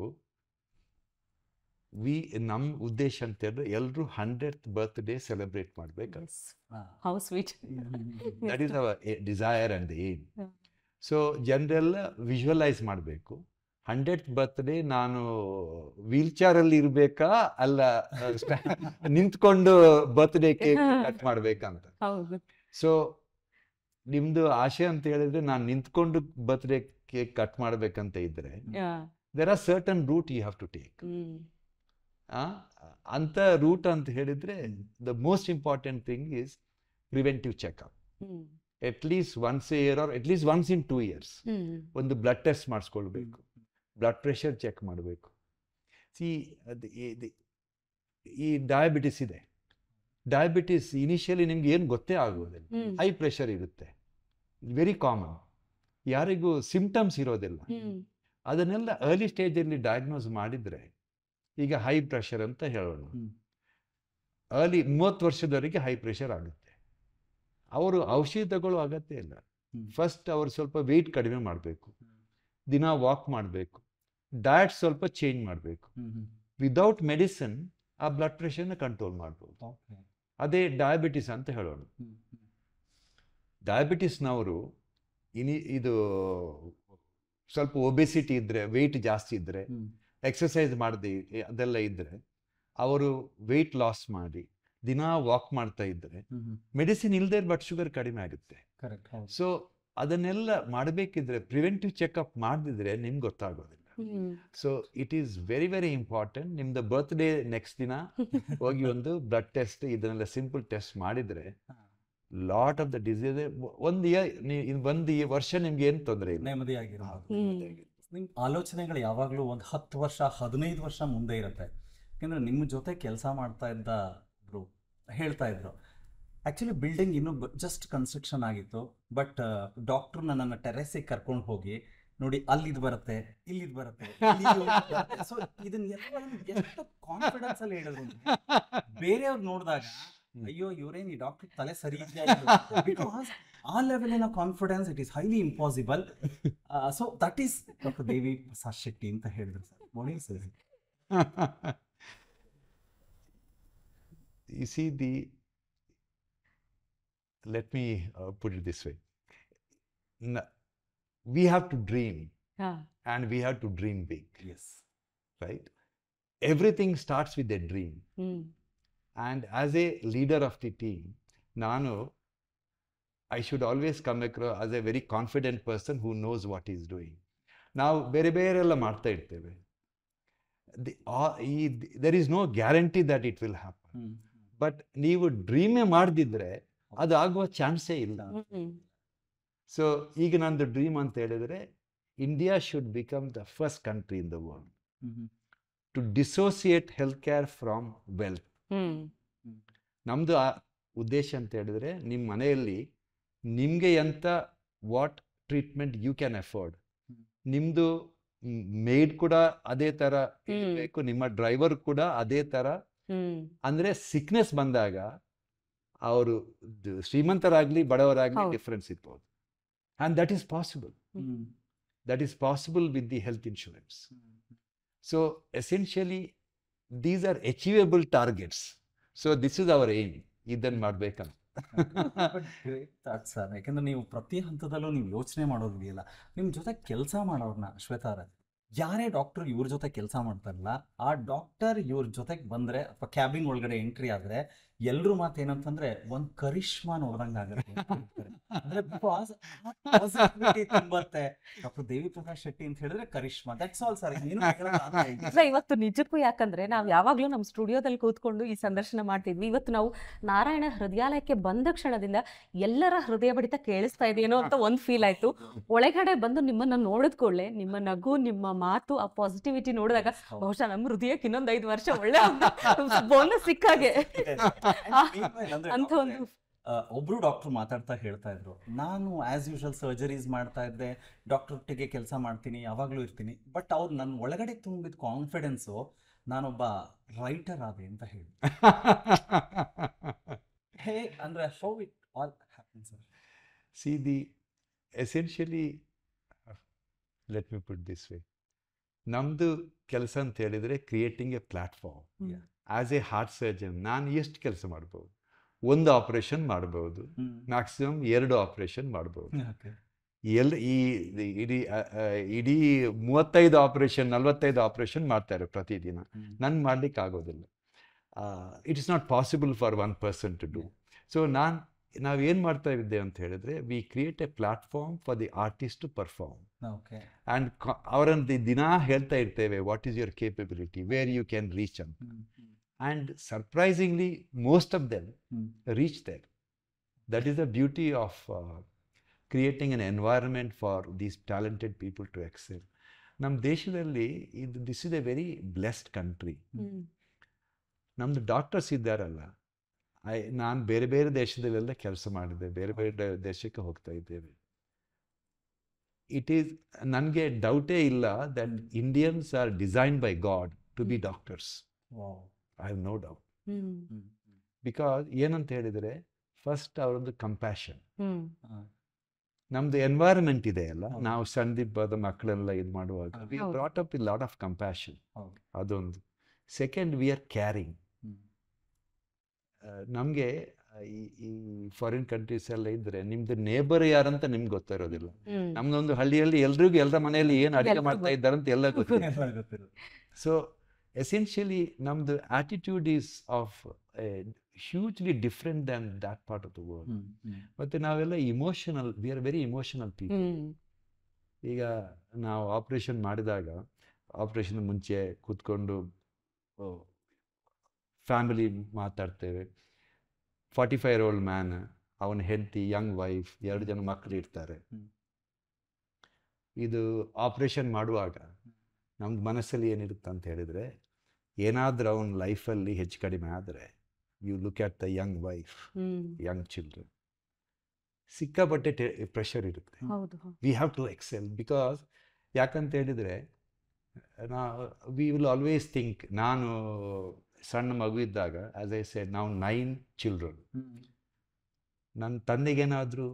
ವಿ ನಮ್ಮ ಉದ್ದೇಶ ಅಂತ ಹೇಳಿದ್ರೆ ಎಲ್ಲರೂ ಹಂಡ್ರೆಡ್ ಡೇ ಸೆಲೆಬ್ರೇಟ್ ಮಾಡ್ಬೇಕು sweet that is our desire and aim so ಜನರೆಲ್ಲ ವಿಜುವಲೈಸ್ ಮಾಡಬೇಕು ಹಂಡ್ರೆಡ್ ಬರ್ತ್ಡೇ ನಾನು ವೀಲ್ ಚೇರ್ ಅಲ್ಲಿ ಇರ್ಬೇಕಾ ಅಲ್ಲ ನಿಂತ್ಕೊಂಡು ಬರ್ತ್ಡೇ ಕೇಕ್ ಕಟ್ ಮಾಡ್ಬೇಕಂತ ಸೊ ನಿಮ್ದು ಆಶೆ ಅಂತ ಹೇಳಿದ್ರೆ ನಾನು ನಿಂತ್ಕೊಂಡು ಬರ್ತ್ಡೇ ಕೇಕ್ ಕಟ್ ಮಾಡ್ಬೇಕಂತ ಇದ್ರೆ there are certain route you have to take ಅಂತ ರೂಟ್ ಅಂತ ಹೇಳಿದ್ರೆ the most important thing is preventive checkup at least once year or at least once in two years ಒಂದು ಬ್ಲಡ್ ಟೆಸ್ಟ್ ಮಾಡಿಸ್ಕೊಳ್ಬೇಕು blood pressure check ಮಾಡಬೇಕು ಸಿ ಈ diabetes ಇದೆ diabetes initially ನಿಮ್ಗೆ ಏನು ಗೊತ್ತೇ ಆಗುವುದಿಲ್ಲ ಹೈ ಪ್ರೆಷರ್ ಇರುತ್ತೆ ವೆರಿ ಕಾಮನ್ ಯಾರಿಗೂ ಸಿಂಪ್ಟಮ್ಸ್ ಇರೋದಿಲ್ಲ ಅದನ್ನೆಲ್ಲ ಅರ್ಲಿ ಸ್ಟೇಜಲ್ಲಿ ಡಯಾಗ್ನೋಸ್ ಮಾಡಿದರೆ ಈಗ ಹೈ ಪ್ರೆಷರ್ ಅಂತ ಹೇಳೋಣ ಅರ್ಲಿ ಮೂವತ್ತು ವರ್ಷದವರೆಗೆ ಹೈ ಪ್ರೆಷರ್ ಆಗುತ್ತೆ ಅವರು ತಗೊಳ್ಳೋ ಅಗತ್ಯ ಇಲ್ಲ ಫಸ್ಟ್ ಅವರು ಸ್ವಲ್ಪ ವೆಯ್ಟ್ ಕಡಿಮೆ ಮಾಡಬೇಕು ದಿನ ವಾಕ್ ಮಾಡಬೇಕು ಡಯಟ್ ಸ್ವಲ್ಪ ಚೇಂಜ್ ಮಾಡಬೇಕು ವಿದೌಟ್ ಮೆಡಿಸಿನ್ ಆ ಬ್ಲಡ್ ಪ್ರೆಷರ್ನ ಕಂಟ್ರೋಲ್ ಮಾಡ್ಬೋದು ಅದೇ ಡಯಾಬಿಟಿಸ್ ಅಂತ ಹೇಳೋಣ ಡಯಾಬಿಟಿಸ್ನವರು ಇನಿ ಇದು ಸ್ವಲ್ಪ ಒಬೆಸಿಟಿ ಇದ್ರೆ ವೆಯ್ಟ್ ಜಾಸ್ತಿ ಇದ್ರೆ ಎಕ್ಸಸೈಸ್ ಮಾಡಿದೆ ಅದೆಲ್ಲ ಇದ್ದರೆ ಅವರು ವೆಯ್ಟ್ ಲಾಸ್ ಮಾಡಿ ದಿನ ವಾಕ್ ಮಾಡ್ತಾ ಇದ್ದರೆ ಮೆಡಿಸಿನ್ ಇಲ್ಲದೆ ಬಟ್ ಶುಗರ್ ಕಡಿಮೆ ಆಗುತ್ತೆ ಸೊ ಅದನ್ನೆಲ್ಲ ಮಾಡಬೇಕಿದ್ರೆ ಪ್ರಿವೆಂಟಿವ್ ಚೆಕಪ್ ಮಾಡಿದ್ರೆ ನಿಮ್ಗೆ ಗೊತ್ತಾಗೋದಿಲ್ಲ so it is very very important ನಿಮ್ದು ಡೇ ನೆಕ್ಸ್ಟ್ ದಿನ ಹೋಗಿ ಒಂದು ಬ್ಲಡ್ ಟೆಸ್ಟ್ ಇದನ್ನೆಲ್ಲ ಸಿಂಪಲ್ ಟೆಸ್ಟ್ ಮಾಡಿದ್ರೆ ಲಾಟ್ ಆಫ್ ದ ಡಿಸೀಸ್ ಒಂದು ಇಯರ್ ವರ್ಷ ನಿಮ್ಗೆ ಏನು ತೊಂದರೆ ಇಲ್ಲ ನಿಮ್ ಆಲೋಚನೆಗಳು ಯಾವಾಗಲೂ ಒಂದು ಹತ್ತು ವರ್ಷ ಹದಿನೈದು ವರ್ಷ ಮುಂದೆ ಇರುತ್ತೆ ಯಾಕಂದ್ರೆ ನಿಮ್ಮ ಜೊತೆ ಕೆಲಸ ಮಾಡ್ತಾ ಇದ್ದ ಹೇಳ್ತಾ ಇದ್ರು ಆ್ಯಕ್ಚುಲಿ ಬಿಲ್ಡಿಂಗ್ ಇನ್ನೂ ಜಸ್ಟ್ ಕನ್ಸ್ಟ್ರಕ್ಷನ್ ಆಗಿತ್ತು ಬಟ್ ಡಾಕ್ಟ್ರು ನನ್ನ ಟೆರೆಸಿಗೆ ಕರ್ಕೊಂಡು ಹೋಗಿ ನೋಡಿ ಅಲ್ಲಿ ಇರುತ್ತೆ ಇಲ್ಲಿ ಇರುತ್ತೆ ಇಲ್ಲಿಯೂ ಇರುತ್ತೆ ಸೋ ಇದನ್ನ ಎಲ್ಲ ಎಷ್ಟಾ ಕಾನ್ಫಿಡೆನ್ಸ್ ಅಲ್ಲಿ ಹೇಳಿದ್ರು ಬೇರೆ ಅವರು ನೋಡಿದಾಗ ಅಯ್ಯೋ ಯುವರೇ ಈ ಡಾಕ್ಟರ್ ತಲೆ ಸರಿಬಿಡ್ತಾ ಇದ್ರು okay what a level a confidence it is highly impossible so that is doctor Devi Prasad Shetty ಅಂತ ಹೇಳಿದ್ರು sir more is is the let me uh, put it this way we have to dream yeah. and we have to dream big yes right everything starts with a dream mm. and as a leader of the team nano i should always come across as a very confident person who knows what he's doing now ನಾವು ಬೇರೆ ಬೇರೆ ಎಲ್ಲ ಮಾಡ್ತಾ there is no guarantee that it will happen will happen dream ನೀವು ಡ್ರೀಮೇ ಮಾಡದಿದ್ರೆ ಅದು ಆಗುವ ಚಾನ್ಸೇ ಇಲ್ಲ ಸೊ ಈಗ ನಂದು ಡ್ರೀಮ್ ಅಂತ ಹೇಳಿದ್ರೆ India should become the first country in the world to dissociate health care from wealth ನಮ್ದು ಉದ್ದೇಶ ಅಂತ ಹೇಳಿದ್ರೆ ನಿಮ್ಮ ಮನೆಯಲ್ಲಿ ನಿಮಗೆ ಎಂತ what treatment you can afford ನಿಮ್ಮದು ಮೇಡ್ ಕೂಡ ಅದೇ ತರ ಇರಬೇಕು ನಿಮ್ಮ ಡ್ರೈವರ್ ಕೂಡ ಅದೇ ತರ ಅಂದ್ರೆ ಸಿಕ್ನೆಸ್ ಬಂದಾಗ ಅವರು ಶ್ರೀಮಂತರಾಗ್ಲಿ ಬಡವರಾಗ್ಲಿ ಡಿಫ್ರೆನ್ಸ್ ಇರ್ಬೋದು And that is possible. Mm. That is possible with the health insurance. Mm. So essentially, these are achievable targets. So this is our aim. ಇದನ್ನು ಮಾಡ್ಬೇಕಂತ ಸರ್ ಯಾಕಂದ್ರೆ ನೀವು ಪ್ರತಿ ಹಂತದಲ್ಲೂ ನೀವು ಯೋಚನೆ ಮಾಡೋದಿದೆಯಲ್ಲ ನಿಮ್ಮ ಜೊತೆ ಕೆಲಸ ಮಾಡೋರ್ನ ಶ್ವೇತಾರ ಯಾರೇ ಡಾಕ್ಟರ್ ಇವ್ರ ಜೊತೆ ಕೆಲಸ ಮಾಡ್ತಾರಲ್ಲ ಆ ಡಾಕ್ಟರ್ ಇವ್ರ ಜೊತೆಗೆ ಬಂದರೆ ಅಥವಾ ಕ್ಯಾಬಿನ್ ಒಳಗಡೆ ಎಂಟ್ರಿ ಆದರೆ ಎಲ್ಲರೂ ಮಾತು ಏನಂತಂದ್ರೆ ಒಂದ್ ಕರಿಷ್ಮಾ ನೋಡ್ದಂಗಾಗುತ್ತೆ ಅಂದ್ರೆ ಡಾಕ್ಟರ್ ದೇವಿ ಪ್ರಕಾಶ್ ಶೆಟ್ಟಿ ಅಂತ ಹೇಳಿದ್ರೆ ಕರಿಷ್ಮಾ ದಟ್ಸ್ ಆಲ್ ಸರ್ ಇಲ್ಲ ಇವತ್ತು ನಿಜಕ್ಕೂ ಯಾಕಂದ್ರೆ ನಾವ್ ಯಾವಾಗ್ಲೂ ನಮ್ ಸ್ಟುಡಿಯೋದಲ್ಲಿ ಕೂತ್ಕೊಂಡು ಈ ಸಂದರ್ಶನ ಮಾಡ್ತಿದ್ವಿ ಇವತ್ತು ನಾವು ನಾರಾಯಣ ಹೃದಯಾಲಯಕ್ಕೆ ಬಂದ ಕ್ಷಣದಿಂದ ಎಲ್ಲರ ಹೃದಯ ಬಡಿತ ಕೇಳಿಸ್ತಾ ಇದೆಯೇನೋ ಅಂತ ಒಂದ್ ಫೀಲ್ ಆಯ್ತು ಒಳಗಡೆ ಬಂದು ನಿಮ್ಮನ್ನ ನೋಡಿದ ಕೂಡಲೇ ನಿಮ್ಮ ನಗು ನಿಮ್ಮ ಮಾತು ಆ ಪಾಸಿಟಿವಿಟಿ ನೋಡಿದಾಗ ಬಹುಶಃ ನಮ್ಮ ಹೃದಯಕ್ಕೆ ಇನ್ನೊಂದ್ ಐದು ವರ್ಷ ಒಳ್ಳೆ ಬೋನಸ್ ಸಿಕ್ಕಾಗೆ ಅಂತ ಒಂದು ಒಬ್ರು ಡಾಕ್ಟರ್ ಮಾತಾಡ್ತಾ ಹೇಳ್ತಾ ಇದ್ರು ನಾನು ಆಸ್ ಯೂಶಲ್ ಸರ್ಜರೀಸ್ ಮಾಡ್ತಾ ಇದ್ದೆ ಡಾಕ್ಟರ್ ಒಟ್ಟಿಗೆ ಕೆಲಸ ಮಾಡ್ತೀನಿ ಯಾವಾಗಲೂ ಇರ್ತೀನಿ ಬಟ್ ಅವ್ರು ನನ್ನ ಒಳಗಡೆ ತುಂಬಿದ ಕಾನ್ಫಿಡೆನ್ಸು ನಾನೊಬ್ಬ ರೈಟರ್ ಆದೆ ಅಂತ ಹೇಳಿ ಹೇ ಅಂದ್ರೆ so it all happen sir see the essentially let me put this way ನಮ್ದು ಕೆಲಸ ಅಂತ ಹೇಳಿದರೆ creating a platform as a heart surgeon ನಾನು ಎಷ್ಟು ಕೆಲಸ ಮಾಡ್ಬೋದು ಒಂದು ಆಪರೇಷನ್ ಮಾಡ್ಬೋದು ಮ್ಯಾಕ್ಸಿಮಮ್ ಎರಡು ಆಪರೇಷನ್ ಮಾಡ್ಬೋದು ಎಲ್ ಈ ಇಡೀ ಇಡೀ ಮೂವತ್ತೈದು ಆಪರೇಷನ್ ನಲವತ್ತೈದು ಆಪರೇಷನ್ ಮಾಡ್ತಾರೆ ಪ್ರತಿದಿನ ನನ್ಗೆ ಮಾಡ್ಲಿಕ್ಕೆ ಆಗೋದಿಲ್ಲ it is not possible for one person to do so ನಾನು ನಾವೇನು ಮಾಡ್ತಾ ಇದ್ದೆ ಅಂತ ಹೇಳಿದ್ರೆ we create a platform for the artist to perform and ಅವರನ್ನು ದಿನಾ ಹೇಳ್ತಾ ಇರ್ತೇವೆ what is your capability where you can reach ಅಂತ And surprisingly, most of them mm. reach there. That is the beauty of uh, creating an environment for these talented people to excel. ನಮ್ಮ ದೇಶದಲ್ಲಿ ಇದು this is a very blessed country ನಮ್ಮದು doctors ಇದ್ದಾರಲ್ಲ I ನಾನು ಬೇರೆ ಬೇರೆ ದೇಶದಲ್ಲೆಲ್ಲ ಕೆಲಸ ಮಾಡಿದ್ದೆ ಬೇರೆ ಬೇರೆ ದೇಶಕ್ಕೆ ಹೋಗ್ತಾ ಇದ್ದೇವೆ ಇಟ್ ಈಸ್ ನನಗೆ ಡೌಟೇ ಇಲ್ಲ that Indians are design by God to be doctors I have no doubt because ಏನಂತ ಹೇಳಿದರೆ ಫಸ್ಟ್ ಅವರೊಂದು ಕಂಪ್ಯಾಷನ್ ನಮ್ದು ಎನ್ವೈರನ್ಮೆಂಟ್ ಇದೆ ಅಲ್ಲ ನಾವು ಸಣ್ಣದಿಬ್ಬದ ಮಕ್ಕಳೆಲ್ಲ ಇದು ಮಾಡುವಾಗ we brought up lot of compassion ಅದೊಂದು ಸೆಕೆಂಡ್ ವಿ ಆರ್ ಕ್ಯಾರಿಂಗ್ ನಮಗೆ ಈ ಫಾರಿನ್ ಕಂಟ್ರೀಸ್ ಎಲ್ಲ ಇದ್ರೆ ನಿಮ್ದು ನೇಬರ್ ಯಾರಂತ ನಿಮ್ಗೆ ಗೊತ್ತಿರೋದಿಲ್ಲ ನಮ್ದೊಂದು ಹಳ್ಳಿಯಲ್ಲಿ ಎಲ್ರಿಗೂ ಎಲ್ಲರ ಮನೆಯಲ್ಲಿ ಏನು ಅಡಿಗೆ ಮಾಡ್ತಾ ಇದ್ದಾರೆ ಎಲ್ಲ ಗೊತ್ತಿಲ್ಲ ಸೊ ಎಸೆನ್ಷಿಯಲಿ ನಮ್ದು attitude is of hugely different different that part of world ಮತ್ತೆ ನಾವೆಲ್ಲ emotional we are very emotional people ಈಗ ನಾವು ಆಪರೇಷನ್ ಮಾಡಿದಾಗ ಆಪರೇಷನ್ ಮುಂಚೆ ಕೂತ್ಕೊಂಡು ಫ್ಯಾಮಿಲಿ ಮಾತಾಡ್ತೇವೆ ಫಾರ್ಟಿ ಫೈವ್ ಓಲ್ಡ್ ಮ್ಯಾನ್ ಅವನ ಹೆಂಡತಿ ಯಂಗ್ ವೈಫ್ ಎರಡು ಜನ ಮಕ್ಕಳು ಇರ್ತಾರೆ ಇದು ಆಪರೇಷನ್ ಮಾಡುವಾಗ ನಮ್ದು ಮನಸ್ಸಲ್ಲಿ ಏನಿರುತ್ತೆ ಅಂತ ಹೇಳಿದ್ರೆ ಏನಾದರೂ ಅವನ ಲೈಫಲ್ಲಿ ಹೆಚ್ಚು ಕಡಿಮೆ ಆದರೆ you look at the young wife young children ಸಿಕ್ಕಾಪಟ್ಟೆ ಪ್ರೆಷರ್ ಇರುತ್ತೆ we have to excel because ಯಾಕಂತ ಹೇಳಿದರೆ ನಾ ವಿ ವಿಲ್ ಆಲ್ವೇಸ್ ಥಿಂಕ್ ನಾನು ಸಣ್ಣ ಮಗು ಇದ್ದಾಗ ಆಸ್ ಐ ಸೆಡ್ ನಾವು ನೈನ್ ಚಿಲ್ಡ್ರನ್ ನನ್ನ ತಂದೆಗೇನಾದರೂ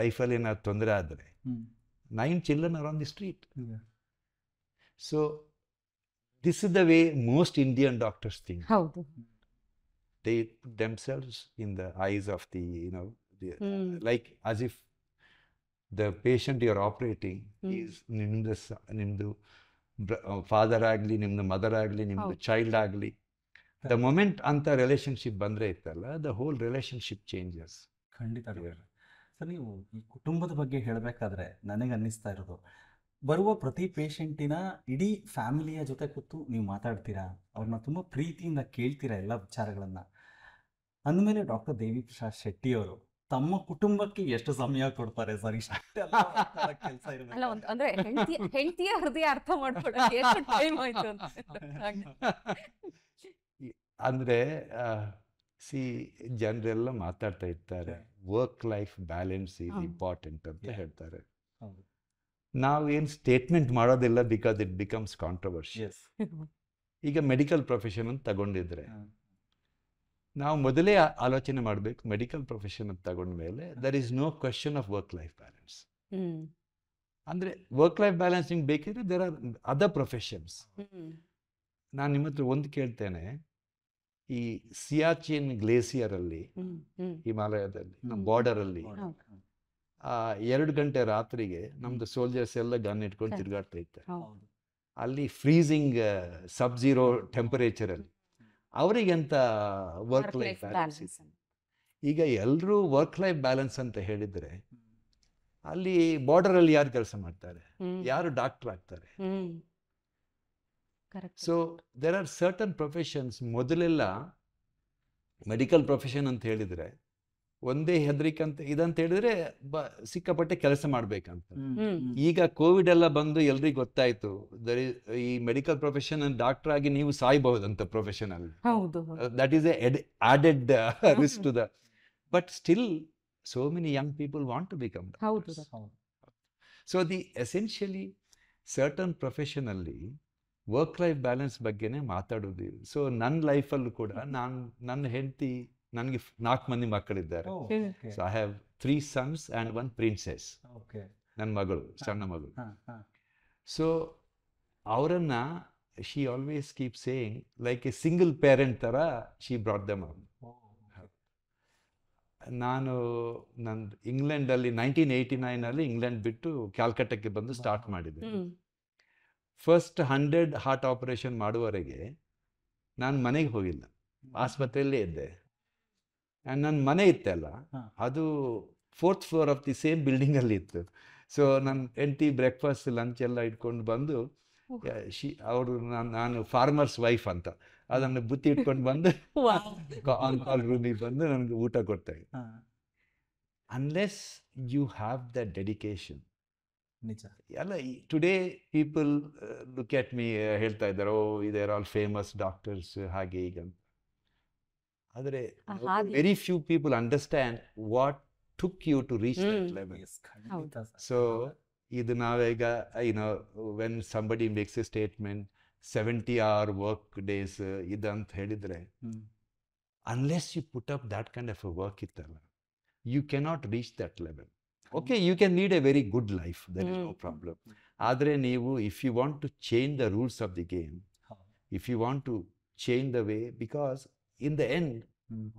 ಲೈಫಲ್ಲಿ ಏನಾದ್ರು ತೊಂದರೆ ಆದರೆ nine children are on the street so This is the way most Indian doctors think. Haudu. They put themselves in the eyes of the, you know, hmm. like as if the patient you're operating hmm. is ನಿಮ್ದು ನಿಮ್ದು father ಆಗಲಿ ನಿಮ್ದು mother ಆಗಲಿ ನಿಮ್ದು child ಆಗಲಿ the moment ಅಂತ relationship ಬಂದರೆ ಇತ್ತಲ್ಲ ದ ಹೋಲ್ ರಿಲೇಶನ್ಶಿಪ್ ಚೇಂಜಸ್ ಖಂಡಿತ ಸರ್ ನೀವು ಈ ಕುಟುಂಬದ ಬಗ್ಗೆ ಹೇಳಬೇಕಾದ್ರೆ ನನಗೆ ಅನ್ನಿಸ್ತಾ ಇರೋದು ಬರುವ ಪ್ರತಿ ಪೇಷೆಂಟಿನ ಇಡೀ ಫ್ಯಾಮಿಲಿಯ ಜೊತೆ ಕೂತು ನೀವು ಮಾತಾಡ್ತೀರಾ ಅವ್ರನ್ನ ತುಂಬ ಪ್ರೀತಿಯಿಂದ ಕೇಳ್ತೀರಾ ಎಲ್ಲ ವಿಚಾರಗಳನ್ನು ಅಂದಮೇಲೆ ಡಾಕ್ಟರ್ ದೇವಿ ಪ್ರಸಾದ್ ಶೆಟ್ಟಿ ಅವರು ತಮ್ಮ ಕುಟುಂಬಕ್ಕೆ ಎಷ್ಟು ಸಮಯ ಕೊಡ್ತಾರೆ ಸರ್ ಅಂದ್ರೆ ಹೆಂಡತಿಯ ಹೃದಯ ಅರ್ಥ ಮಾಡ್ಕೊಳ್ಳೋದು ಅಂದ್ರೆ ಸಿ ಜನರೆಲ್ಲ ಮಾತಾಡ್ತಾ ಇರ್ತಾರೆ ವರ್ಕ್ ಲೈಫ್ ಬ್ಯಾಲೆನ್ಸ್ ಇಂಪಾರ್ಟೆಂಟ್ ಅಂತ ಹೇಳ್ತಾರೆ ನಾವು ಏನು ಸ್ಟೇಟ್ಮೆಂಟ್ ಮಾಡೋದಿಲ್ಲ ಬಿಕಾಸ್ ಇಟ್ ಬಿಕಮ್ಸ್ ಕಾಂಟ್ರವರ್ಷಿಯಸ್ ಈಗ ಮೆಡಿಕಲ್ ಪ್ರೊಫೆಷನ್ ಅಂತ ತಗೊಂಡಿದ್ರೆ ನಾವು ಮೊದಲೇ ಆಲೋಚನೆ ಮಾಡಬೇಕು ಮೆಡಿಕಲ್ ಪ್ರೊಫೆಷನ್ ಅಂತ ಮೇಲೆ there is no question of work life balance ಅಂದ್ರೆ ವರ್ಕ್ ಲೈಫ್ ಬ್ಯಾಲೆನ್ಸ್ ಬೇಕಿದ್ರೆ ದೇರ್ ಆರ್ ಅದರ್ ಪ್ರೊಫೆಷನ್ಸ್ ನಾನು ನಿಮ್ಮ ಹತ್ರ ಒಂದು ಕೇಳ್ತೇನೆ ಈ ಸಿಯಾಚಿನ್ ಗ್ಲೇಸಿಯರ್ ಅಲ್ಲಿ ಹಿಮಾಲಯದಲ್ಲಿ ಬಾರ್ಡರ್ ಅಲ್ಲಿ ಎರಡು ಗಂಟೆ ರಾತ್ರಿಗೆ ನಮ್ದು ಸೋಲ್ಜರ್ಸ್ ಎಲ್ಲ ಗನ್ ಇಟ್ಕೊಂಡು ತಿರುಗಾಡ್ತಾ ಇರ್ತಾರೆ ಅಲ್ಲಿ ಫ್ರೀಸಿಂಗ್ ಸಬ್ ಜೀರೋ ಟೆಂಪರೇಚರ್ ಅಲ್ಲಿ ಅವರಿಗೆಂತ ವರ್ಕ್ ಲೈಫ್ ಬ್ಯಾಲೆನ್ಸ್ ಈಗ ಎಲ್ಲರೂ ವರ್ಕ್ ಲೈಫ್ ಬ್ಯಾಲೆನ್ಸ್ ಅಂತ ಹೇಳಿದ್ರೆ ಅಲ್ಲಿ ಬಾರ್ಡರ್ ಅಲ್ಲಿ ಯಾರು ಕೆಲಸ ಮಾಡ್ತಾರೆ ಯಾರು ಡಾಕ್ಟರ್ ಆಗ್ತಾರೆ so there are certain professions ಮೊದಲೆಲ್ಲ ಮೆಡಿಕಲ್ ಪ್ರೊಫೆಷನ್ ಅಂತ ಹೇಳಿದ್ರೆ ಒಂದೇ ಹೆದರಿಕಂತ ಇದಂತ ಹೇಳಿದ್ರೆ ಬ ಸಿಕ್ಕಾಪಟ್ಟೆ ಕೆಲಸ ಮಾಡ್ಬೇಕಂತ ಈಗ ಕೋವಿಡ್ ಎಲ್ಲ ಬಂದು ಎಲ್ರಿಗೂ ಗೊತ್ತಾಯ್ತು ಈ ಮೆಡಿಕಲ್ ಪ್ರೊಫೆಷನ್ ಡಾಕ್ಟರ್ ಆಗಿ ನೀವು ಸಾಯ್ಬಹುದಂತ ಪ್ರೊಫೆಷನ್ ಅಲ್ಲಿ that is added risk to the but still so many young people want to become so the essentially certain profession ಅಲ್ಲಿ ವರ್ಕ್ ಲೈಫ್ ಬ್ಯಾಲೆನ್ಸ್ ಬಗ್ಗೆನೆ ಮಾತಾಡೋದು ಸೊ ನನ್ನ ಲೈಫಲ್ಲೂ ಕೂಡ ನಾನು ನನ್ನ ಹೆಂಡತಿ ನನಗೆ ನಾಲ್ಕು ಮಂದಿ ಮಕ್ಕಳಿದ್ದಾರೆ so I have three sons and one princess ನನ್ನ ಮಗಳು ಸಣ್ಣ ಮಗಳು ಸೊ ಅವರನ್ನು she always keep saying like a single parent ಥರ ಶಿ ಬ್ರಾಟ್ ದಮ್ ನಾನು ನನ್ನ ಇಂಗ್ಲೆಂಡಲ್ಲಿ ನೈನ್ಟೀನ್ ಏಯ್ಟಿ ನೈನಲ್ಲಿ ಇಂಗ್ಲೆಂಡ್ ಬಿಟ್ಟು ಕ್ಯಾಲ್ಕಟ್ಟಕ್ಕೆ ಬಂದು ಸ್ಟಾರ್ಟ್ ಮಾಡಿದೆ ಫಸ್ಟ್ ಹಂಡ್ರೆಡ್ ಹಾರ್ಟ್ ಆಪರೇಷನ್ ಮಾಡುವವರೆಗೆ ನಾನು ಮನೆಗೆ ಹೋಗಿಲ್ಲ ಆಸ್ಪತ್ರೆಯಲ್ಲೇ ಇದ್ದೆ ಆ್ಯಂಡ್ ನನ್ನ ಮನೆ ಇತ್ತಲ್ಲ ಅದು fourth floor of the same ಬಿಲ್ಡಿಂಗಲ್ಲಿ ಇತ್ತು ಸೊ ನನ್ನ ಎಂಟಿ ಬ್ರೇಕ್ಫಾಸ್ಟ್ ಲಂಚ್ ಎಲ್ಲ ಇಟ್ಕೊಂಡು ಬಂದು ಶಿ ಅವರು ನಾನು ನಾನು ಫಾರ್ಮರ್ಸ್ ವೈಫ್ ಅಂತ ಅದನ್ನು ಬುತ್ತಿ ಇಟ್ಕೊಂಡು ಬಂದು ಆನ್ ಕಾಲ್ ರೂಮಿಗೆ ಬಂದು ನನಗೆ ಊಟ ಕೊಡ್ತಾ ಇದ್ದೆ unless you have the dedication ನಿಜ ಅಲ್ಲ today people look at me ಹೇಳ್ತಾ ಇದ್ದಾರೆ ಓ ಇದೇ ಆರ್ ಆಲ್ ಫೇಮಸ್ ಡಾಕ್ಟರ್ಸ್ ಹಾಗೆ ಈಗ ಆದರೆ very few people understand what took you to reach that level so ಇದು ನಾವೀಗ ಏನೋ when somebody makes a statement seventy hour work days ಇದು ಅಂತ ಹೇಳಿದರೆ unless you put up that kind of work ಇತ್ತಲ್ಲ you cannot reach that level okay you can lead a very good life that is no problem ಆದರೆ ನೀವು if you want to change the rules of the game if you want to change the way because in the end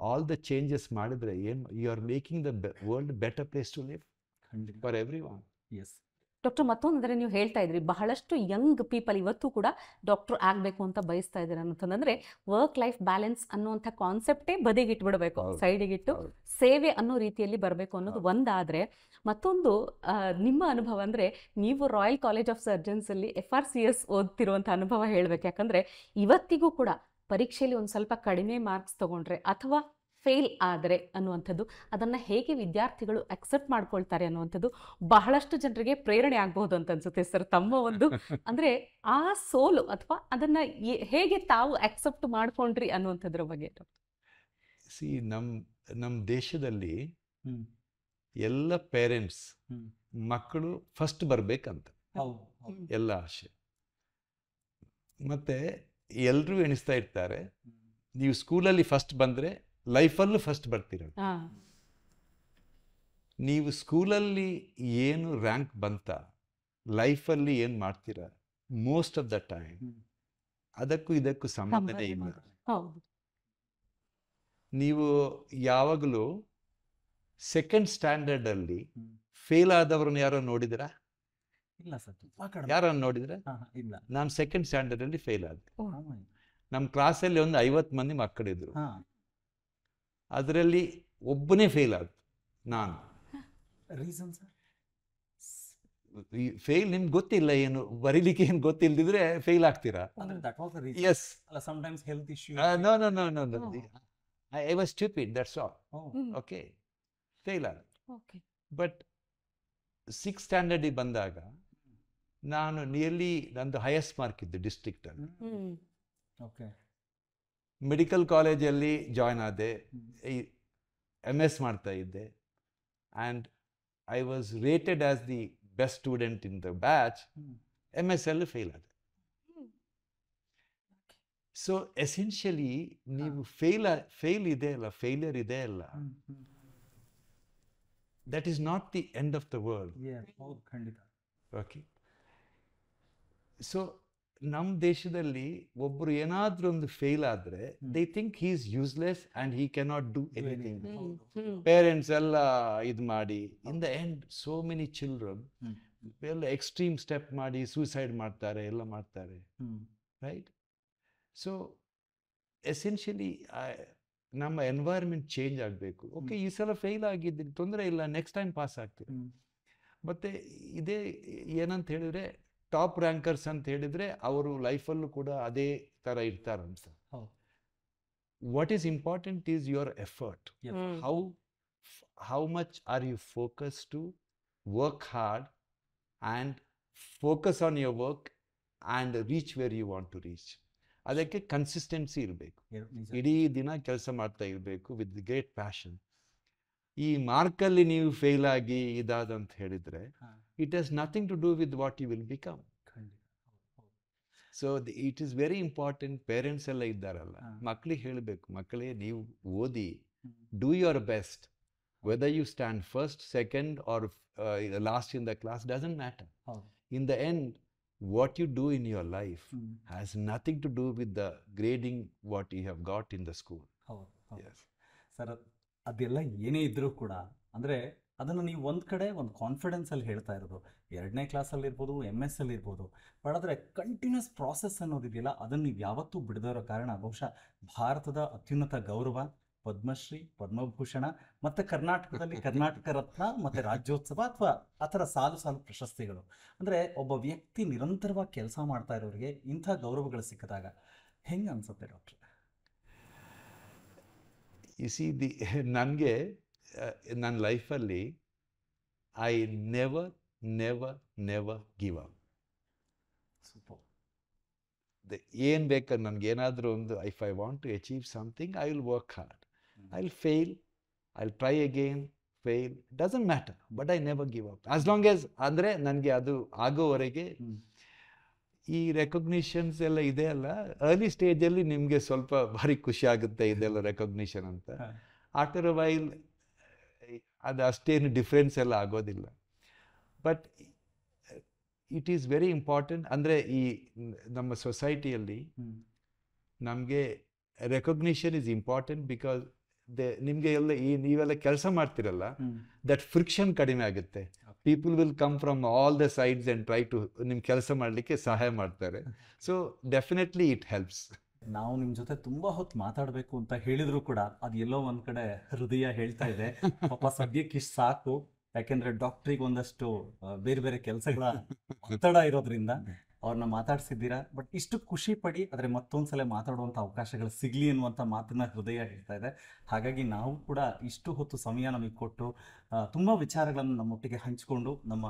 all the changes ಮಾಡಿದ್ರೆ ಏನ್ you are making the world better place to live for everyone as doctor ಮತ್ತೊಂದ್ರೆ ನೀವು ಹೇಳ್ತಾ ಇದ್ರಿ ಬಹಳಷ್ಟು Young people ಇವತ್ತು ಕೂಡ doctor ಆಗಬೇಕು ಅಂತ ಬಯಸ್ತಾ ಇದ್ದಾರೆ ಅಂತಂದ್ರೆ ವರ್ಕ್ ಲೈಫ್ ಬ್ಯಾಲೆನ್ಸ್ ಅನ್ನುವಂಥ ಕಾನ್ಸೆಪ್ಟೇ ಬದಿಗಿಟ್ಬಿಡಬೇಕು ಸೈಡಿಗಿಟ್ಟು ಸೇವೆ ಅನ್ನೋ ರೀತಿಯಲ್ಲಿ ಬರಬೇಕು ಅನ್ನೋದು ಒಂದಾದ್ರೆ ಮತ್ತೊಂದು ನಿಮ್ಮ ಅನುಭವ ಅಂದರೆ ನೀವು ರಾಯಲ್ ಕಾಲೇಜ್ ಆಫ್ ಸರ್ಜನ್ಸಲ್ಲಿ ಎಫ್ ಆರ್ ಸಿ ಎಸ್ ಓದ್ತಿರುವಂಥ ಅನುಭವ ಹೇಳಬೇಕು ಯಾಕಂದ್ರೆ ಇವತ್ತಿಗೂ ಕೂಡ ಪರೀಕ್ಷೆಯಲ್ಲಿ ಒಂದು ಸ್ವಲ್ಪ ಕಡಿಮೆ ಮಾರ್ಕ್ಸ್ ತಗೊಂಡ್ರೆ ಅಥವಾ ಫೇಲ್ ಆದರೆ ಅನ್ನುವಂಥದ್ದು ಅದನ್ನು ಹೇಗೆ ವಿದ್ಯಾರ್ಥಿಗಳು ಅಕ್ಸೆಪ್ಟ್ ಮಾಡ್ಕೊಳ್ತಾರೆ ಅನ್ನುವಂಥದ್ದು ಬಹಳಷ್ಟು ಜನರಿಗೆ ಪ್ರೇರಣೆ ಆಗಬಹುದು ಅಂತ ಅನ್ಸುತ್ತೆ ಸರ್ ತಮ್ಮ ಒಂದು ಅಂದರೆ ಆ ಸೋಲು ಅಥವಾ ಅದನ್ನು ಹೇಗೆ ತಾವು ಅಕ್ಸೆಪ್ಟ್ ಮಾಡ್ಕೊಂಡ್ರಿ ಅನ್ನುವಂಥದ್ರ ಬಗ್ಗೆ ಸಿ ನಮ್ಮ ನಮ್ಮ ದೇಶದಲ್ಲಿ ಎಲ್ಲ ಪೇರೆಂಟ್ಸ್ ಮಕ್ಕಳು ಫಸ್ಟ್ ಬರಬೇಕಂತ ಎಲ್ಲ ಆಶೆ ಮತ್ತೆ ಎಲ್ಲರೂ ಎಣಿಸ್ತಾ ಇರ್ತಾರೆ ನೀವು ಸ್ಕೂಲಲ್ಲಿ ಫಸ್ಟ್ ಬಂದ್ರೆ ಲೈಫಲ್ಲೂ ಫಸ್ಟ್ ಬರ್ತೀರ ನೀವು ಸ್ಕೂಲಲ್ಲಿ ಏನು ರ್ಯಾಂಕ್ ಬಂತ ಲೈಫಲ್ಲಿ ಏನು ಮಾಡ್ತೀರಾ ಮೋಸ್ಟ್ ಆಫ್ ದ ಟೈಮ್ ಅದಕ್ಕೂ ಇದಕ್ಕೂ ಸಂಬಂಧನೇ ಇಲ್ಲ ನೀವು ಯಾವಾಗಲೂ ಸೆಕೆಂಡ್ ಸ್ಟ್ಯಾಂಡರ್ಡಲ್ಲಿ ಫೇಲ್ ಆದವ್ರನ್ನ ಯಾರೋ ನೋಡಿದಿರಾ ಇಲ್ಲ ಸರ್ ತುಂಬಾ ಕಡಿಮೆ ಯಾರನ್ನು ನೋಡಿದ್ರೆ ಇಲ್ಲ ನಾನು ಸೆಕೆಂಡ್ ಸ್ಟ್ಯಾಂಡರ್ಡ್ ಅಲ್ಲಿ ಫೇಲ್ ಆದೆ ನಮ್ಮ ಕ್ಲಾಸಲ್ಲಿ ಒಂದು ಐವತ್ತು ಮಂದಿ ಮಕ್ಕಳಿದ್ರು ಅದರಲ್ಲಿ ಒಬ್ಬನೇ ಫೇಲ್ ಆದ ನಾನು ರೀಸನ್ ಸರ್ ಫೇಲ್ ನಿಮ್ಗೆ ಗೊತ್ತಿಲ್ಲ ಏನು ಬರೀಲಿಕ್ಕೆ ಏನು ಗೊತ್ತಿಲ್ಲದಿದ್ರೆ ಫೇಲ್ ಆಗ್ತೀರಾ ಅಂದ್ರೆ ದಟ್ ವಾಸ್ ರೀಸನ್ ಎಸ್ ಅಲ್ಲ sometimes health issue no no no no I was stupid that's all okay fail ಆದ ಓಕೆ ಬಟ್ ಸಿಕ್ಸ್ ಸ್ಟ್ಯಾಂಡರ್ಡಿಗೆ ಬಂದಾಗ ನಾನು ನಿಯರ್ಲಿ ನಂದು ಹೈಯೆಸ್ಟ್ ಮಾರ್ಕ್ ಇದ್ದೆ ಡಿಸ್ಟ್ರಿಕ್ಟಲ್ಲಿ ಓಕೆ ಮೆಡಿಕಲ್ ಕಾಲೇಜಲ್ಲಿ ಜಾಯ್ನ್ ಆದೆ ಎಮ್ ಎಸ್ ಮಾಡ್ತಾ ಇದ್ದೆ and I was rated as the best student in the batch M S L fail ಆದೆ ಸೊ ಎಸೆನ್ಷಿಯಲಿ ನೀವು ಫೇಲ್ ಫೇಲ್ ಇದೆ ಅಲ್ಲ ಫೇಲಿಯರ್ ಇದೆ ಅಲ್ಲ that is not the end of the world okay so ನಮ್ಮ ದೇಶದಲ್ಲಿ ಒಬ್ರು ಏನಾದ್ರೂ ಒಂದು ಫೇಲ್ ಆದ್ರೆ they think he is useless and he cannot do anything parents ಎಲ್ಲ ಇದು ಮಾಡಿ in the end so many children ಎಲ್ಲ ಎಕ್ಸ್ಟ್ರೀಮ್ ಸ್ಟೆಪ್ ಮಾಡಿ ಸೂಸೈಡ್ ಮಾಡ್ತಾರೆ ಎಲ್ಲ ಮಾಡ್ತಾರೆ ರೈಟ್ ಸೊ ಎಸೆನ್ಷಿಯಲಿ ನಮ್ಮ ಎನ್ವೈರ್ಮೆಂಟ್ ಚೇಂಜ್ ಆಗಬೇಕು ಓಕೆ ಈ ಸಲ ಫೇಲ್ ಆಗಿದ್ದೀನಿ ತೊಂದರೆ ಇಲ್ಲ ನೆಕ್ಸ್ಟ್ ಟೈಮ್ ಪಾಸ್ ಆಗ್ತೀವಿ ಮತ್ತೆ ಇದೇ ಏನಂತ ಹೇಳಿದ್ರೆ ಟಾಪ್ ರ್ಯಾಂಕರ್ಸ್ ಅಂತ ಹೇಳಿದ್ರೆ ಅವರು ಲೈಫಲ್ಲೂ ಕೂಡ ಅದೇ ತರ ಇರ್ತಾರಂತ ಅಂತ what is important is your effort how how much are you focus to work hard and focus on your work and reach where you want to reach ಅದಕ್ಕೆ ಕನ್ಸಿಸ್ಟೆನ್ಸಿ ಇರಬೇಕು ಇಡೀ ದಿನ ಕೆಲಸ ಮಾಡ್ತಾ ಇರಬೇಕು ವಿತ್ ಗ್ರೇಟ್ ಪ್ಯಾಷನ್ ಈ ಮಾರ್ಕಲ್ಲಿ ನೀವು fail ಆಗಿ ಇದಾದಂತ ಹೇಳಿದ್ರೆ it has nothing to do with what you will become so it is very important parents ಎಲ್ಲ ಇದ್ದಾರಲ್ಲ ಮಕ್ಕಳಿಗೆ ಹೇಳಬೇಕು ಮಕ್ಕಳೇ ನೀವು ಓದಿ do your best whether you stand first second or last in the class doesn't matter in the end what you do in your life has nothing to do with the grading what you have got in the school sir ಅದೆಲ್ಲ ಏನೇ ಇದ್ರೂ ಕೂಡ ಅಂದರೆ ಅದನ್ನು ನೀವು ಒಂದು ಕಡೆ ಒಂದು ಕಾನ್ಫಿಡೆನ್ಸಲ್ಲಿ ಹೇಳ್ತಾ ಇರೋದು ಎರಡನೇ ಕ್ಲಾಸಲ್ಲಿ ಇರ್ಬೋದು ಎಮ್ ಎಸ್ ಅಲ್ಲಿ ಇರ್ಬೋದು ಬಟ್ ಆದರೆ ಕಂಟಿನ್ಯೂಸ್ ಪ್ರಾಸೆಸ್ ಅನ್ನೋದಿದೆಯಲ್ಲ ಅದನ್ನು ನೀವು ಯಾವತ್ತೂ ಬಿಡದಿರೋ ಕಾರಣ ಬಹುಶಃ ಭಾರತದ ಅತ್ಯುನ್ನತ ಗೌರವ ಪದ್ಮಶ್ರೀ ಪದ್ಮಭೂಷಣ ಮತ್ತು ಕರ್ನಾಟಕದಲ್ಲಿ ಕರ್ನಾಟಕ ರತ್ನ ಮತ್ತು ರಾಜ್ಯೋತ್ಸವ ಅಥವಾ ಆ ಥರ ಸಾಲು ಸಾಲು ಪ್ರಶಸ್ತಿಗಳು ಅಂದರೆ ಒಬ್ಬ ವ್ಯಕ್ತಿ ನಿರಂತರವಾಗಿ ಕೆಲಸ ಮಾಡ್ತಾ ಇರೋರಿಗೆ ಇಂಥ ಗೌರವಗಳು ಸಿಕ್ಕಿದಾಗ ಹೆಂಗೆ ಅನ್ಸುತ್ತೆ ಡಾಕ್ಟ್ರೆ ಯು ಸಿ ದಿ ನನಗೆ ನನ್ನ ಲೈಫಲ್ಲಿ I never never never give up ಏನ್ ಏನು ಬೇಕಾದ್ರೆ ನನಗೆ ಏನಾದರೂ ಒಂದು if I want to achieve something I will work hard I will fail I will try again fail doesn't matter but I never give up as long as ಅಂದರೆ ನನಗೆ ಅದು ಆಗೋವರೆಗೆ ಈ ರೆಕಗ್ನಿಷನ್ಸ್ ಎಲ್ಲ ಇದೆ ಅಲ್ಲ ಅರ್ಲಿ ಸ್ಟೇಜಲ್ಲಿ ನಿಮಗೆ ಸ್ವಲ್ಪ ಭಾರಿ ಖುಷಿ ಆಗುತ್ತೆ ಇದೆಲ್ಲ ರೆಕಗ್ನಿಷನ್ ಅಂತ ಆಫ್ಟರ್ ಅ ವೈಲ್ ಅದು ಅಷ್ಟೇನು ಡಿಫ್ರೆನ್ಸ್ ಎಲ್ಲ ಆಗೋದಿಲ್ಲ but it is very important ಅಂದರೆ ಈ ನಮ್ಮ ಸೊಸೈಟಿಯಲ್ಲಿ ನಮಗೆ recognition is important because they ನಿಮಗೆ ಎಲ್ಲ ಈ ನೀವೆಲ್ಲ ಕೆಲಸ ಮಾಡ್ತಿರಲ್ಲ ದಟ್ ಫ್ರಿಕ್ಷನ್ ಕಡಿಮೆ ಆಗುತ್ತೆ people will come from all the sides and try to ನಿಮ್ಮ ಕೆಲಸ ಮಾಡಲಿಕ್ಕೆ ಸಹಾಯ ಮಾಡ್ತಾರೆ ಸೊ ಡೆಫಿನೆಟ್ಲಿ ಇಟ್ ಹೆಲ್ಪ್ಸ್ ನಾವು ನಿಮ್ ಜೊತೆ ತುಂಬಾ ಹೊತ್ತು ಮಾತಾಡಬೇಕು ಅಂತ ಹೇಳಿದ್ರು ಕೂಡ ಅದು ಎಲ್ಲೋ ಒಂದ್ ಕಡೆ ಹೃದಯ ಹೇಳ್ತಾ ಇದೆ ಪಾಪ ಸದ್ಯಕ್ಕೆ ಇಷ್ಟು ಸಾಕು ಯಾಕೆಂದ್ರೆ ಡಾಕ್ಟ್ರಿಗೆ ಒಂದಷ್ಟು ಬೇರೆ ಬೇರೆ ಕೆಲಸಗಳ ಒತ್ತಡ ಇರೋದ್ರಿಂದ ಅವ್ರನ್ನ ಮಾತಾಡ್ಸಿದ್ದೀರಾ ಬಟ್ ಇಷ್ಟು ಖುಷಿ ಪಡಿ ಆದರೆ ಮತ್ತೊಂದ್ಸಲ ಮಾತಾಡುವಂಥ ಅವಕಾಶಗಳು ಸಿಗಲಿ ಅನ್ನುವಂಥ ಮಾತನ್ನ ಹೃದಯ ಹೇಳ್ತಾ ಇದೆ ಹಾಗಾಗಿ ನಾವು ಕೂಡ ಇಷ್ಟು ಹೊತ್ತು ಸಮಯ ನಮಗೆ ಕೊಟ್ಟು ತುಂಬ ವಿಚಾರಗಳನ್ನು ನಮ್ಮೊಟ್ಟಿಗೆ ಹಂಚಿಕೊಂಡು ನಮ್ಮ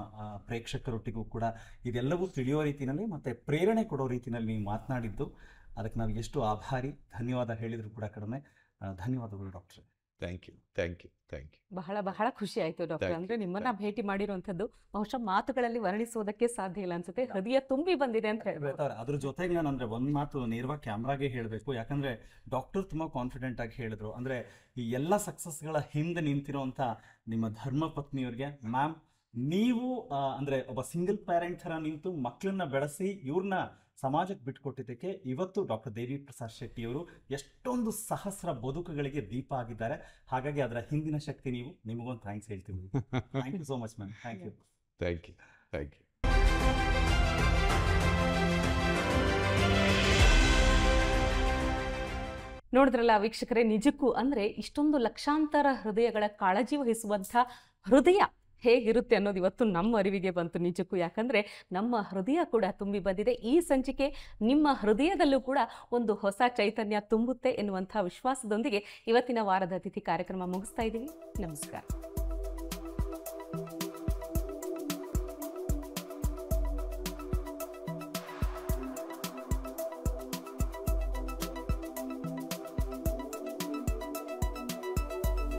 ಪ್ರೇಕ್ಷಕರೊಟ್ಟಿಗೂ ಕೂಡ ಇದೆಲ್ಲವೂ ತಿಳಿಯೋ ರೀತಿಯಲ್ಲಿ ಮತ್ತು ಪ್ರೇರಣೆ ಕೊಡೋ ರೀತಿಯಲ್ಲಿ ನೀವು ಮಾತನಾಡಿದ್ದು ಅದಕ್ಕೆ ನಾವು ಎಷ್ಟು ಆಭಾರಿ ಧನ್ಯವಾದ ಹೇಳಿದರೂ ಕೂಡ ಕಡಿಮೆ ಧನ್ಯವಾದಗಳು ಡಾಕ್ಟ್ರೆ thank you thank you thank you ಬಹಳ ಬಹಳ ಖುಷಿ ಆಯಿತು ಡಾಕ್ಟರ್ ಅಂದರೆ ನಿಮ್ಮನ್ನ ಭೇಟಿ ಮಾಡಿರುವಂಥದ್ದು ಬಹುಶಃ ಮಾತುಗಳಲ್ಲಿ ವರ್ಣಿಸುವುದಕ್ಕೆ ಸಾಧ್ಯ ಇಲ್ಲ ಅನ್ಸುತ್ತೆ ಹೃದಯ ತುಂಬಿ ಬಂದಿದೆ ಅಂತ ಹೇಳ್ತಾರೆ ಅದ್ರ ಜೊತೆಗೆ ನಾನು ಅಂದ್ರೆ ಒಂದು ಮಾತು ನೇರವಾಗಿ ಕ್ಯಾಮ್ರಾಗೆ ಹೇಳಬೇಕು ಯಾಕಂದ್ರೆ ಡಾಕ್ಟರ್ ತುಂಬಾ ಕಾನ್ಫಿಡೆಂಟ್ ಆಗಿ ಹೇಳಿದ್ರು ಅಂದ್ರೆ ಈ ಎಲ್ಲ ಸಕ್ಸಸ್ಗಳ ಹಿಂದೆ ನಿಂತಿರುವಂತ ನಿಮ್ಮ ಧರ್ಮ ಪತ್ನಿಯವ್ರಿಗೆ ಮ್ಯಾಮ್ ನೀವು ಅಂದ್ರೆ ಒಬ್ಬ ಸಿಂಗಲ್ ಪ್ಯಾರೆಂಟ್ ಥರ ನಿಂತು ಮಕ್ಕಳನ್ನ ಬೆಳೆಸಿ ಇವ್ರನ್ನ ಸಮಾಜಕ್ಕೆ ಬಿಟ್ಟುಕೊಟ್ಟಿದ್ದಕ್ಕೆ ಇವತ್ತು ಡಾಕ್ಟರ್ ದೇವಿ ಪ್ರಸಾದ್ ಶೆಟ್ಟಿಯವರು ಎಷ್ಟೊಂದು ಸಹಸ್ರ ಬದುಕುಗಳಿಗೆ ದೀಪ ಆಗಿದ್ದಾರೆ ಹಾಗಾಗಿ ಅದರ ಹಿಂದಿನ ಶಕ್ತಿ ನೀವು ನಿಮಗೊಂದು ಥ್ಯಾಂಕ್ಸ್ ಹೇಳ್ತೀವಿ thank you so much ma'am thank you thank you thank you ನೋಡಿದ್ರಲ್ಲ ವೀಕ್ಷಕರೇ ನಿಜಕ್ಕೂ ಅಂದ್ರೆ ಇಷ್ಟೊಂದು ಲಕ್ಷಾಂತರ ಹೃದಯಗಳ ಕಾಳಜಿ ವಹಿಸುವಂತ ಹೃದಯ ಹೇಗಿರುತ್ತೆ ಅನ್ನೋದು ಇವತ್ತು ನಮ್ಮ ಅರಿವಿಗೆ ಬಂತು ನಿಜಕ್ಕೂ ಯಾಕಂದರೆ ನಮ್ಮ ಹೃದಯ ಕೂಡ ತುಂಬಿ ಬಂದಿದೆ ಈ ಸಂಚಿಕೆ ನಿಮ್ಮ ಹೃದಯದಲ್ಲೂ ಕೂಡ ಒಂದು ಹೊಸ ಚೈತನ್ಯ ತುಂಬುತ್ತೆ ಎನ್ನುವಂಥ ವಿಶ್ವಾಸದೊಂದಿಗೆ ಇವತ್ತಿನ ವಾರದ ಅತಿಥಿ ಕಾರ್ಯಕ್ರಮ ಮುಗಿಸ್ತಾ ಇದ್ದೀವಿ ನಮಸ್ಕಾರ